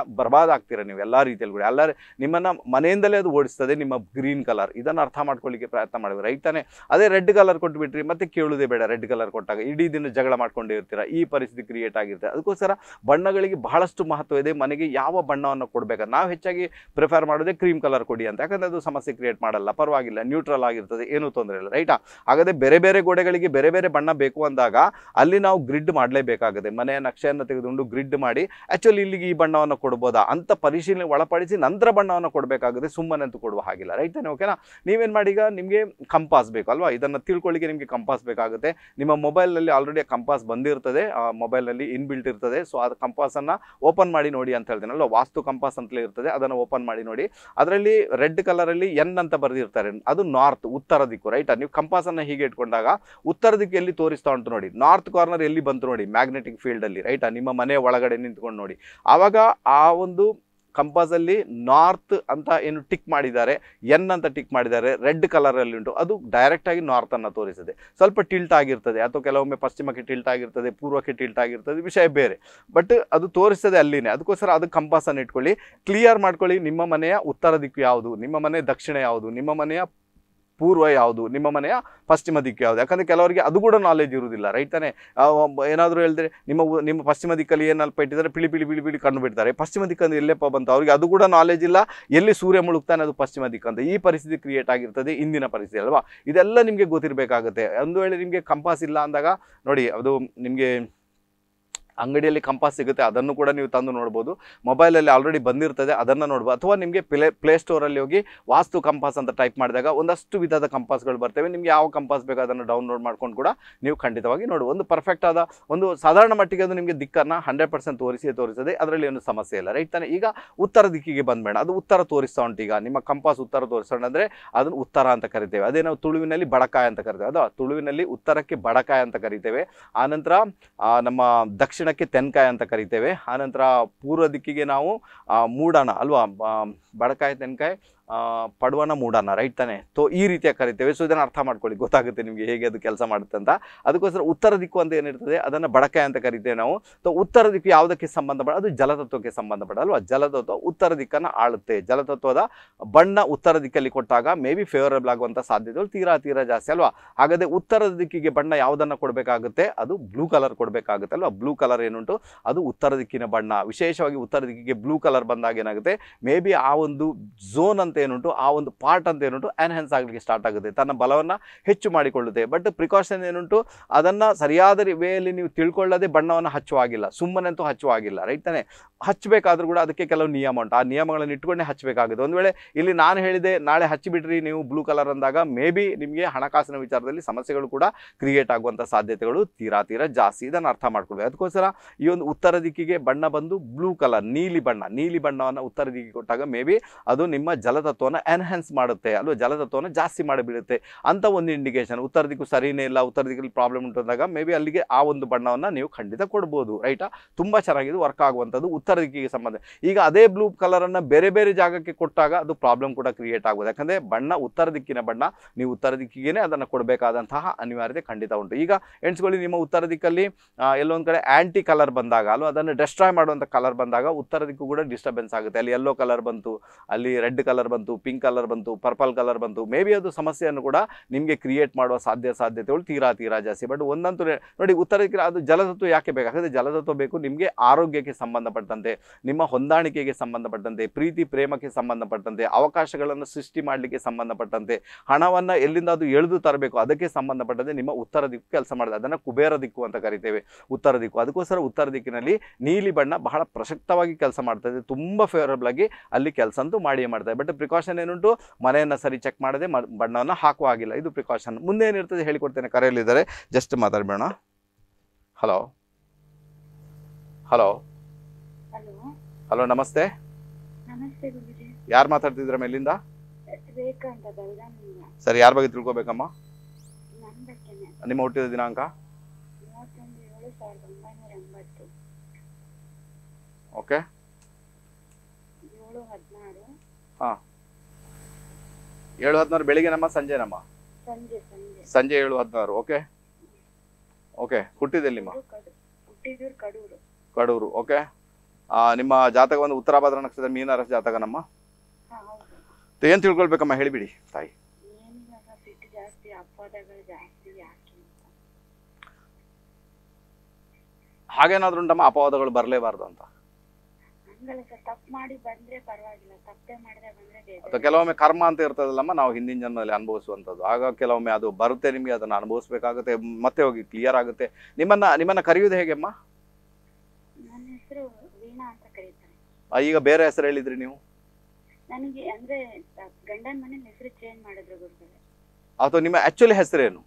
ಆಗ್ತೀರಾ ನೀವು ಎಲ್ಲ ರೀತಿಯಲ್ಲಿ ಕೂಡ ಎಲ್ಲರೂ ನಿಮ್ಮನ್ನು ಮನೆಯಿಂದಲೇ ಅದು ಓಡಿಸ್ತದೆ ನಿಮ್ಮ ಗ್ರೀನ್ ಕಲರ್ ಇದನ್ನು ಅರ್ಥ ಮಾಡ್ಕೊಳ್ಳಿಕ್ಕೆ ಪ್ರಯತ್ನ ಮಾಡಿ ರೈತನೇ ಅದೇ ರೆಡ್ ಕಲರ್ ಕೊಟ್ಬಿಟ್ರಿ ಮತ್ತೆ ಕೇಳುವುದೇ ಬೇಡ ರೆಡ್ ಕಲರ್ ಕೊಟ್ಟಾಗ ಇಡೀ ದಿನ ಜಗಳ ಮಾಡ್ಕೊಂಡೇ ಇರ್ತೀರ ಈ ಪರಿಸ್ಥಿತಿ ಕ್ರಿಯೇಟ್ ಆಗಿರುತ್ತೆ ಅದಕ್ಕೋಸ್ಕರ ಬಣ್ಣಗಳಿಗೆ ಬಹಳಷ್ಟು ಮಹತ್ವ ಇದೆ ಮನೆಗೆ ಯಾವ ಬಣ್ಣವನ್ನು ಕೊಡಬೇಕು ನಾವು ಹೆಚ್ಚಾಗಿ ಪ್ರಿಫರ್ ಮಾಡೋದೇ ಕ್ರೀಮ್ ಕಲರ್ ಕೊಡಿ ಅಂತ ಯಾಕಂದರೆ ಅದು ಸಮಸ್ಯೆ ಕ್ರಿಯೇಟ್ ಮಾಡಲ್ಲ ಪರವಾಗಿಲ್ಲ ನ್ಯೂಟ್ರಲ್ ಆಗಿರ್ತದೆ ಏನೂ ತೊಂದರೆ ಇಲ್ಲ ರೈಟಾ ಹಾಗಾದರೆ ಬೇರೆ ಬೇರೆ ಗೋಡೆಗಳಿಗೆ ಬೇರೆ ಬೇರೆ ಬಣ್ಣ ಬೇಕು ಅಂದಾಗ ಅಲ್ಲಿ ನಾವು ಗ್ರಿಡ್ ಮಾಡಲೇಬೇಕಾಗುತ್ತೆ ಮನೆಯ ನಕ್ಷೆಯನ್ನು ತೆಗೆದುಕೊಂಡು ಗ್ರಿಡ್ ಮಾಡಿ ಆ್ಯಕ್ಚುಲಿ ಇಲ್ಲಿಗೆ ಈ ಬಣ್ಣವನ್ನು ಕೊಡ್ಬೋದಾ ಅಂತ ಪರಿಶೀಲನೆ ಒಳಪಡಿಸಿ ನಂತರ ಬಣ್ಣವನ್ನು ಕೊಡಬೇಕಾಗುತ್ತೆ ಸುಮ್ಮನೆ ಅಂತೂ ಕೊಡುವ ಹಾಗಿಲ್ಲ ರೈಟ್ ಓಕೆನಾ ನೀವೇನು ಮಾಡಿ ಈಗ ನಿಮಗೆ ಕಂಪಾಸ್ ಬೇಕು ಅಲ್ವಾ ಇದನ್ನು ತಿಳ್ಕೊಳ್ಳಿಕ್ಕೆ ನಿಮಗೆ ಕಂಪಾಸ್ ಬಳಸಬೇಕಾಗುತ್ತೆ ನಿಮ್ಮ ನಲ್ಲಿ ಆಲ್ರೆಡಿ ಕಂಪಾಸ್ ಬಂದಿರ್ತದೆ ಆ ಮೊಬೈಲಲ್ಲಿ ಇನ್ಬಿಲ್ಟ್ ಇರ್ತದೆ ಸೊ ಆ ಕಂಪಾಸನ್ನು ಓಪನ್ ಮಾಡಿ ನೋಡಿ ಅಂತ ಹೇಳ್ತೀನಲ್ಲ ವಾಸ್ತು ಕಂಪಾಸ್ ಅಂತಲೇ ಇರ್ತದೆ ಅದನ್ನು ಓಪನ್ ಮಾಡಿ ನೋಡಿ ಅದರಲ್ಲಿ ರೆಡ್ ಕಲರಲ್ಲಿ ಎನ್ ಅಂತ ಬರೆದಿರ್ತಾರೆ ಅದು ನಾರ್ತ್ ಉತ್ತರ ದಿಕ್ಕು ರೈಟ್ ನೀವು ಕಂಪಾಸನ್ನು ಹೀಗೆ ಇಟ್ಕೊಂಡಾಗ ಉತ್ತರ ದಿಕ್ಕು ಎಲ್ಲಿ ತೋರಿಸ್ತಾ ಉಂಟು ನೋಡಿ ನಾರ್ತ್ ಕಾರ್ನರ್ ಎಲ್ಲಿ ಬಂತು ನೋಡಿ ಮ್ಯಾಗ್ನೆಟಿಕ್ ಫೀಲ್ಡಲ್ಲಿ ರೈಟಾ ನಿಮ್ಮ ಮನೆ ಒಳಗಡೆ ನಿಂತ್ಕೊಂಡು ನೋಡಿ ಆವಾಗ ಆ ಒಂದು ಕಂಪಾಸಲ್ಲಿ ನಾರ್ತ್ ಅಂತ ಏನು ಟಿಕ್ ಮಾಡಿದ್ದಾರೆ ಎನ್ ಅಂತ ಟಿಕ್ ಮಾಡಿದ್ದಾರೆ ರೆಡ್ ಕಲರಲ್ಲಿ ಉಂಟು ಅದು ಡೈರೆಕ್ಟಾಗಿ ನಾರ್ತನ್ನು ತೋರಿಸಿದೆ ಸ್ವಲ್ಪ ಟಿಲ್ಟ್ ಆಗಿರ್ತದೆ ಅಥವಾ ಕೆಲವೊಮ್ಮೆ ಪಶ್ಚಿಮಕ್ಕೆ ಟಿಲ್ಟ್ ಆಗಿರ್ತದೆ ಪೂರ್ವಕ್ಕೆ ಟಿಲ್ಟ್ ಆಗಿರ್ತದೆ ವಿಷಯ ಬೇರೆ ಬಟ್ ಅದು ತೋರಿಸ್ತದೆ ಅಲ್ಲಿನೇ ಅದಕ್ಕೋಸ್ಕರ ಅದು ಕಂಪಾಸನ್ನು ಇಟ್ಕೊಳ್ಳಿ ಕ್ಲಿಯರ್ ಮಾಡ್ಕೊಳ್ಳಿ ನಿಮ್ಮ ಮನೆಯ ಉತ್ತರ ದಿಕ್ಕು ಯಾವುದು ನಿಮ್ಮ ಮನೆ ದಕ್ಷಿಣ ಯಾವುದು ನಿಮ್ಮ ಮನೆಯ ಪೂರ್ವ ಯಾವುದು ನಿಮ್ಮ ಮನೆಯ ಪಶ್ಚಿಮ ದಿಕ್ಕು ಯಾವುದು ಯಾಕಂದರೆ ಕೆಲವರಿಗೆ ಅದು ಕೂಡ ನಾಲೆಜ್ ಇರುವುದಿಲ್ಲ ರೈಟ್ ತಾನೆ ಏನಾದರೂ ಹೇಳಿದ್ರೆ ನಿಮ್ಮ ನಿಮ್ಮ ಪಶ್ಚಿಮ ದಿಕ್ಕಲ್ಲಿ ಏನಲ್ಪ ಇಟ್ಟಿದ್ದಾರೆ ಪಿಳಿ ಪಿಳಿ ಪಿಳಿ ಪಿಳಿ ಕಂಡು ಬಿಡ್ತಾರೆ ಪಶ್ಚಿಮ ದಿಕ್ಕಂದ್ರೆ ಎಲ್ಲೆಪ್ಪ ಬಂತು ಅವರಿಗೆ ಅದು ಕೂಡ ನಾಲೆಜ್ ಇಲ್ಲ ಎಲ್ಲಿ ಸೂರ್ಯ ಮುಳುಗ್ತಾನೆ ಅದು ಪಶ್ಚಿಮ ದಿಕ್ಕಂತ ಅಂತ ಈ ಪರಿಸ್ಥಿತಿ ಕ್ರಿಯೇಟ್ ಆಗಿರ್ತದೆ ಇಂದಿನ ಪರಿಸ್ಥಿತಿ ಅಲ್ವಾ ಇದೆಲ್ಲ ನಿಮಗೆ ಗೊತ್ತಿರಬೇಕಾಗುತ್ತೆ ಒಂದು ವೇಳೆ ನಿಮಗೆ ಕಂಪಾಸ್ ಇಲ್ಲ ಅಂದಾಗ ನೋಡಿ ಅದು ನಿಮಗೆ ಅಂಗಡಿಯಲ್ಲಿ ಕಂಪಾಸ್ ಸಿಗುತ್ತೆ ಅದನ್ನು ಕೂಡ ನೀವು ತಂದು ನೋಡ್ಬೋದು ಮೊಬೈಲಲ್ಲಿ ಆಲ್ರೆಡಿ ಬಂದಿರ್ತದೆ ಅದನ್ನು ನೋಡ್ಬೋದು ಅಥವಾ ನಿಮಗೆ ಪ್ಲೇ ಪ್ಲೇಸ್ಟೋರಲ್ಲಿ ಹೋಗಿ ವಾಸ್ತು ಕಂಪಾಸ್ ಅಂತ ಟೈಪ್ ಮಾಡಿದಾಗ ಒಂದಷ್ಟು ವಿಧದ ಕಂಪಾಸ್ಗಳು ಬರ್ತವೆ ನಿಮಗೆ ಯಾವ ಕಂಪಾಸ್ ಬೇಕು ಅದನ್ನು ಡೌನ್ಲೋಡ್ ಮಾಡ್ಕೊಂಡು ಕೂಡ ನೀವು ಖಂಡಿತವಾಗಿ ನೋಡಿ ಒಂದು ಪರ್ಫೆಕ್ಟ್ ಆದ ಒಂದು ಸಾಧಾರಣ ಮಟ್ಟಿಗೆ ಅದು ನಿಮಗೆ ದಿಕ್ಕನ್ನು ಹಂಡ್ರೆಡ್ ಪರ್ಸೆಂಟ್ ತೋರಿಸಿ ತೋರಿಸದೆ ಅದರಲ್ಲಿ ಏನು ಸಮಸ್ಯೆ ಇಲ್ಲ ರೈಟ್ ತಾನೆ ಈಗ ಉತ್ತರ ದಿಕ್ಕಿಗೆ ಬಂದಬೇಡ ಅದು ಉತ್ತರ ತೋರಿಸ್ತಾ ಉಂಟು ಈಗ ನಿಮ್ಮ ಕಂಪಾಸ್ ಉತ್ತರ ತೋರಿಸೋಣ ಅಂದರೆ ಅದನ್ನು ಉತ್ತರ ಅಂತ ಕರಿತೇವೆ ಅದೇ ನಾವು ತುಳುವಿನಲ್ಲಿ ಬಡಕಾಯ ಅಂತ ಕರಿತೇವೆ ಅದು ತುಳುವಿನಲ್ಲಿ ಉತ್ತರಕ್ಕೆ ಬಡಕಾಯ ಅಂತ ಕರಿತೇವೆ ಆನಂತರ ನಮ್ಮ ದಕ್ಷಿಣ ದಕ್ಷಿಣಕ್ಕೆ ತೆನ್ಕಾಯಿ ಅಂತ ಕರಿತೇವೆ ಆನಂತರ ಪೂರ್ವ ದಿಕ್ಕಿಗೆ ನಾವು ಮೂಡಣ ಅಲ್ವಾ ಬಡಕಾಯಿ ತೆನ್ಕಾಯಿ ಪಡುವನ ಮೂಡನ ರೈಟ್ ತಾನೆ ತೋ ಈ ರೀತಿಯಾಗಿ ಕರಿತೇವೆ ಸೊ ಇದನ್ನು ಅರ್ಥ ಮಾಡ್ಕೊಳ್ಳಿ ಗೊತ್ತಾಗುತ್ತೆ ನಿಮಗೆ ಹೇಗೆ ಅದು ಕೆಲಸ ಮಾಡುತ್ತೆ ಅಂತ ಅದಕ್ಕೋಸ್ಕರ ಉತ್ತರ ದಿಕ್ಕು ಅಂತ ಏನಿರ್ತದೆ ಅದನ್ನು ಬಡಕೆ ಅಂತ ಕರಿತೇವೆ ನಾವು ಸೊ ಉತ್ತರ ದಿಕ್ಕು ಯಾವುದಕ್ಕೆ ಸಂಬಂಧಪಡ ಅದು ಜಲತತ್ವಕ್ಕೆ ಸಂಬಂಧಪಡ ಅಲ್ವಾ ಜಲತತ್ವ ಉತ್ತರ ದಿಕ್ಕನ್ನು ಆಳುತ್ತೆ ಜಲತತ್ವದ ಬಣ್ಣ ಉತ್ತರ ದಿಕ್ಕಲ್ಲಿ ಕೊಟ್ಟಾಗ ಮೇ ಬಿ ಫೇವರಬಲ್ ಆಗುವಂಥ ಸಾಧ್ಯತೆಗಳು ತೀರಾ ತೀರಾ ಜಾಸ್ತಿ ಅಲ್ವಾ ಹಾಗಾದರೆ ಉತ್ತರ ದಿಕ್ಕಿಗೆ ಬಣ್ಣ ಯಾವುದನ್ನು ಕೊಡಬೇಕಾಗುತ್ತೆ ಅದು ಬ್ಲೂ ಕಲರ್ ಕೊಡಬೇಕಾಗುತ್ತೆ ಅಲ್ವಾ ಬ್ಲೂ ಕಲರ್ ಏನುಂಟು ಅದು ಉತ್ತರ ದಿಕ್ಕಿನ ಬಣ್ಣ ವಿಶೇಷವಾಗಿ ಉತ್ತರ ದಿಕ್ಕಿಗೆ ಬ್ಲೂ ಕಲರ್ ಬಂದಾಗ ಏನಾಗುತ್ತೆ ಮೇ ಬಿ ಆ ಒಂದು ಝೋನ್ ಅಂತ ಏನುಂಟು ಆ ಒಂದು ಪಾರ್ಟ್ ಅಂತ ಏನುಂಟು ಎನ್ಹಾನ್ಸ್ ಆಗಲಿಕ್ಕೆ ಸ್ಟಾರ್ಟ್ ಆಗುತ್ತೆ ತನ್ನ ಬಲವನ್ನು ಹೆಚ್ಚು ಮಾಡಿಕೊಳ್ಳುತ್ತೆ ಬಟ್ ಪ್ರಿಕಾಷನ್ ಏನುಂಟು ಅದನ್ನು ಸರಿಯಾದ ವೇಯಲ್ಲಿ ನೀವು ತಿಳ್ಕೊಳ್ಳದೆ ಬಣ್ಣವನ್ನು ಹಚ್ಚುವಾಗಿಲ್ಲ ಸುಮ್ಮನೆಂತೂ ಹಚ್ಚುವಾಗಿಲ್ಲ ರೈಟ್ ತಾನೆ ಹಚ್ಚಬೇಕಾದ್ರೂ ಕೂಡ ಅದಕ್ಕೆ ಕೆಲವು ನಿಯಮ ಉಂಟು ಆ ನಿಯಮಗಳನ್ನು ಇಟ್ಕೊಂಡೇ ಹಚ್ಚಬೇಕಾಗುತ್ತೆ ಒಂದು ವೇಳೆ ಇಲ್ಲಿ ನಾನು ಹೇಳಿದೆ ನಾಳೆ ಹಚ್ಚಿಬಿಟ್ರಿ ನೀವು ಬ್ಲೂ ಕಲರ್ ಅಂದಾಗ ಮೇ ಬಿ ನಿಮಗೆ ಹಣಕಾಸಿನ ವಿಚಾರದಲ್ಲಿ ಸಮಸ್ಯೆಗಳು ಕೂಡ ಕ್ರಿಯೇಟ್ ಆಗುವಂಥ ಸಾಧ್ಯತೆಗಳು ತೀರಾ ತೀರಾ ಜಾಸ್ತಿ ಇದನ್ನು ಅರ್ಥ ಮಾಡ್ಕೊಳ್ಬೇಕು ಅದಕ್ಕೋಸ್ಕರ ಈ ಒಂದು ಉತ್ತರ ದಿಕ್ಕಿಗೆ ಬಣ್ಣ ಬಂದು ಬ್ಲೂ ಕಲರ್ ನೀಲಿ ಬಣ್ಣ ನೀಲಿ ಬಣ್ಣವನ್ನು ಉತ್ತರ ದಿಕ್ಕಿಗೆ ಕೊಟ್ಟಾಗ ಮೇ ಬಿ ಅದು ನಿಮ್ಮ ಜಲದ ಜಲತತ್ವವನ್ನು ಎನ್ಹ್ಯಾನ್ಸ್ ಮಾಡುತ್ತೆ ಅಲ್ವಾ ಜಲತತ್ವನ ಜಾಸ್ತಿ ಮಾಡಿಬಿಡುತ್ತೆ ಅಂತ ಒಂದು ಇಂಡಿಕೇಶನ್ ಉತ್ತರ ದಿಕ್ಕು ಸರಿಯೇ ಇಲ್ಲ ಉತ್ತರ ದಿಕ್ಕಲ್ಲಿ ಪ್ರಾಬ್ಲಮ್ ಉಂಟಾದಾಗ ಮೇ ಬಿ ಅಲ್ಲಿಗೆ ಆ ಒಂದು ಬಣ್ಣವನ್ನು ನೀವು ಖಂಡಿತ ಕೊಡ್ಬೋದು ರೈಟಾ ತುಂಬ ಚೆನ್ನಾಗಿದೆ ವರ್ಕ್ ಆಗುವಂಥದ್ದು ಉತ್ತರ ದಿಕ್ಕಿಗೆ ಸಂಬಂಧ ಈಗ ಅದೇ ಬ್ಲೂ ಕಲರನ್ನು ಬೇರೆ ಬೇರೆ ಜಾಗಕ್ಕೆ ಕೊಟ್ಟಾಗ ಅದು ಪ್ರಾಬ್ಲಮ್ ಕೂಡ ಕ್ರಿಯೇಟ್ ಆಗೋದು ಯಾಕಂದರೆ ಬಣ್ಣ ಉತ್ತರ ದಿಕ್ಕಿನ ಬಣ್ಣ ನೀವು ಉತ್ತರ ದಿಕ್ಕಿಗೇನೆ ಅದನ್ನು ಕೊಡಬೇಕಾದಂತಹ ಅನಿವಾರ್ಯತೆ ಖಂಡಿತ ಉಂಟು ಈಗ ಎಣ್ಸ್ಕೊಳ್ಳಿ ನಿಮ್ಮ ಉತ್ತರ ದಿಕ್ಕಲ್ಲಿ ಎಲ್ಲೊಂದು ಕಡೆ ಆ್ಯಂಟಿ ಕಲರ್ ಬಂದಾಗ ಅಲ್ವಾ ಅದನ್ನು ಡೆಸ್ಟ್ರಾಯ್ ಮಾಡುವಂಥ ಕಲರ್ ಬಂದಾಗ ಉತ್ತರ ದಿಕ್ಕು ಕೂಡ ಡಿಸ್ಟರ್ಬೆನ್ಸ್ ಆಗುತ್ತೆ ಅಲ್ಲಿ ಎಲ್ಲೋ ಕಲರ್ ಬಂತು ಅಲ್ಲಿ ರೆಡ್ ಕಲರ್ ಬಂತು ಪಿಂಕ್ ಕಲರ್ ಬಂತು ಪರ್ಪಲ್ ಕಲರ್ ಬಂತು ಮೇ ಬಿ ಅದು ಸಮಸ್ಯೆಯನ್ನು ಕೂಡ ನಿಮಗೆ ಕ್ರಿಯೇಟ್ ಮಾಡುವ ಸಾಧ್ಯ ಸಾಧ್ಯತೆಗಳು ತೀರಾ ತೀರಾ ಜಾಸ್ತಿ ಬಟ್ ಒಂದಂತೂ ನೋಡಿ ಉತ್ತರಕ್ಕೆ ಅದು ಜಲತತ್ವ ಯಾಕೆ ಯಾಕಂದರೆ ಜಲತತ್ವ ಬೇಕು ನಿಮಗೆ ಆರೋಗ್ಯಕ್ಕೆ ಸಂಬಂಧಪಟ್ಟಂತೆ ನಿಮ್ಮ ಹೊಂದಾಣಿಕೆಗೆ ಸಂಬಂಧಪಟ್ಟಂತೆ ಪ್ರೀತಿ ಪ್ರೇಮಕ್ಕೆ ಸಂಬಂಧಪಟ್ಟಂತೆ ಅವಕಾಶಗಳನ್ನು ಸೃಷ್ಟಿ ಮಾಡಲಿಕ್ಕೆ ಸಂಬಂಧಪಟ್ಟಂತೆ ಹಣವನ್ನು ಎಲ್ಲಿಂದ ಅದು ಎಳೆದು ತರಬೇಕು ಅದಕ್ಕೆ ಸಂಬಂಧಪಟ್ಟಂತೆ ನಿಮ್ಮ ಉತ್ತರ ದಿಕ್ಕು ಕೆಲಸ ಮಾಡಿದೆ ಅದನ್ನು ಕುಬೇರ ದಿಕ್ಕು ಅಂತ ಕರಿತೇವೆ ಉತ್ತರ ದಿಕ್ಕು ಅದಕ್ಕೋಸ್ಕರ ಉತ್ತರ ದಿಕ್ಕಿನಲ್ಲಿ ನೀಲಿ ಬಣ್ಣ ಬಹಳ ಪ್ರಸಕ್ತವಾಗಿ ಕೆಲಸ ಮಾಡ್ತದೆ ತುಂಬ ಫೇವರಬಲ್ ಆಗಿ ಅಲ್ಲಿ ಕೆಲಸ ಅಂತೂ ಮಾಡಿಯೇ ಮಾಡ್ತಾರೆ ಬಟ್ ಪ್ರಿಕಾಷನ್ ಏನುಂಟು ಮನೆಯನ್ನು ಸರಿ ಚೆಕ್ ಮಾಡದೆ ಬಣ್ಣವನ್ನು ಹಾಕುವ ಆಗಿಲ್ಲ ಇದು ಪ್ರಿಕಾಷನ್ ಮುಂದೆ ಏನಿರ್ತದೆ ಹೇಳಿಕೊಡ್ತೇನೆ ಕರೆಯಲ್ಲಿದ್ದಾರೆ ಜಸ್ಟ್ ಮಾತಾಡಬೇಡ ಹಲೋ ಹಲೋ ಹಲೋ ನಮಸ್ತೆ ಯಾರು ಮಾತಾಡ್ತಿದ್ರ ಮೇಲಿಂದ ಸರಿ ಯಾರ ಬಗ್ಗೆ ತಿಳ್ಕೊಬೇಕಮ್ಮ ನಿಮ್ಮ ಹುಟ್ಟಿದ ದಿನಾಂಕ ಓಕೆ ಏಳು ಹದಿನಾರು ಬೆಳಿಗ್ಗೆ ನಮ್ಮ ಸಂಜೆ ನಮ್ಮ ಸಂಜೆ ಏಳು ಹದಿನಾರು ಓಕೆ ಓಕೆ ಹುಟ್ಟಿದೆಲ್ಲಿಮ್ಮ ಕಡೂರು ಓಕೆ ನಿಮ್ಮ ಜಾತಕ ಒಂದು ಉತ್ತರಾಭಾದ್ರ ನಕ್ಷತ್ರ ಮೀನಾರಸ ಜಾತಕ ನಮ್ಮ ಏನ್ ತಿಳ್ಕೊಳ್ಬೇಕಮ್ಮ ಹೇಳಿಬಿಡಿ ತಾಯಿ ಹಾಗೇನಾದ್ರೂ ಉಂಟಮ್ಮ ಅಪವಾದಗಳು ಬರಲೇಬಾರ್ದು ಅಂತ ಮಾಡಿ ಬಂದ್ರೆ ಪರವಾಗಿಲ್ಲ ಬಂದ್ರೆ ಕೆಲವೊಮ್ಮೆ ಕರ್ಮ ಅಂತ ಇರ್ತದಲ್ಲಮ್ಮ ನಾವು ಹಿಂದಿನ ಜನ್ಮದಲ್ಲಿ ಅನುಭವಿಸುವಂಥದ್ದು ಆಗ ಕೆಲವೊಮ್ಮೆ ಅದು ಬರುತ್ತೆ ನಿಮಗೆ ಅದನ್ನು ಅನುಭವಿಸ್ಬೇಕಾಗುತ್ತೆ ಮತ್ತೆ ಹೋಗಿ ಕ್ಲಿಯರ್ ಆಗುತ್ತೆ ನಿಮ್ಮನ್ನ ನಿಮ್ಮನ್ನ ಕರೆಯೋದು ಹೇಗೆಮ್ಮ ನನ್ನ ಹೆಸರು ವೀಣಾ ಅಂತ ಕರೀತಾರೆ ಆ, ಈಗ ಬೇರೆ ಹೆಸರು ಹೇಳಿದ್ರಿ ನೀವು ನನಗೆ ಅಂದ್ರೆ ಗಂಡನ ಹೆಸರು ಚೇಂಜ್ ಅಥವಾ ನಿಮ್ಮ ಆಕ್ಚುಲಿ ಹೆಸರೇನು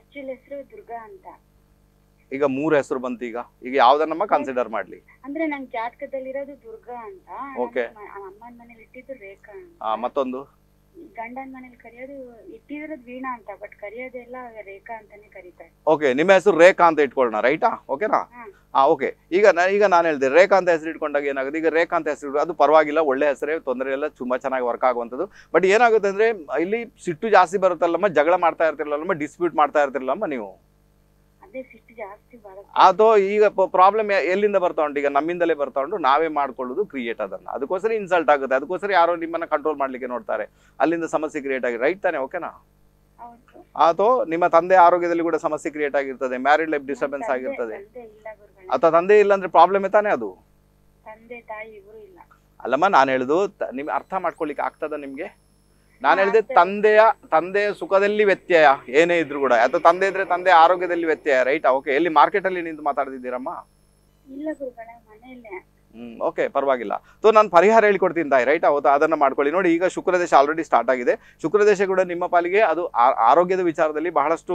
ಆಕ್ಚುಲ್ ಹೆಸರು ದುರ್ಗಾ ಅಂತ ಈಗ ಮೂರ್ ಹೆಸರು ಬಂತು ಈಗ ಈಗ ಯಾವ್ದನ್ನಮ್ಮ ಕನ್ಸಿಡರ್ ಮಾಡ್ಲಿ ಅಂದ್ರೆ ನನ್ ಜಾತಕದಲ್ಲಿರೋದು ದುರ್ಗಾ ಅಂತ ಓಕೆ ಅಮ್ಮನ ಮನೇಲಿ ಇಟ್ಟಿದ್ದು ರೇಖಾ ಆ ಮತ್ತೊಂದು ಗಂಡನ ಮನೇಲಿ ಕರೆಯೋದು ಇಟ್ಟಿರೋದು ವೀಣಾ ಅಂತ ಬಟ್ ಕರೆಯೋದೆಲ್ಲ ರೇಖಾ ಅಂತಾನೆ ಕರೀತಾರೆ ಓಕೆ ನಿಮ್ಮ ಹೆಸರು ರೇಖಾ ಅಂತ ಇಟ್ಕೊಳ್ಳೋಣ ರೈಟಾ ಓಕೆನಾ ಹಾ ಓಕೆ ಈಗ ನಾನು ಈಗ ನಾನು ಹೇಳಿದೆ ರೇಖಾ ಅಂತ ಹೆಸರು ಇಟ್ಕೊಂಡಾಗ ಏನಾಗುತ್ತೆ ಈಗ ರೇಖಾ ಅಂತ ಹೆಸರು ಅದು ಪರವಾಗಿಲ್ಲ ಒಳ್ಳೆ ಹೆಸರೇ ತೊಂದರೆ ಇಲ್ಲ ತುಂಬಾ ಚೆನ್ನಾಗಿ ವರ್ಕ್ ಆಗುವಂಥದ್ದು ಬಟ್ ಏನಾಗುತ್ತೆ ಅಂದ್ರೆ ಇಲ್ಲಿ ಸಿಟ್ಟು ಜಾಸ್ತಿ ಬರುತ್ತಲ್ಲಮ್ಮ ಜಗಳ ಮಾಡ್ತಾ ಇರ್ತಿರಲ್ಲಮ್ಮ ಡಿಸ್ಪ್ಯೂಟ್ ಮಾಡ್ತಾ ಇರ್ತಿರಲ್ಲಮ್ಮ ನೀವು ಅದು ಈಗ ಪ್ರಾಬ್ಲಮ್ ಎಲ್ಲಿಂದ ಬರ್ತಾ ಉಂಟು ಈಗ ನಮ್ಮಿಂದಲೇ ಬರ್ತಾ ಉಂಟು ನಾವೇ ಮಾಡ್ಕೊಳ್ಳೋದು ಕ್ರಿಯೇಟ್ ಅದನ್ನ ಅದಕ್ಕೋಸ್ಕರ ಇನ್ಸಲ್ಟ್ ಆಗುತ್ತೆ ಅದಕ್ಕೋಸ್ಕರ ಯಾರೋ ನಿಮ್ಮನ್ನ ಕಂಟ್ರೋಲ್ ಮಾಡ್ಲಿಕ್ಕೆ ನೋಡ್ತಾರೆ ಅಲ್ಲಿಂದ ಸಮಸ್ಯೆ ಕ್ರಿಯೇಟ್ ಆಗಿ ರೈಟ್ ತಾನೆ ಓಕೆನಾ ಅದು ನಿಮ್ಮ ತಂದೆ ಆರೋಗ್ಯದಲ್ಲಿ ಕೂಡ ಸಮಸ್ಯೆ ಕ್ರಿಯೇಟ್ ಆಗಿರ್ತದೆ ಮ್ಯಾರಿಡ್ ಲೈಫ್ ಡಿಸ್ಟರ್ಬೆನ್ಸ್ ಆಗಿರ್ತದೆ ಅಥವಾ ತಂದೆ ಇಲ್ಲ ಅಂದ್ರೆ ಪ್ರಾಬ್ಲಮ್ ತಾನೇ ಅದು ಅಲ್ಲಮ್ಮ ನಾನು ಹೇಳುದು ನಿಮ್ಗೆ ಅರ್ಥ ಮಾಡ್ಕೊಳ್ಳಿಕ್ಕೆ ಆಗ್ತದ ನಿಮ್ಗೆ ನಾನು ಹೇಳಿದೆ ತಂದೆಯ ತಂದೆಯ ಸುಖದಲ್ಲಿ ವ್ಯತ್ಯಯ ಏನೇ ಇದ್ರು ಕೂಡ ಅಥವಾ ತಂದೆ ಇದ್ರೆ ತಂದೆ ಆರೋಗ್ಯದಲ್ಲಿ ವ್ಯತ್ಯಯ ರೈಟ್ ಓಕೆ ಎಲ್ಲಿ ಮಾರ್ಕೆಟ್ ಅಲ್ಲಿ ನಿಂತು ಮಾತಾಡ್ತಿದ್ದೀರಮ್ಮ ಹ್ಮ್ ಓಕೆ ಪರವಾಗಿಲ್ಲ ಸೊ ನಾನು ಪರಿಹಾರ ಹೇಳ್ಕೊಡ್ತೀನಿ ತಾಯಿ ರೈಟ್ ಹೌದಾ ಅದನ್ನು ಮಾಡ್ಕೊಳ್ಳಿ ನೋಡಿ ಈಗ ಶುಕ್ರದೇಶ ಆಲ್ರೆಡಿ ಸ್ಟಾರ್ಟ್ ಆಗಿದೆ ಶುಕ್ರದೇಶ ಕೂಡ ನಿಮ್ಮ ಪಾಲಿಗೆ ಅದು ಆರೋಗ್ಯದ ವಿಚಾರದಲ್ಲಿ ಬಹಳಷ್ಟು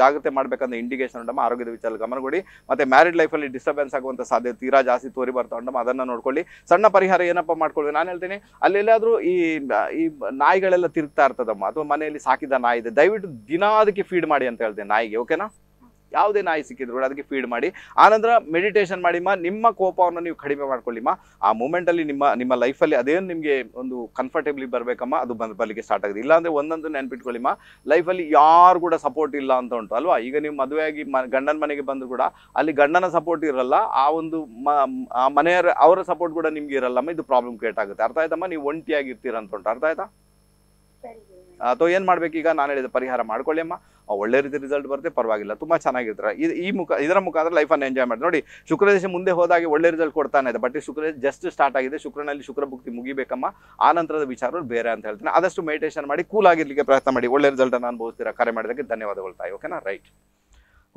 ಜಾಗ್ರತೆ ಮಾಡಬೇಕಂತ ಇಂಡಿಕೇಶನ್ ಉಂಟಮ್ಮ ಆರೋಗ್ಯದ ವಿಚಾರ ಗಮನ ಕೊಡಿ ಮತ್ತೆ ಮ್ಯಾರಿಡ್ ಲೈಫಲ್ಲಿ ಡಿಸ್ಟರ್ಬೆನ್ಸ್ ಆಗುವಂಥ ಸಾಧ್ಯತೆ ತೀರಾ ಜಾಸ್ತಿ ತೋರಿ ಬರ್ತಾ ಉಂಟಮ್ಮ ಅದನ್ನು ನೋಡ್ಕೊಳ್ಳಿ ಸಣ್ಣ ಪರಿಹಾರ ಏನಪ್ಪ ಮಾಡ್ಕೊಳ್ಳಿ ನಾನು ಹೇಳ್ತೀನಿ ಅಲ್ಲೆಲ್ಲಾದರೂ ಈ ಈ ನಾಯಿಗಳೆಲ್ಲ ತಿರುಗ್ತಾ ಇರ್ತದಮ್ಮ ಅಥವಾ ಮನೆಯಲ್ಲಿ ಸಾಕಿದ ನಾಯಿ ಇದೆ ದಯವಿಟ್ಟು ದಿನ ಅದಕ್ಕೆ ಫೀಡ್ ಮಾಡಿ ಅಂತ ಹೇಳ್ತೇನೆ ನಾಯಿಗೆ ಓಕೆನಾ ಯಾವುದೇ ನಾಯಿ ಸಿಕ್ಕಿದ್ರು ಕೂಡ ಅದಕ್ಕೆ ಫೀಡ್ ಮಾಡಿ ಆನಂತರ ಮೆಡಿಟೇಷನ್ ಮಾಡಿಮ್ಮ ನಿಮ್ಮ ಕೋಪವನ್ನು ನೀವು ಕಡಿಮೆ ಮಾಡ್ಕೊಳ್ಳಿಮ್ಮ ಆ ಮೂಮೆಂಟಲ್ಲಿ ನಿಮ್ಮ ನಿಮ್ಮ ಲೈಫಲ್ಲಿ ಅದೇನು ನಿಮಗೆ ಒಂದು ಕಂಫರ್ಟೇಬಲಿ ಬರಬೇಕಮ್ಮ ಅದು ಬಂದು ಬರಲಿಕ್ಕೆ ಸ್ಟಾರ್ಟ್ ಆಗಿದೆ ಇಲ್ಲಾಂದರೆ ಒಂದೊಂದು ನೆನ್ಪಿಟ್ಕೊಳ್ಳಿಮ್ಮ ಲೈಫಲ್ಲಿ ಯಾರು ಕೂಡ ಸಪೋರ್ಟ್ ಇಲ್ಲ ಅಂತ ಉಂಟು ಅಲ್ವಾ ಈಗ ನೀವು ಮದುವೆಯಾಗಿ ಮ ಗಂಡನ ಮನೆಗೆ ಬಂದು ಕೂಡ ಅಲ್ಲಿ ಗಂಡನ ಸಪೋರ್ಟ್ ಇರಲ್ಲ ಆ ಒಂದು ಮ ಆ ಮನೆಯವರ ಅವರ ಸಪೋರ್ಟ್ ಕೂಡ ನಿಮ್ಗೆ ಇರಲ್ಲಮ್ಮ ಇದು ಪ್ರಾಬ್ಲಮ್ ಕ್ರಿಯೇಟ್ ಆಗುತ್ತೆ ಅರ್ಥ ಆಯ್ತಮ್ಮ ನೀವು ಒಂಟಿಯಾಗಿರ್ತೀರ ಅಂತ ಉಂಟು ಅರ್ಥ ಆಯ್ತಾ ಅಥವಾ ಏನು ಈಗ ನಾನು ಹೇಳಿದ ಪರಿಹಾರ ಮಾಡ್ಕೊಳ್ಳಿ ಅಮ್ಮ ಒಳ್ಳೆ ರೀತಿ ರಿಸಲ್ಟ್ ಬರುತ್ತೆ ಪರವಾಗಿಲ್ಲ ತುಂಬ ಚೆನ್ನಾಗಿರ್ತಾರೆ ಇದು ಈ ಮುಖ ಇದರ ಮುಖಾಂತರ ಲೈಫನ್ನು ಎಂಜಾಯ್ ಮಾಡಿ ನೋಡಿ ಶುಕ್ರದೇಶ ಮುಂದೆ ಹೋದಾಗ ಒಳ್ಳೆ ರಿಸಲ್ಟ್ ಕೊಡ್ತಾನೆ ಇದೆ ಬಟ್ ಈ ಶುಕ್ರ ಜಸ್ಟ್ ಸ್ಟಾರ್ಟ್ ಆಗಿದೆ ಶುಕ್ರನಲ್ಲಿ ಶುಕ್ರ ಭುಕ್ತಿ ಮುಗಿಬೇಕಮ್ಮ ಆ ನಂತರದ ವಿಚಾರಗಳು ಬೇರೆ ಅಂತ ಹೇಳ್ತೀನಿ ಆದಷ್ಟು ಮೆಡಿಟೇಷನ್ ಮಾಡಿ ಕೂಲ್ ಆಗಿರ್ಲಿಕ್ಕೆ ಪ್ರಯತ್ನ ಮಾಡಿ ಒಳ್ಳೆ ರಿಸಲ್ಟನ್ನು ಅನುಭವಿಸ್ತೀರಾ ಕರೆ ಮಾಡಿದಕ್ಕೆ ಧನ್ಯವಾದಗಳು ತಾಯಿ ಓಕೆನಾ ರೈಟ್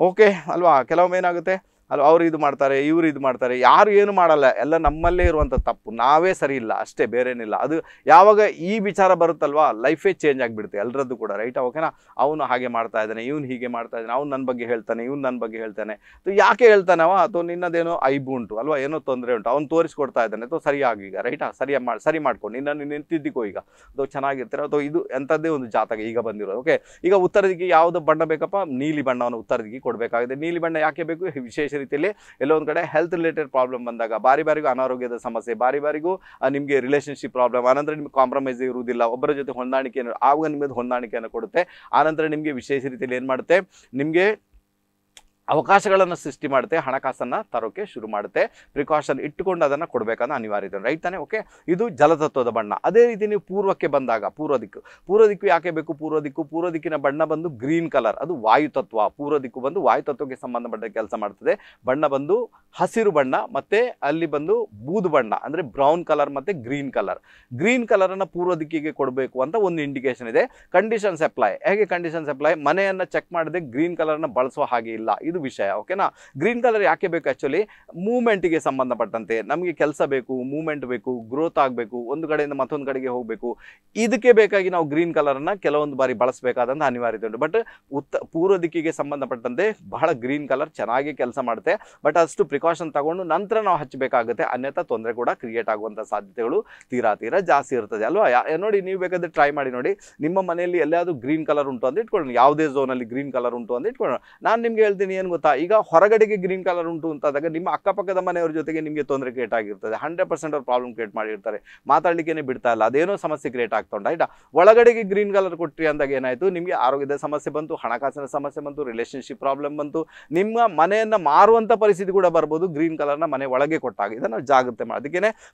ಓಕೆ ಅಲ್ವಾ ಕೆಲವೊಮ್ಮೆ ಏನಾಗುತ್ತೆ ಅಲ್ಲ ಅವ್ರು ಇದು ಮಾಡ್ತಾರೆ ಇವ್ರು ಇದು ಮಾಡ್ತಾರೆ ಯಾರು ಏನು ಮಾಡಲ್ಲ ಎಲ್ಲ ನಮ್ಮಲ್ಲೇ ಇರುವಂಥ ತಪ್ಪು ನಾವೇ ಸರಿ ಇಲ್ಲ ಅಷ್ಟೇ ಬೇರೇನಿಲ್ಲ ಅದು ಯಾವಾಗ ಈ ವಿಚಾರ ಬರುತ್ತಲ್ವಾ ಲೈಫೇ ಚೇಂಜ್ ಆಗಿಬಿಡುತ್ತೆ ಎಲ್ಲರದ್ದು ಕೂಡ ರೈಟ್ ಓಕೆನಾ ಅವನು ಹಾಗೆ ಮಾಡ್ತಾ ಇದ್ದಾನೆ ಇವನು ಹೀಗೆ ಮಾಡ್ತಾ ಇದ್ದಾನೆ ಅವ್ನು ನನ್ನ ಬಗ್ಗೆ ಹೇಳ್ತಾನೆ ಇವನು ನನ್ನ ಬಗ್ಗೆ ಹೇಳ್ತಾನೆ ಯಾಕೆ ಹೇಳ್ತಾನವ ಅಥವಾ ನಿನ್ನದೇನೋ ಐಬು ಉಂಟು ಅಲ್ವಾ ಏನೋ ತೊಂದರೆ ಉಂಟು ಅವ್ನು ತೋರಿಸ್ಕೊಡ್ತಾ ಇದ್ದಾನೆ ಅಥವಾ ಸರಿಯಾಗಿ ಈಗ ರೈಟಾ ಸರಿಯಾಗಿ ಮಾಡಿ ಸರಿ ಮಾಡ್ಕೊಂಡು ನಿನ್ನನ್ನು ನಿಂತಿದ್ದಿಕ್ಕೋ ಈಗ ಅದು ಚೆನ್ನಾಗಿರ್ತಾರೆ ಅಥವಾ ಇದು ಎಂಥದ್ದೇ ಒಂದು ಜಾತಕ ಈಗ ಬಂದಿರೋದು ಓಕೆ ಈಗ ಉತ್ತರ ಯಾವುದು ಬಣ್ಣ ಬೇಕಪ್ಪ ನೀಲಿ ಬಣ್ಣವನ್ನು ಉತ್ತರ ಕೊಡಬೇಕಾಗಿದೆ ನೀಲಿ ಬಣ್ಣ ಯಾಕೆ ಬೇಕು ವಿಶೇಷ ರೀತಿಯಲ್ಲಿ ಎಲ್ಲೋ ಒಂದು ಕಡೆ ಹೆಲ್ತ್ ರಿಲೇಟೆಡ್ ಪ್ರಾಬ್ಲಮ್ ಬಂದಾಗ ಬಾರಿ ಬಾರಿಗೂ ಅನಾರೋಗ್ಯದ ಸಮಸ್ಯೆ ಬಾರಿ ಬಾರಿಗೂ ನಿಮಗೆ ರಿಲೇಷನ್ಶಿಪ್ ಪ್ರಾಬ್ಲಮ್ ಆನಂತರ ನಿಮ್ಗೆ ಕಾಂಪ್ರಮೈಸ್ ಇರುವುದಿಲ್ಲ ಒಬ್ಬರ ಜೊತೆ ಹೊಂದಾಣಿಕೆ ಆವಾಗ ನಿಮ್ಮದು ಹೊಂದಾಣಿಕೆಯನ್ನು ಕೊಡುತ್ತೆ ಆನಂತರ ನಿಮಗೆ ವಿಶೇಷ ರೀತಿಯಲ್ಲಿ ಏನು ಮಾಡುತ್ತೆ ನಿಮಗೆ ಅವಕಾಶಗಳನ್ನು ಸೃಷ್ಟಿ ಮಾಡುತ್ತೆ ಹಣಕಾಸನ್ನು ತರೋಕೆ ಶುರು ಮಾಡುತ್ತೆ ಪ್ರಿಕಾಷನ್ ಇಟ್ಟುಕೊಂಡು ಅದನ್ನು ಕೊಡಬೇಕನ್ನೋ ಅನಿವಾರ್ಯತೆ ರೈಟ್ ತಾನೆ ಓಕೆ ಇದು ಜಲತತ್ವದ ಬಣ್ಣ ಅದೇ ರೀತಿ ನೀವು ಪೂರ್ವಕ್ಕೆ ಬಂದಾಗ ಪೂರ್ವ ದಿಕ್ಕು ಪೂರ್ವ ದಿಕ್ಕು ಯಾಕೆ ಬೇಕು ಪೂರ್ವ ದಿಕ್ಕು ಪೂರ್ವ ದಿಕ್ಕಿನ ಬಣ್ಣ ಬಂದು ಗ್ರೀನ್ ಕಲರ್ ಅದು ವಾಯುತತ್ವ ಪೂರ್ವ ದಿಕ್ಕು ಬಂದು ವಾಯುತತ್ವಕ್ಕೆ ಸಂಬಂಧಪಟ್ಟ ಕೆಲಸ ಮಾಡ್ತದೆ ಬಣ್ಣ ಬಂದು ಹಸಿರು ಬಣ್ಣ ಮತ್ತು ಅಲ್ಲಿ ಬಂದು ಬೂದು ಬಣ್ಣ ಅಂದರೆ ಬ್ರೌನ್ ಕಲರ್ ಮತ್ತು ಗ್ರೀನ್ ಕಲರ್ ಗ್ರೀನ್ ಕಲರನ್ನು ಪೂರ್ವ ದಿಕ್ಕಿಗೆ ಕೊಡಬೇಕು ಅಂತ ಒಂದು ಇಂಡಿಕೇಶನ್ ಇದೆ ಕಂಡೀಷನ್ಸ್ ಅಪ್ಲೈ ಹೇಗೆ ಕಂಡೀಷನ್ಸ್ ಅಪ್ಲೈ ಮನೆಯನ್ನು ಚೆಕ್ ಮಾಡದೆ ಗ್ರೀನ್ ಕಲರನ್ನು ಬಳಸೋ ಹಾಗೆ ಇಲ್ಲ ಇದು ವಿಷಯ ಓಕೆನಾ ಗ್ರೀನ್ ಕಲರ್ ಯಾಕೆ ಬೇಕು ಆ್ಯಕ್ಚುಲಿ ಮೂವ್ಮೆಂಟಿಗೆ ಸಂಬಂಧಪಟ್ಟಂತೆ ನಮಗೆ ಕೆಲಸ ಬೇಕು ಮೂವ್ಮೆಂಟ್ ಬೇಕು ಗ್ರೋತ್ ಆಗಬೇಕು ಒಂದು ಕಡೆಯಿಂದ ಮತ್ತೊಂದು ಕಡೆಗೆ ಹೋಗಬೇಕು ಇದಕ್ಕೆ ಬೇಕಾಗಿ ನಾವು ಗ್ರೀನ್ ಕಲರನ್ನು ಕೆಲವೊಂದು ಬಾರಿ ಬಳಸಬೇಕಾದಂಥ ಅನಿವಾರ್ಯತೆ ಉಂಟು ಬಟ್ ಉತ್ತ ಪೂರ್ವ ದಿಕ್ಕಿಗೆ ಸಂಬಂಧಪಟ್ಟಂತೆ ಬಹಳ ಗ್ರೀನ್ ಕಲರ್ ಚೆನ್ನಾಗಿ ಕೆಲಸ ಮಾಡುತ್ತೆ ಬಟ್ ಅಷ್ಟು ಪ್ರಿಕಾಷನ್ ತಗೊಂಡು ನಂತರ ನಾವು ಹಚ್ಚಬೇಕಾಗುತ್ತೆ ಅನ್ಯಥಾ ತೊಂದರೆ ಕೂಡ ಕ್ರಿಯೇಟ್ ಆಗುವಂಥ ಸಾಧ್ಯತೆಗಳು ತೀರಾ ತೀರಾ ಜಾಸ್ತಿ ಇರ್ತದೆ ಅಲ್ವಾ ನೋಡಿ ನೀವು ಬೇಕಾದ್ರೆ ಟ್ರೈ ಮಾಡಿ ನೋಡಿ ನಿಮ್ಮ ಮನೆಯಲ್ಲಿ ಎಲ್ಲಾದರೂ ಗ್ರೀನ್ ಕಲರ್ ಉಂಟು ಅಂತ ಇಟ್ಕೊಳ್ಳೋಣ ಯಾವುದೇ ಝೋನಲ್ಲಿ ಗ್ರೀನ್ ಕಲರ್ ಉಂಟು ಅಂತ ಇಟ್ಕೊಳ್ಳೋಣ ನಾನು ನಿಮ್ಗೆ ಹೇಳ್ತೀನಿ ಏನು ಗೊತ್ತಾ ಈಗ ಹೊರಗಡೆಗೆ ಗ್ರೀನ್ ಕಲರ್ ಉಂಟು ಅಂತಾದಾಗ ನಿಮ್ಮ ಅಕ್ಕಪಕ್ಕದ ಮನೆಯವ್ರ ಜೊತೆಗೆ ನಿಮಗೆ ತೊಂದರೆ ಕ್ರಿಯೇಟ್ ಆಗಿರ್ತದೆ ಹಂಡ್ರೆಡ್ ಪರ್ಸೆಂಟ್ ಅವ್ರು ಪ್ರಾಬ್ಲಮ್ ಕ್ರಿಯೇಟ್ ಮಾಡಿರ್ತಾರೆ ಮಾತಾಡಲಿಕ್ಕೆ ಬಿಡ್ತಾ ಇಲ್ಲ ಅದೇನೋ ಸಮಸ್ಯೆ ಕ್ರಿಯೇಟ್ ಆಗ್ತಾ ಉಂಟು ಆಯ್ತಾ ಒಳಗಡೆಗೆ ಗ್ರೀನ್ ಕಲರ್ ಕೊಟ್ಟರಿ ಅಂದಾಗ ಏನಾಯಿತು ನಿಮಗೆ ಆರೋಗ್ಯದ ಸಮಸ್ಯೆ ಬಂತು ಹಣಕಾಸಿನ ಸಮಸ್ಯೆ ಬಂತು ರಿಲೇಷನ್ಶಿಪ್ ಪ್ರಾಬ್ಲಮ್ ಬಂತು ನಿಮ್ಮ ಮನೆಯನ್ನು ಮಾರುವಂಥ ಪರಿಸ್ಥಿತಿ ಕೂಡ ಬರ್ಬೋದು ಗ್ರೀನ್ ಕಲರ್ನ ಮನೆ ಒಳಗೆ ಕೊಟ್ಟಾಗ ಇದನ್ನು ಜಾಗ್ರತೆ ಮಾಡಿ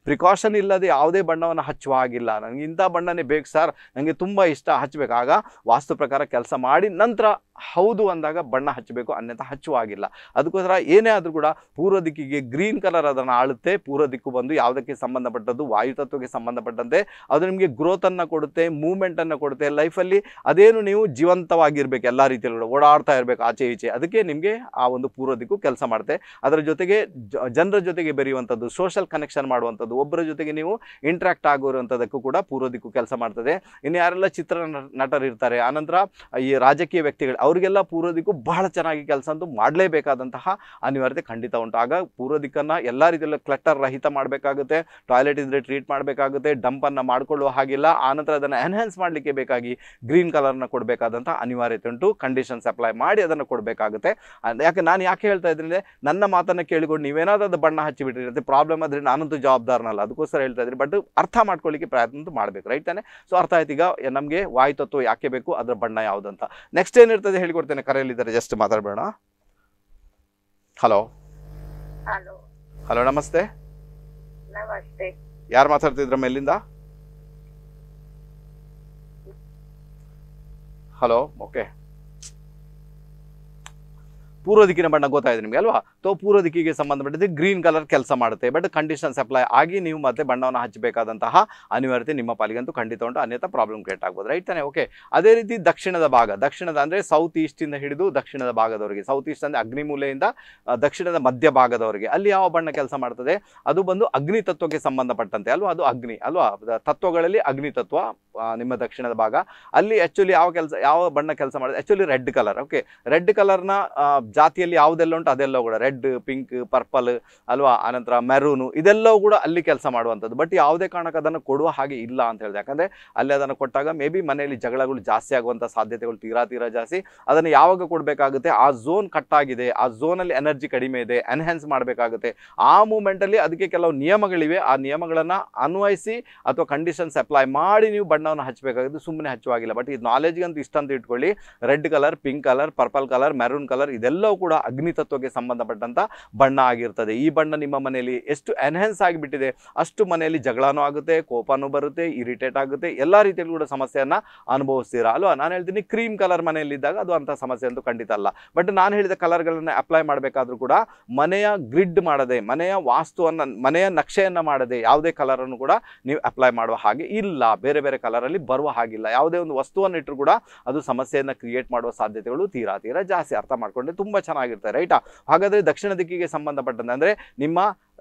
ಪ್ರಿಕಾಷನ್ ಇಲ್ಲದೆ ಯಾವುದೇ ಬಣ್ಣವನ್ನು ಹಚ್ಚುವ ಆಗಿಲ್ಲ ನನಗೆ ಇಂಥ ಬಣ್ಣನೇ ಬೇಕು ಸರ್ ನನಗೆ ತುಂಬ ಇಷ್ಟ ಹಚ್ಚಬೇಕಾಗ ವಾಸ್ತು ಪ್ರಕಾರ ಕೆಲಸ ಮಾಡಿ ನಂತರ ಹೌದು ಅಂದಾಗ ಬಣ್ಣ ಹಚ್ಚಬೇಕು ಅನ್ಯಥ ಹಚ್ಚುವಾಗಿಲ್ಲ ಅದಕ್ಕೋಸ್ಕರ ಏನೇ ಆದರೂ ಕೂಡ ಪೂರ್ವ ದಿಕ್ಕಿಗೆ ಗ್ರೀನ್ ಕಲರ್ ಅದನ್ನು ಆಳುತ್ತೆ ಪೂರ್ವ ದಿಕ್ಕು ಬಂದು ಯಾವುದಕ್ಕೆ ಸಂಬಂಧಪಟ್ಟದ್ದು ವಾಯುತತ್ವಕ್ಕೆ ಸಂಬಂಧಪಟ್ಟಂತೆ ಅದು ನಿಮಗೆ ಗ್ರೋತನ್ನು ಕೊಡುತ್ತೆ ಮೂವ್ಮೆಂಟನ್ನು ಕೊಡುತ್ತೆ ಲೈಫಲ್ಲಿ ಅದೇನು ನೀವು ಜೀವಂತವಾಗಿರ್ಬೇಕು ಎಲ್ಲ ರೀತಿಯಲ್ಲಿ ಕೂಡ ಓಡಾಡ್ತಾ ಇರಬೇಕು ಆಚೆ ಈಚೆ ಅದಕ್ಕೆ ನಿಮಗೆ ಆ ಒಂದು ಪೂರ್ವ ದಿಕ್ಕು ಕೆಲಸ ಮಾಡುತ್ತೆ ಅದರ ಜೊತೆಗೆ ಜನರ ಜೊತೆಗೆ ಬೆರೆಯುವಂಥದ್ದು ಸೋಷಲ್ ಕನೆಕ್ಷನ್ ಮಾಡುವಂಥದ್ದು ಒಬ್ಬರ ಜೊತೆಗೆ ನೀವು ಇಂಟ್ರ್ಯಾಕ್ಟ್ ಆಗೋವಂಥದ್ದಕ್ಕೂ ಕೂಡ ಪೂರ್ವ ದಿಕ್ಕು ಕೆಲಸ ಮಾಡ್ತದೆ ಇನ್ನು ಯಾರೆಲ್ಲ ಚಿತ್ರ ನಟರು ಇರ್ತಾರೆ ಆನಂತರ ಈ ರಾಜಕೀಯ ವ್ಯಕ್ತಿಗಳು ಅವರಿಗೆಲ್ಲ ಪೂರ್ವ ದಿಕ್ಕು ಬಹಳ ಚೆನ್ನಾಗಿ ಕೆಲಸ ಅಂತೂ ಮಾಡಲೇಬೇಕಾದಂತಹ ಅನಿವಾರ್ಯತೆ ಖಂಡಿತ ಉಂಟು ಆಗ ಪೂರ್ವ ದಿಕ್ಕನ್ನು ಎಲ್ಲ ರೀತಿಯಲ್ಲೂ ಕ್ಲಟರ್ ರಹಿತ ಮಾಡಬೇಕಾಗುತ್ತೆ ಟಾಯ್ಲೆಟ್ ಇದ್ರೆ ಟ್ರೀಟ್ ಮಾಡಬೇಕಾಗುತ್ತೆ ಡಂಪನ್ನು ಮಾಡಿಕೊಳ್ಳುವ ಹಾಗಿಲ್ಲ ಆನಂತರ ಅದನ್ನು ಎನ್ಹ್ಯಾನ್ಸ್ ಮಾಡಲಿಕ್ಕೆ ಬೇಕಾಗಿ ಗ್ರೀನ್ ಕಲರ್ನ ಕೊಡಬೇಕಾದಂಥ ಅನಿವಾರ್ಯತೆ ಉಂಟು ಕಂಡೀಷನ್ಸ್ ಅಪ್ಲೈ ಮಾಡಿ ಅದನ್ನು ಕೊಡಬೇಕಾಗುತ್ತೆ ಯಾಕೆ ನಾನು ಯಾಕೆ ಹೇಳ್ತಾ ಇದ್ದೀನಿ ನನ್ನ ಮಾತನ್ನು ಕೇಳಿಕೊಂಡು ನೀವೇನಾದ್ರೂ ಬಣ್ಣ ಹಚ್ಚಿಬಿಟ್ಟಿರುತ್ತೆ ಪ್ರಾಬ್ಲಮ್ ಆದರೆ ನಾನಂತೂ ಜವಾಬ್ದಾರನಲ್ಲ ಅದಕ್ಕೋಸ್ಕರ ಹೇಳ್ತಾ ಇದ್ದೀನಿ ಬಟ್ ಅರ್ಥ ಮಾಡ್ಕೊಳ್ಳಿಕ್ಕೆ ಪ್ರಯತ್ನ ಮಾಡಬೇಕು ರೈಟ್ ತಾನೆ ಸೊ ಅರ್ಥ ಆಯ್ತು ಈಗ ನಮಗೆ ವಾಯ್ತತ್ವ ಯಾಕೆ ಬೇಕು ಅದರ ಬಣ್ಣ ಯಾವುದಂತ ನೆಕ್ಸ್ಟ್ ಏನಿರ್ತದೆ ಅದೇ ಹೇಳಿಕೊಡ್ತೇನೆ ಕರೆಯಲ್ಲಿದ್ದಾರೆ ಜಸ್ಟ್ ಮಾತಾಡಬೇಡ ಹಲೋ ಹಲೋ ನಮಸ್ತೆ ಯಾರು ಮಾತಾಡ್ತಿದ್ರ ಮೇಲಿಂದ ಹಲೋ ಓಕೆ ಪೂರ್ವ ದಿಕ್ಕಿನ ಬಣ್ಣ ಗೊತ್ತಾಯ್ತು ನಿಮ್ಗೆ ಅಲ್ವಾ ಸೊ ಪೂರ್ವ ದಿಕ್ಕಿಗೆ ಸಂಬಂಧಪಟ್ಟಿದ್ದು ಗ್ರೀನ್ ಕಲರ್ ಕೆಲಸ ಮಾಡುತ್ತೆ ಬಟ್ ಕಂಡೀಷನ್ ಸಪ್ಲೈ ಆಗಿ ನೀವು ಮತ್ತೆ ಬಣ್ಣವನ್ನು ಹಚ್ಚಬೇಕಾದಂತಹ ಅನಿವಾರ್ಯತೆ ನಿಮ್ಮ ಪಾಲಿಗಂತೂ ಖಂಡಿತ ಉಂಟು ಅನ್ಯಥಾ ಪ್ರಾಬ್ಲಮ್ ಕ್ರಿಯೇಟ್ ಆಗ್ಬೋದು ರೈಟ್ ತಾನೆ ಓಕೆ ಅದೇ ರೀತಿ ದಕ್ಷಿಣದ ಭಾಗ ದಕ್ಷಿಣದ ಅಂದರೆ ಸೌತ್ ಈಸ್ಟಿಂದ ಹಿಡಿದು ದಕ್ಷಿಣದ ಭಾಗದವರಿಗೆ ಸೌತ್ ಈಸ್ಟ್ ಅಂದರೆ ಮೂಲೆಯಿಂದ ದಕ್ಷಿಣದ ಮಧ್ಯ ಭಾಗದವರಿಗೆ ಅಲ್ಲಿ ಯಾವ ಬಣ್ಣ ಕೆಲಸ ಮಾಡ್ತದೆ ಅದು ಬಂದು ಅಗ್ನಿ ತತ್ವಕ್ಕೆ ಸಂಬಂಧಪಟ್ಟಂತೆ ಅಲ್ವಾ ಅದು ಅಗ್ನಿ ಅಲ್ವಾ ತತ್ವಗಳಲ್ಲಿ ಅಗ್ನಿ ತತ್ವ ನಿಮ್ಮ ದಕ್ಷಿಣದ ಭಾಗ ಅಲ್ಲಿ ಆ್ಯಕ್ಚುಲಿ ಯಾವ ಕೆಲಸ ಯಾವ ಬಣ್ಣ ಕೆಲಸ ಮಾಡೋದು actually red colour okay red ಕಲರ್ನ ಜಾತಿಯಲ್ಲಿ ಯಾವುದೆಲ್ಲ ಉಂಟು ಅದೆಲ್ಲ ಕೂಡ ರೆಡ್ ರೆಡ್ ಪಿಂಕ್ ಪರ್ಪಲ್ ಅಲ್ವಾ ಆನಂತರ ಮೆರೂನು ಇದೆಲ್ಲವೂ ಕೂಡ ಅಲ್ಲಿ ಕೆಲಸ ಮಾಡುವಂಥದ್ದು ಬಟ್ ಯಾವುದೇ ಕಾರಣಕ್ಕೆ ಅದನ್ನು ಕೊಡುವ ಹಾಗೆ ಇಲ್ಲ ಅಂತ ಹೇಳಿದೆ ಯಾಕಂದರೆ ಅಲ್ಲಿ ಅದನ್ನು ಕೊಟ್ಟಾಗ ಮೇ ಬಿ ಮನೆಯಲ್ಲಿ ಜಗಳಗಳು ಜಾಸ್ತಿ ಆಗುವಂಥ ಸಾಧ್ಯತೆಗಳು ತೀರಾ ತೀರಾ ಜಾಸ್ತಿ ಅದನ್ನು ಯಾವಾಗ ಕೊಡಬೇಕಾಗುತ್ತೆ ಆ ಝೋನ್ ಕಟ್ಟಾಗಿದೆ ಆ ಝೋನಲ್ಲಿ ಎನರ್ಜಿ ಕಡಿಮೆ ಇದೆ ಎನ್ಹ್ಯಾನ್ಸ್ ಮಾಡಬೇಕಾಗುತ್ತೆ ಆ ಮೂಮೆಂಟಲ್ಲಿ ಅದಕ್ಕೆ ಕೆಲವು ನಿಯಮಗಳಿವೆ ಆ ನಿಯಮಗಳನ್ನು ಅನ್ವಯಿಸಿ ಅಥವಾ ಕಂಡೀಷನ್ಸ್ ಅಪ್ಲೈ ಮಾಡಿ ನೀವು ಬಣ್ಣವನ್ನು ಹಚ್ಚಬೇಕಾಗುತ್ತೆ ಸುಮ್ಮನೆ ಹಚ್ಚುವಾಗಿಲ್ಲ ಬಟ್ ಇದು ಅಂತ ಇಷ್ಟಂತ ಇಟ್ಕೊಳ್ಳಿ red colour pink colour purple colour maroon colour ಇದೆಲ್ಲವೂ ಕೂಡ ಅಗ್ನಿ ತತ್ವಕ್ಕೆ ಸಂಬಂಧಪಟ್ಟ ಸಂಬಂಧಪಟ್ಟಂತ ಬಣ್ಣ ಆಗಿರ್ತದೆ ಈ ಬಣ್ಣ ನಿಮ್ಮ ಮನೆಯಲ್ಲಿ ಎಷ್ಟು ಎನ್ಹೆನ್ಸ್ ಆಗಿಬಿಟ್ಟಿದೆ ಅಷ್ಟು ಮನೆಯಲ್ಲಿ ಜಗಳನೂ ಆಗುತ್ತೆ ಕೋಪನೂ ಬರುತ್ತೆ ಇರಿಟೇಟ್ ಆಗುತ್ತೆ ಎಲ್ಲ ರೀತಿಯಲ್ಲಿ ಕೂಡ ಸಮಸ್ಯೆಯನ್ನ ಅನುಭವಿಸ್ತೀರಾ ಅಲ್ವಾ ನಾನು ಹೇಳ್ತೀನಿ ಕ್ರೀಮ್ ಕಲರ್ ಮನೆಯಲ್ಲಿ ಇದ್ದಾಗ ಅದು ಅಂತ ಸಮಸ್ಯೆ ಅಂತೂ ಖಂಡಿತ ಅಲ್ಲ ಬಟ್ ನಾನು ಹೇಳಿದ ಕಲರ್ಗಳನ್ನು ಅಪ್ಲೈ ಮಾಡಬೇಕಾದ್ರೂ ಕೂಡ ಮನೆಯ ಗ್ರಿಡ್ ಮಾಡದೆ ಮನೆಯ ವಾಸ್ತುವನ್ನ ಮನೆಯ ನಕ್ಷೆಯನ್ನ ಮಾಡದೆ ಯಾವುದೇ ಅನ್ನು ಕೂಡ ನೀವು ಅಪ್ಲೈ ಮಾಡುವ ಹಾಗೆ ಇಲ್ಲ ಬೇರೆ ಬೇರೆ ಕಲರ್ ಅಲ್ಲಿ ಬರುವ ಹಾಗಿಲ್ಲ ಯಾವುದೇ ಒಂದು ವಸ್ತುವನ್ನು ಇಟ್ಟರು ಕೂಡ ಅದು ಸಮಸ್ಯೆಯನ್ನು ಕ್ರಿಯೇಟ್ ಮಾಡುವ ಸಾಧ್ಯತೆಗಳು ತೀರಾ ತೀರಾ ಜಾಸ್ತಿ ಅರ್ಥ ಮಾಡಿಕೊಂಡ್ರೆ ತುಂಬಾ ಚೆನ್ನಾಗಿರುತ್ತೆ ರೈಟಾ ಹಾಗಾದ್ರೆ ದಕ್ಷಿಣ ದಿಕ್ಕಿಗೆ ಸಂಬಂಧಪಟ್ಟಂತೆ ಅಂದ್ರೆ ನಿಮ್ಮ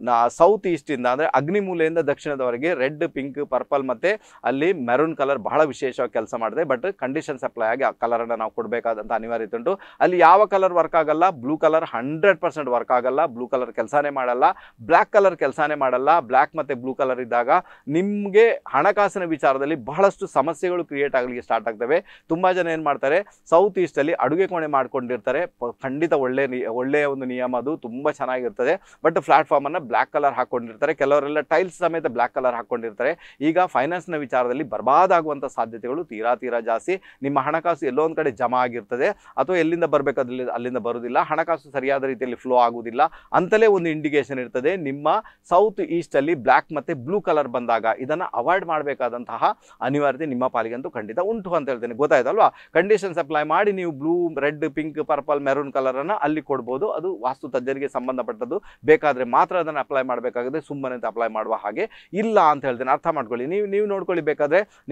ನಾ ಸೌತ್ ಈಸ್ಟಿಂದ ಅಂದರೆ ಮೂಲೆಯಿಂದ ದಕ್ಷಿಣದವರೆಗೆ ರೆಡ್ ಪಿಂಕ್ ಪರ್ಪಲ್ ಮತ್ತು ಅಲ್ಲಿ ಮೆರೂನ್ ಕಲರ್ ಬಹಳ ವಿಶೇಷವಾಗಿ ಕೆಲಸ ಮಾಡಿದೆ ಬಟ್ ಕಂಡೀಷನ್ ಸಪ್ಲೈ ಆಗಿ ಆ ಕಲರನ್ನು ನಾವು ಕೊಡಬೇಕಾದಂಥ ಅನಿವಾರ್ಯತೆ ಉಂಟು ಅಲ್ಲಿ ಯಾವ ಕಲರ್ ವರ್ಕ್ ಆಗಲ್ಲ blue colour hundred percent work ಆಗಲ್ಲ ಬ್ಲೂ ಕಲರ್ ಕೆಲಸನೇ ಮಾಡಲ್ಲ ಬ್ಲ್ಯಾಕ್ ಕಲರ್ ಕೆಲಸನೇ ಮಾಡಲ್ಲ ಬ್ಲ್ಯಾಕ್ ಮತ್ತು ಬ್ಲೂ ಕಲರ್ ಇದ್ದಾಗ ನಿಮಗೆ ಹಣಕಾಸಿನ ವಿಚಾರದಲ್ಲಿ ಬಹಳಷ್ಟು ಸಮಸ್ಯೆಗಳು ಕ್ರಿಯೇಟ್ ಆಗಲಿಕ್ಕೆ ಸ್ಟಾರ್ಟ್ ಆಗ್ತವೆ ತುಂಬ ಜನ ಏನು ಮಾಡ್ತಾರೆ ಸೌತ್ ಈಸ್ಟಲ್ಲಿ ಅಡುಗೆ ಕೋಣೆ ಮಾಡ್ಕೊಂಡಿರ್ತಾರೆ ಖಂಡಿತ ಒಳ್ಳೆ ಒಳ್ಳೆಯ ಒಂದು ನಿಯಮ ಅದು ತುಂಬ ಚೆನ್ನಾಗಿರ್ತದೆ ಬಟ್ ಪ್ಲಾಟ್ಫಾರ್ಮನ್ನು ಬ್ಲ್ಯಾಕ್ ಕಲರ್ ಹಾಕೊಂಡಿರ್ತಾರೆ ಕೆಲವರೆಲ್ಲ ಟೈಲ್ಸ್ ಸಮೇತ ಬ್ಲ್ಯಾಕ್ ಕಲರ್ ಹಾಕೊಂಡಿರ್ತಾರೆ ಈಗ ಫೈನಾನ್ಸ್ನ ವಿಚಾರದಲ್ಲಿ ಬರ್ಬಾದಾಗುವಂಥ ಸಾಧ್ಯತೆಗಳು ತೀರಾ ತೀರಾ ಜಾಸ್ತಿ ನಿಮ್ಮ ಹಣಕಾಸು ಎಲ್ಲೋ ಒಂದು ಕಡೆ ಜಮಾ ಆಗಿರ್ತದೆ ಅಥವಾ ಎಲ್ಲಿಂದ ಬರಬೇಕಾದಲ್ಲಿ ಅಲ್ಲಿಂದ ಬರೋದಿಲ್ಲ ಹಣಕಾಸು ಸರಿಯಾದ ರೀತಿಯಲ್ಲಿ ಫ್ಲೋ ಆಗೋದಿಲ್ಲ ಅಂತಲೇ ಒಂದು ಇಂಡಿಕೇಶನ್ ಇರ್ತದೆ ನಿಮ್ಮ ಸೌತ್ ಈಸ್ಟಲ್ಲಿ ಬ್ಲ್ಯಾಕ್ ಮತ್ತು ಬ್ಲೂ ಕಲರ್ ಬಂದಾಗ ಇದನ್ನು ಅವಾಯ್ಡ್ ಮಾಡಬೇಕಾದಂತಹ ಅನಿವಾರ್ಯತೆ ನಿಮ್ಮ ಪಾಲಿಗಂತೂ ಖಂಡಿತ ಉಂಟು ಅಂತ ಹೇಳ್ತೇನೆ ಗೊತ್ತಾಯ್ತಲ್ವಾ ಕಂಡೀಷನ್ ಅಪ್ಲೈ ಮಾಡಿ ನೀವು blue red pink purple maroon ಕಲರನ್ನು ಅಲ್ಲಿ ಕೊಡ್ಬೋದು ಅದು ವಾಸ್ತು ತಜ್ಜರಿಗೆ ಸಂಬಂಧಪಟ್ಟದ್ದು ಬೇಕಾದರೆ ಮಾತ್ರ ಅದನ್ನು ಅಪ್ಲೈ ಮಾಡಬೇಕಾಗಿದೆ ಸುಮ್ಮನೆ ಅಂತ ಅಪ್ಲೈ ಮಾಡುವ ಹಾಗೆ ಇಲ್ಲ ಅಂತ ಹೇಳ್ತೇನೆ ಅರ್ಥ ಮಾಡ್ಕೊಳ್ಳಿ ನೀವು ನೀವು ನೋಡ್ಕೊಳ್ಳಿ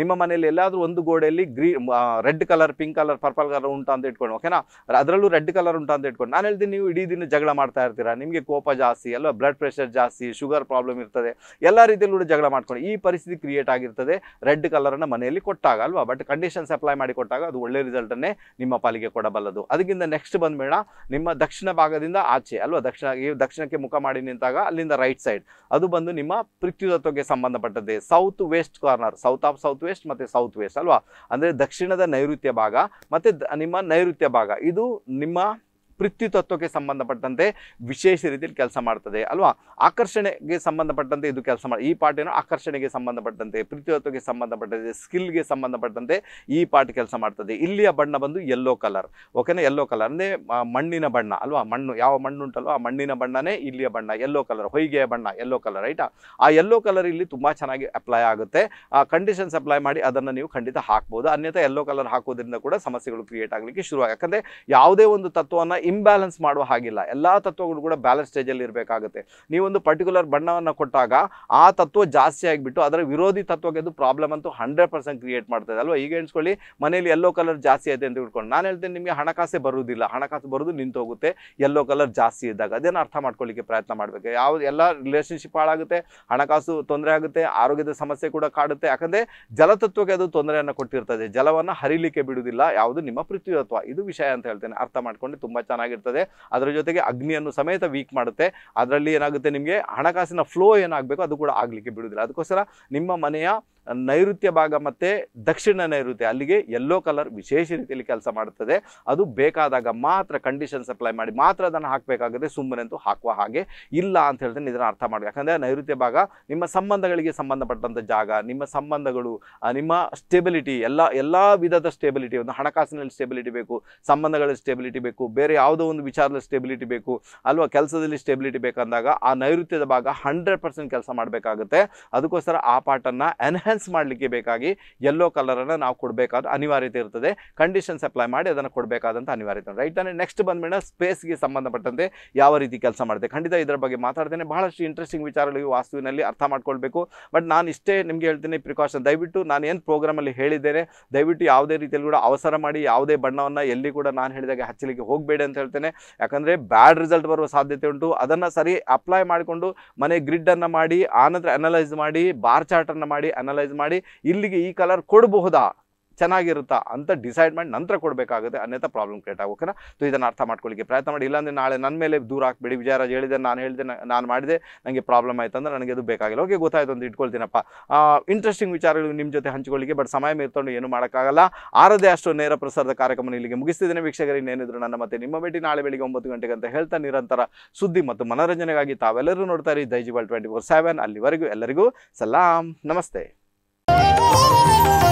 ನಿಮ್ಮ ಮನೆಯಲ್ಲಿ ಎಲ್ಲಾದರೂ ಒಂದು ಗೋಡೆಯಲ್ಲಿ ಗ್ರೀ red colour pink colour purple colour ಉಂಟು ಅಂತ ಇಟ್ಕೊಂಡು ಓಕೆನಾ ಅದರಲ್ಲೂ ರೆಡ್ ಕಲರ್ ಉಂಟು ಅಂತ ಇಟ್ಕೊಂಡು ನಾನು ಹೇಳ್ತೀನಿ ನೀವು ಇಡೀ ದಿನ ಜಗಳ ಮಾಡ್ತಾ ಇರ್ತೀರಾ ನಿಮಗೆ ಕೋಪ ಜಾಸ್ತಿ ಎಲ್ಲ ಬ್ಲಡ್ ಪ್ರೆಷರ್ ಜಾಸ್ತಿ ಶುಗರ್ ಪ್ರಾಬ್ಲಮ್ ಇರ್ತದೆ ಎಲ್ಲ ರೀತಿಯಲ್ಲೂ ಕೂಡ ಜಗಳ ಮಾಡ್ಕೊಂಡು ಈ ಪರಿಸ್ಥಿತಿ ಕ್ರಿಯೇಟ್ ಆಗಿರ್ತದೆ ರೆಡ್ ಕಲರನ್ನು ಮನೆಯಲ್ಲಿ ಕೊಟ್ಟಾಗ ಅಲ್ವಾ ಬಟ್ ಕಂಡೀಷನ್ಸ್ ಅಪ್ಲೈ ಮಾಡಿ ಕೊಟ್ಟಾಗ ಅದು ಒಳ್ಳೆ ರಿಸಲ್ಟನ್ನೇ ನಿಮ್ಮ ಪಾಲಿಗೆ ಕೊಡಬಲ್ಲದು ಅದಕ್ಕಿಂತ ನೆಕ್ಸ್ಟ್ ಬಂದ್ಬೇಡ ನಿಮ್ಮ ದಕ್ಷಿಣ ಭಾಗದಿಂದ ಆಚೆ ಅಲ್ವಾ ದಕ್ಷಿಣ ದಕ್ಷಿಣಕ್ಕೆ ಮುಖ ಮಾಡಿ ನಿಂತಾಗ ಅಲ್ಲಿಂದ ರೈಟ್ ಸೈಡ್ ಅದು ಬಂದು ನಿಮ್ಮ ಪೃಥ್ವಿದತ್ವಕ್ಕೆ ಸಂಬಂಧಪಟ್ಟದ್ದೇ south west corner south of south west ಮತ್ತು ಸೌತ್ ವೆಸ್ಟ್ ಅಲ್ವಾ ಅಂದರೆ ದಕ್ಷಿಣದ ನೈಋತ್ಯ ಭಾಗ ಮತ್ತು ನಿಮ್ಮ ನೈಋತ್ಯ ಭಾಗ ಇದು ನಿಮ್ಮ ಪೃಥ್ವಿ ತತ್ವಕ್ಕೆ ಸಂಬಂಧಪಟ್ಟಂತೆ ವಿಶೇಷ ರೀತಿಯಲ್ಲಿ ಕೆಲಸ ಮಾಡ್ತದೆ ಅಲ್ವಾ ಆಕರ್ಷಣೆಗೆ ಸಂಬಂಧಪಟ್ಟಂತೆ ಇದು ಕೆಲಸ ಮಾಡಿ ಈ ಪಾಠ ಏನೋ ಆಕರ್ಷಣೆಗೆ ಸಂಬಂಧಪಟ್ಟಂತೆ ತತ್ವಕ್ಕೆ ಸಂಬಂಧಪಟ್ಟಂತೆ ಸ್ಕಿಲ್ಗೆ ಸಂಬಂಧಪಟ್ಟಂತೆ ಈ ಪಾರ್ಟ್ ಕೆಲಸ ಮಾಡ್ತದೆ ಇಲ್ಲಿಯ ಬಣ್ಣ ಬಂದು ಯೆಲ್ಲೋ ಕಲರ್ ಓಕೆನಾ ಯೆಲ್ಲೋ ಕಲರ್ ಅಂದರೆ ಮಣ್ಣಿನ ಬಣ್ಣ ಅಲ್ವಾ ಮಣ್ಣು ಯಾವ ಮಣ್ಣು ಉಂಟಲ್ವ ಆ ಮಣ್ಣಿನ ಬಣ್ಣನೇ ಇಲ್ಲಿಯ ಬಣ್ಣ ಯೆಲ್ಲೋ ಕಲರ್ ಹೊಯ್ಗೆಯ ಬಣ್ಣ ಯೆಲ್ಲೋ ಕಲರ್ ರೈಟಾ ಆ ಯೆಲ್ಲೋ ಕಲರ್ ಇಲ್ಲಿ ತುಂಬ ಚೆನ್ನಾಗಿ ಅಪ್ಲೈ ಆಗುತ್ತೆ ಆ ಕಂಡೀಷನ್ಸ್ ಅಪ್ಲೈ ಮಾಡಿ ಅದನ್ನು ನೀವು ಖಂಡಿತ ಹಾಕ್ಬೋದು ಅನ್ಯಥ ಯೆಲ್ಲೋ ಕಲರ್ ಹಾಕೋದ್ರಿಂದ ಕೂಡ ಸಮಸ್ಯೆಗಳು ಕ್ರಿಯೇಟ್ ಆಗಲಿಕ್ಕೆ ಶುರುವಾಗ ಯಾಕಂದರೆ ಯಾವುದೇ ಒಂದು ತತ್ವವನ್ನು ಇಂಬ್ಯಾಲೆನ್ಸ್ ಮಾಡುವ ಹಾಗಿಲ್ಲ ಎಲ್ಲ ತತ್ವಗಳು ಕೂಡ ಬ್ಯಾಲೆನ್ಸ್ ಸ್ಟೇಜಲ್ಲಿ ಇರಬೇಕಾಗುತ್ತೆ ನೀವೊಂದು ಪರ್ಟಿಕ್ಯುಲರ್ ಬಣ್ಣವನ್ನು ಕೊಟ್ಟಾಗ ಆ ತತ್ವ ಜಾಸ್ತಿ ಆಗಿಬಿಟ್ಟು ಅದರ ವಿರೋಧಿ ತತ್ವಕ್ಕೆ ಅದು ಪ್ರಾಬ್ಲಮ್ ಅಂತೂ ಹಂಡ್ರೆಡ್ ಪರ್ಸೆಂಟ್ ಕ್ರಿಯೇಟ್ ಮಾಡ್ತದೆ ಅಲ್ವಾ ಈಗ ಎಣಿಸ್ಕೊಳ್ಳಿ ಮನೇಲಿ ಎಲ್ಲೋ ಕಲರ್ ಜಾಸ್ತಿ ಇದೆ ಅಂತ ತಿಳ್ಕೊಂಡು ನಾನು ಹೇಳ್ತೇನೆ ನಿಮಗೆ ಹಣಕಾಸೆ ಬರುವುದಿಲ್ಲ ಹಣಕಾಸು ಬರೋದು ನಿಂತು ಹೋಗುತ್ತೆ ಎಲ್ಲೋ ಕಲರ್ ಜಾಸ್ತಿ ಇದ್ದಾಗ ಅದೇನು ಅರ್ಥ ಮಾಡ್ಕೊಳ್ಳಿಕ್ಕೆ ಪ್ರಯತ್ನ ಮಾಡಬೇಕು ಯಾವ ಎಲ್ಲ ರಿಲೇಷನ್ಶಿಪ್ ಹಾಳಾಗುತ್ತೆ ಹಣಕಾಸು ತೊಂದರೆ ಆಗುತ್ತೆ ಆರೋಗ್ಯದ ಸಮಸ್ಯೆ ಕೂಡ ಕಾಡುತ್ತೆ ಯಾಕಂದರೆ ಜಲತತ್ವಕ್ಕೆ ಅದು ತೊಂದರೆಯನ್ನು ಕೊಟ್ಟಿರ್ತದೆ ಜಲವನ್ನು ಹರಿಲಿಕ್ಕೆ ಬಿಡುವುದಿಲ್ಲ ಯಾವುದು ನಿಮ್ಮ ಪೃಥ್ವಿ ಇದು ವಿಷಯ ಅಂತ ಹೇಳ್ತೇನೆ ಅರ್ಥ ಮಾಡ್ಕೊಂಡು ತುಂಬ ಚೆನ್ನಾಗಿ ಚೆನ್ನಾಗಿರ್ತದೆ ಅದರ ಜೊತೆಗೆ ಅಗ್ನಿಯನ್ನು ಸಮೇತ ವೀಕ್ ಮಾಡುತ್ತೆ ಅದರಲ್ಲಿ ಏನಾಗುತ್ತೆ ನಿಮಗೆ ಹಣಕಾಸಿನ ಫ್ಲೋ ಏನಾಗಬೇಕು ಅದು ಕೂಡ ಆಗಲಿಕ್ಕೆ ಬಿಡುವುದಿಲ್ಲ ಅದಕ್ಕೋಸ್ಕರ ನಿಮ್ಮ ಮನೆಯ ನೈಋತ್ಯ ಭಾಗ ಮತ್ತು ದಕ್ಷಿಣ ನೈಋತ್ಯ ಅಲ್ಲಿಗೆ ಯೆಲ್ಲೋ ಕಲರ್ ವಿಶೇಷ ರೀತಿಯಲ್ಲಿ ಕೆಲಸ ಮಾಡುತ್ತದೆ ಅದು ಬೇಕಾದಾಗ ಮಾತ್ರ ಕಂಡೀಷನ್ ಅಪ್ಲೈ ಮಾಡಿ ಮಾತ್ರ ಅದನ್ನು ಹಾಕಬೇಕಾಗುತ್ತೆ ಸುಮ್ಮನೆ ಅಂತೂ ಹಾಕುವ ಹಾಗೆ ಇಲ್ಲ ಅಂತ ಹೇಳ್ತೀನಿ ಇದನ್ನು ಅರ್ಥ ಮಾಡಿ ಯಾಕಂದರೆ ನೈಋತ್ಯ ಭಾಗ ನಿಮ್ಮ ಸಂಬಂಧಗಳಿಗೆ ಸಂಬಂಧಪಟ್ಟಂಥ ಜಾಗ ನಿಮ್ಮ ಸಂಬಂಧಗಳು ನಿಮ್ಮ ಸ್ಟೆಬಿಲಿಟಿ ಎಲ್ಲ ಎಲ್ಲ ವಿಧದ ಸ್ಟೆಬಿಲಿಟಿ ಒಂದು ಹಣಕಾಸಿನಲ್ಲಿ ಸ್ಟೆಬಿಲಿಟಿ ಬೇಕು ಸಂಬಂಧಗಳಲ್ಲಿ ಸ್ಟೆಬಿಲಿಟಿ ಬೇಕು ಬೇರೆ ಯಾವುದೋ ಒಂದು ವಿಚಾರದಲ್ಲಿ ಸ್ಟೆಬಿಲಿಟಿ ಬೇಕು ಅಲ್ವಾ ಕೆಲಸದಲ್ಲಿ ಸ್ಟೆಬಿಲಿಟಿ ಬೇಕಂದಾಗ ಆ ನೈಋತ್ಯದ ಭಾಗ ಹಂಡ್ರೆಡ್ ಪರ್ಸೆಂಟ್ ಕೆಲಸ ಮಾಡಬೇಕಾಗುತ್ತೆ ಅದಕ್ಕೋಸ್ಕರ ಆ ಪಾರ್ಟನ್ನು ಎನ್ಹೆ ಮಾಡಲಿಕ್ಕೆ ಬೇಕಾಗಿ ಯೆಲ್ಲೋ ಕಲರನ್ನು ನಾವು ಕೊಡಬೇಕಾದ ಅನಿವಾರ್ಯತೆ ಇರ್ತದೆ ಕಂಡೀಷನ್ಸ್ ಅಪ್ಲೈ ಮಾಡಿ ಅದನ್ನು ಕೊಡಬೇಕಾದಂಥ ಅನಿವಾರ್ಯತೆ ರೈಟ್ ಅಂದರೆ ನೆಕ್ಸ್ಟ್ ಬಂದ್ಮೇಲೆ ಸ್ಪೇಸ್ಗೆ ಸಂಬಂಧಪಟ್ಟಂತೆ ಯಾವ ರೀತಿ ಕೆಲಸ ಮಾಡಿದೆ ಖಂಡಿತ ಇದರ ಬಗ್ಗೆ ಮಾತಾಡ್ತೇನೆ ಬಹಳಷ್ಟು ಇಂಟ್ರೆಸ್ಟಿಂಗ್ ವಿಚಾರಗಳು ವಾಸ್ತುವಿನಲ್ಲಿ ಅರ್ಥ ಮಾಡ್ಕೊಳ್ಬೇಕು ಬಟ್ ನಾನು ಇಷ್ಟೇ ನಿಮಗೆ ಹೇಳ್ತೀನಿ ಪ್ರಿಕಾಷನ್ ದಯವಿಟ್ಟು ನಾನು ಏನು ಪ್ರೋಗ್ರಾಮಲ್ಲಿ ಹೇಳಿದ್ದೇನೆ ದಯವಿಟ್ಟು ಯಾವುದೇ ರೀತಿಯಲ್ಲಿ ಕೂಡ ಅವಸರ ಮಾಡಿ ಯಾವುದೇ ಬಣ್ಣವನ್ನು ಎಲ್ಲಿ ಕೂಡ ನಾನು ಹೇಳಿದಾಗ ಹಚ್ಚಲಿಕ್ಕೆ ಹೋಗಬೇಡಿ ಅಂತ ಹೇಳ್ತೇನೆ ಯಾಕಂದರೆ ಬ್ಯಾಡ್ ರಿಸಲ್ಟ್ ಬರುವ ಸಾಧ್ಯತೆ ಉಂಟು ಅದನ್ನು ಸರಿ ಅಪ್ಲೈ ಮಾಡಿಕೊಂಡು ಮನೆ ಗ್ರಿಡ್ಡನ್ನು ಮಾಡಿ ಆನಂತರ ಅನಲೈಸ್ ಮಾಡಿ ಬಾರ್ ಚಾರ್ಟನ್ನು ಮಾಡಿ ಅನಲೈಸ್ ಅನಲೈಸ್ ಮಾಡಿ ಇಲ್ಲಿಗೆ ಈ ಕಲರ್ ಕೊಡಬಹುದಾ ಚೆನ್ನಾಗಿರುತ್ತಾ ಅಂತ ಡಿಸೈಡ್ ಮಾಡಿ ನಂತರ ಕೊಡಬೇಕಾಗುತ್ತೆ ಅನ್ಯಥ ಪ್ರಾಬ್ಲಮ್ ಕ್ರಿಯೇಟ್ ಆಗೋಕೆ ಸೊ ಇದನ್ನು ಅರ್ಥ ಮಾಡ್ಕೊಳ್ಳಿಕ್ಕೆ ಪ್ರಯತ್ನ ಮಾಡಿ ಇಲ್ಲಾಂದರೆ ನಾಳೆ ನನ್ನ ಮೇಲೆ ದೂರ ಹಾಕ್ಬೇಡಿ ವಿಚಾರ ಹೇಳಿದೆ ನಾನು ಹೇಳಿದೆ ನಾನು ಮಾಡಿದೆ ನನಗೆ ಪ್ರಾಬ್ಲಮ್ ಆಯ್ತು ಅಂದರೆ ನನಗೆ ಅದು ಬೇಕಾಗಿಲ್ಲ ಓಕೆ ಗೊತ್ತಾಯ್ತು ಅಂತ ಇಟ್ಕೊಳ್ತೀನಪ್ಪ ಇಂಟ್ರೆಸ್ಟಿಂಗ್ ವಿಚಾರಗಳು ನಿಮ್ಮ ಜೊತೆ ಹಂಚಿಕೊಳ್ಳಿಕ್ಕೆ ಬಟ್ ಸಮಯ ಮೀರ್ತೊಂಡು ಏನು ಮಾಡೋಕ್ಕಾಗಲ್ಲ ಆರದೇ ಅಷ್ಟು ನೇರ ಪ್ರಸಾರದ ಕಾರ್ಯಕ್ರಮ ಇಲ್ಲಿಗೆ ಮುಗಿಸ್ತಿದ್ದೇನೆ ವೀಕ್ಷಕರು ಇನ್ನೇನಿದ್ರು ನನ್ನ ಮತ್ತೆ ನಿಮ್ಮ ಭೇಟಿ ನಾಳೆ ಬೆಳಿಗ್ಗೆ ಒಂಬತ್ತು ಗಂಟೆಗೆ ಅಂತ ಹೇಳ್ತಾ ನಿರಂತರ ಸುದ್ದಿ ಮತ್ತು ಮನೋರಂಜನೆಗಾಗಿ ತಾವೆಲ್ಲರೂ ನೋಡ್ತಾ ಇರಿ ದೈಜಿಬಲ್ ಟ್ವೆಂಟಿ ಫೋರ್ ಸೆವೆನ್ ಅಲ್ಲಿವರೆಗೂ ಎಲ್ಲರಿಗೂ ಸಲಾಂ ನಮಸ್ತೆ Thank you.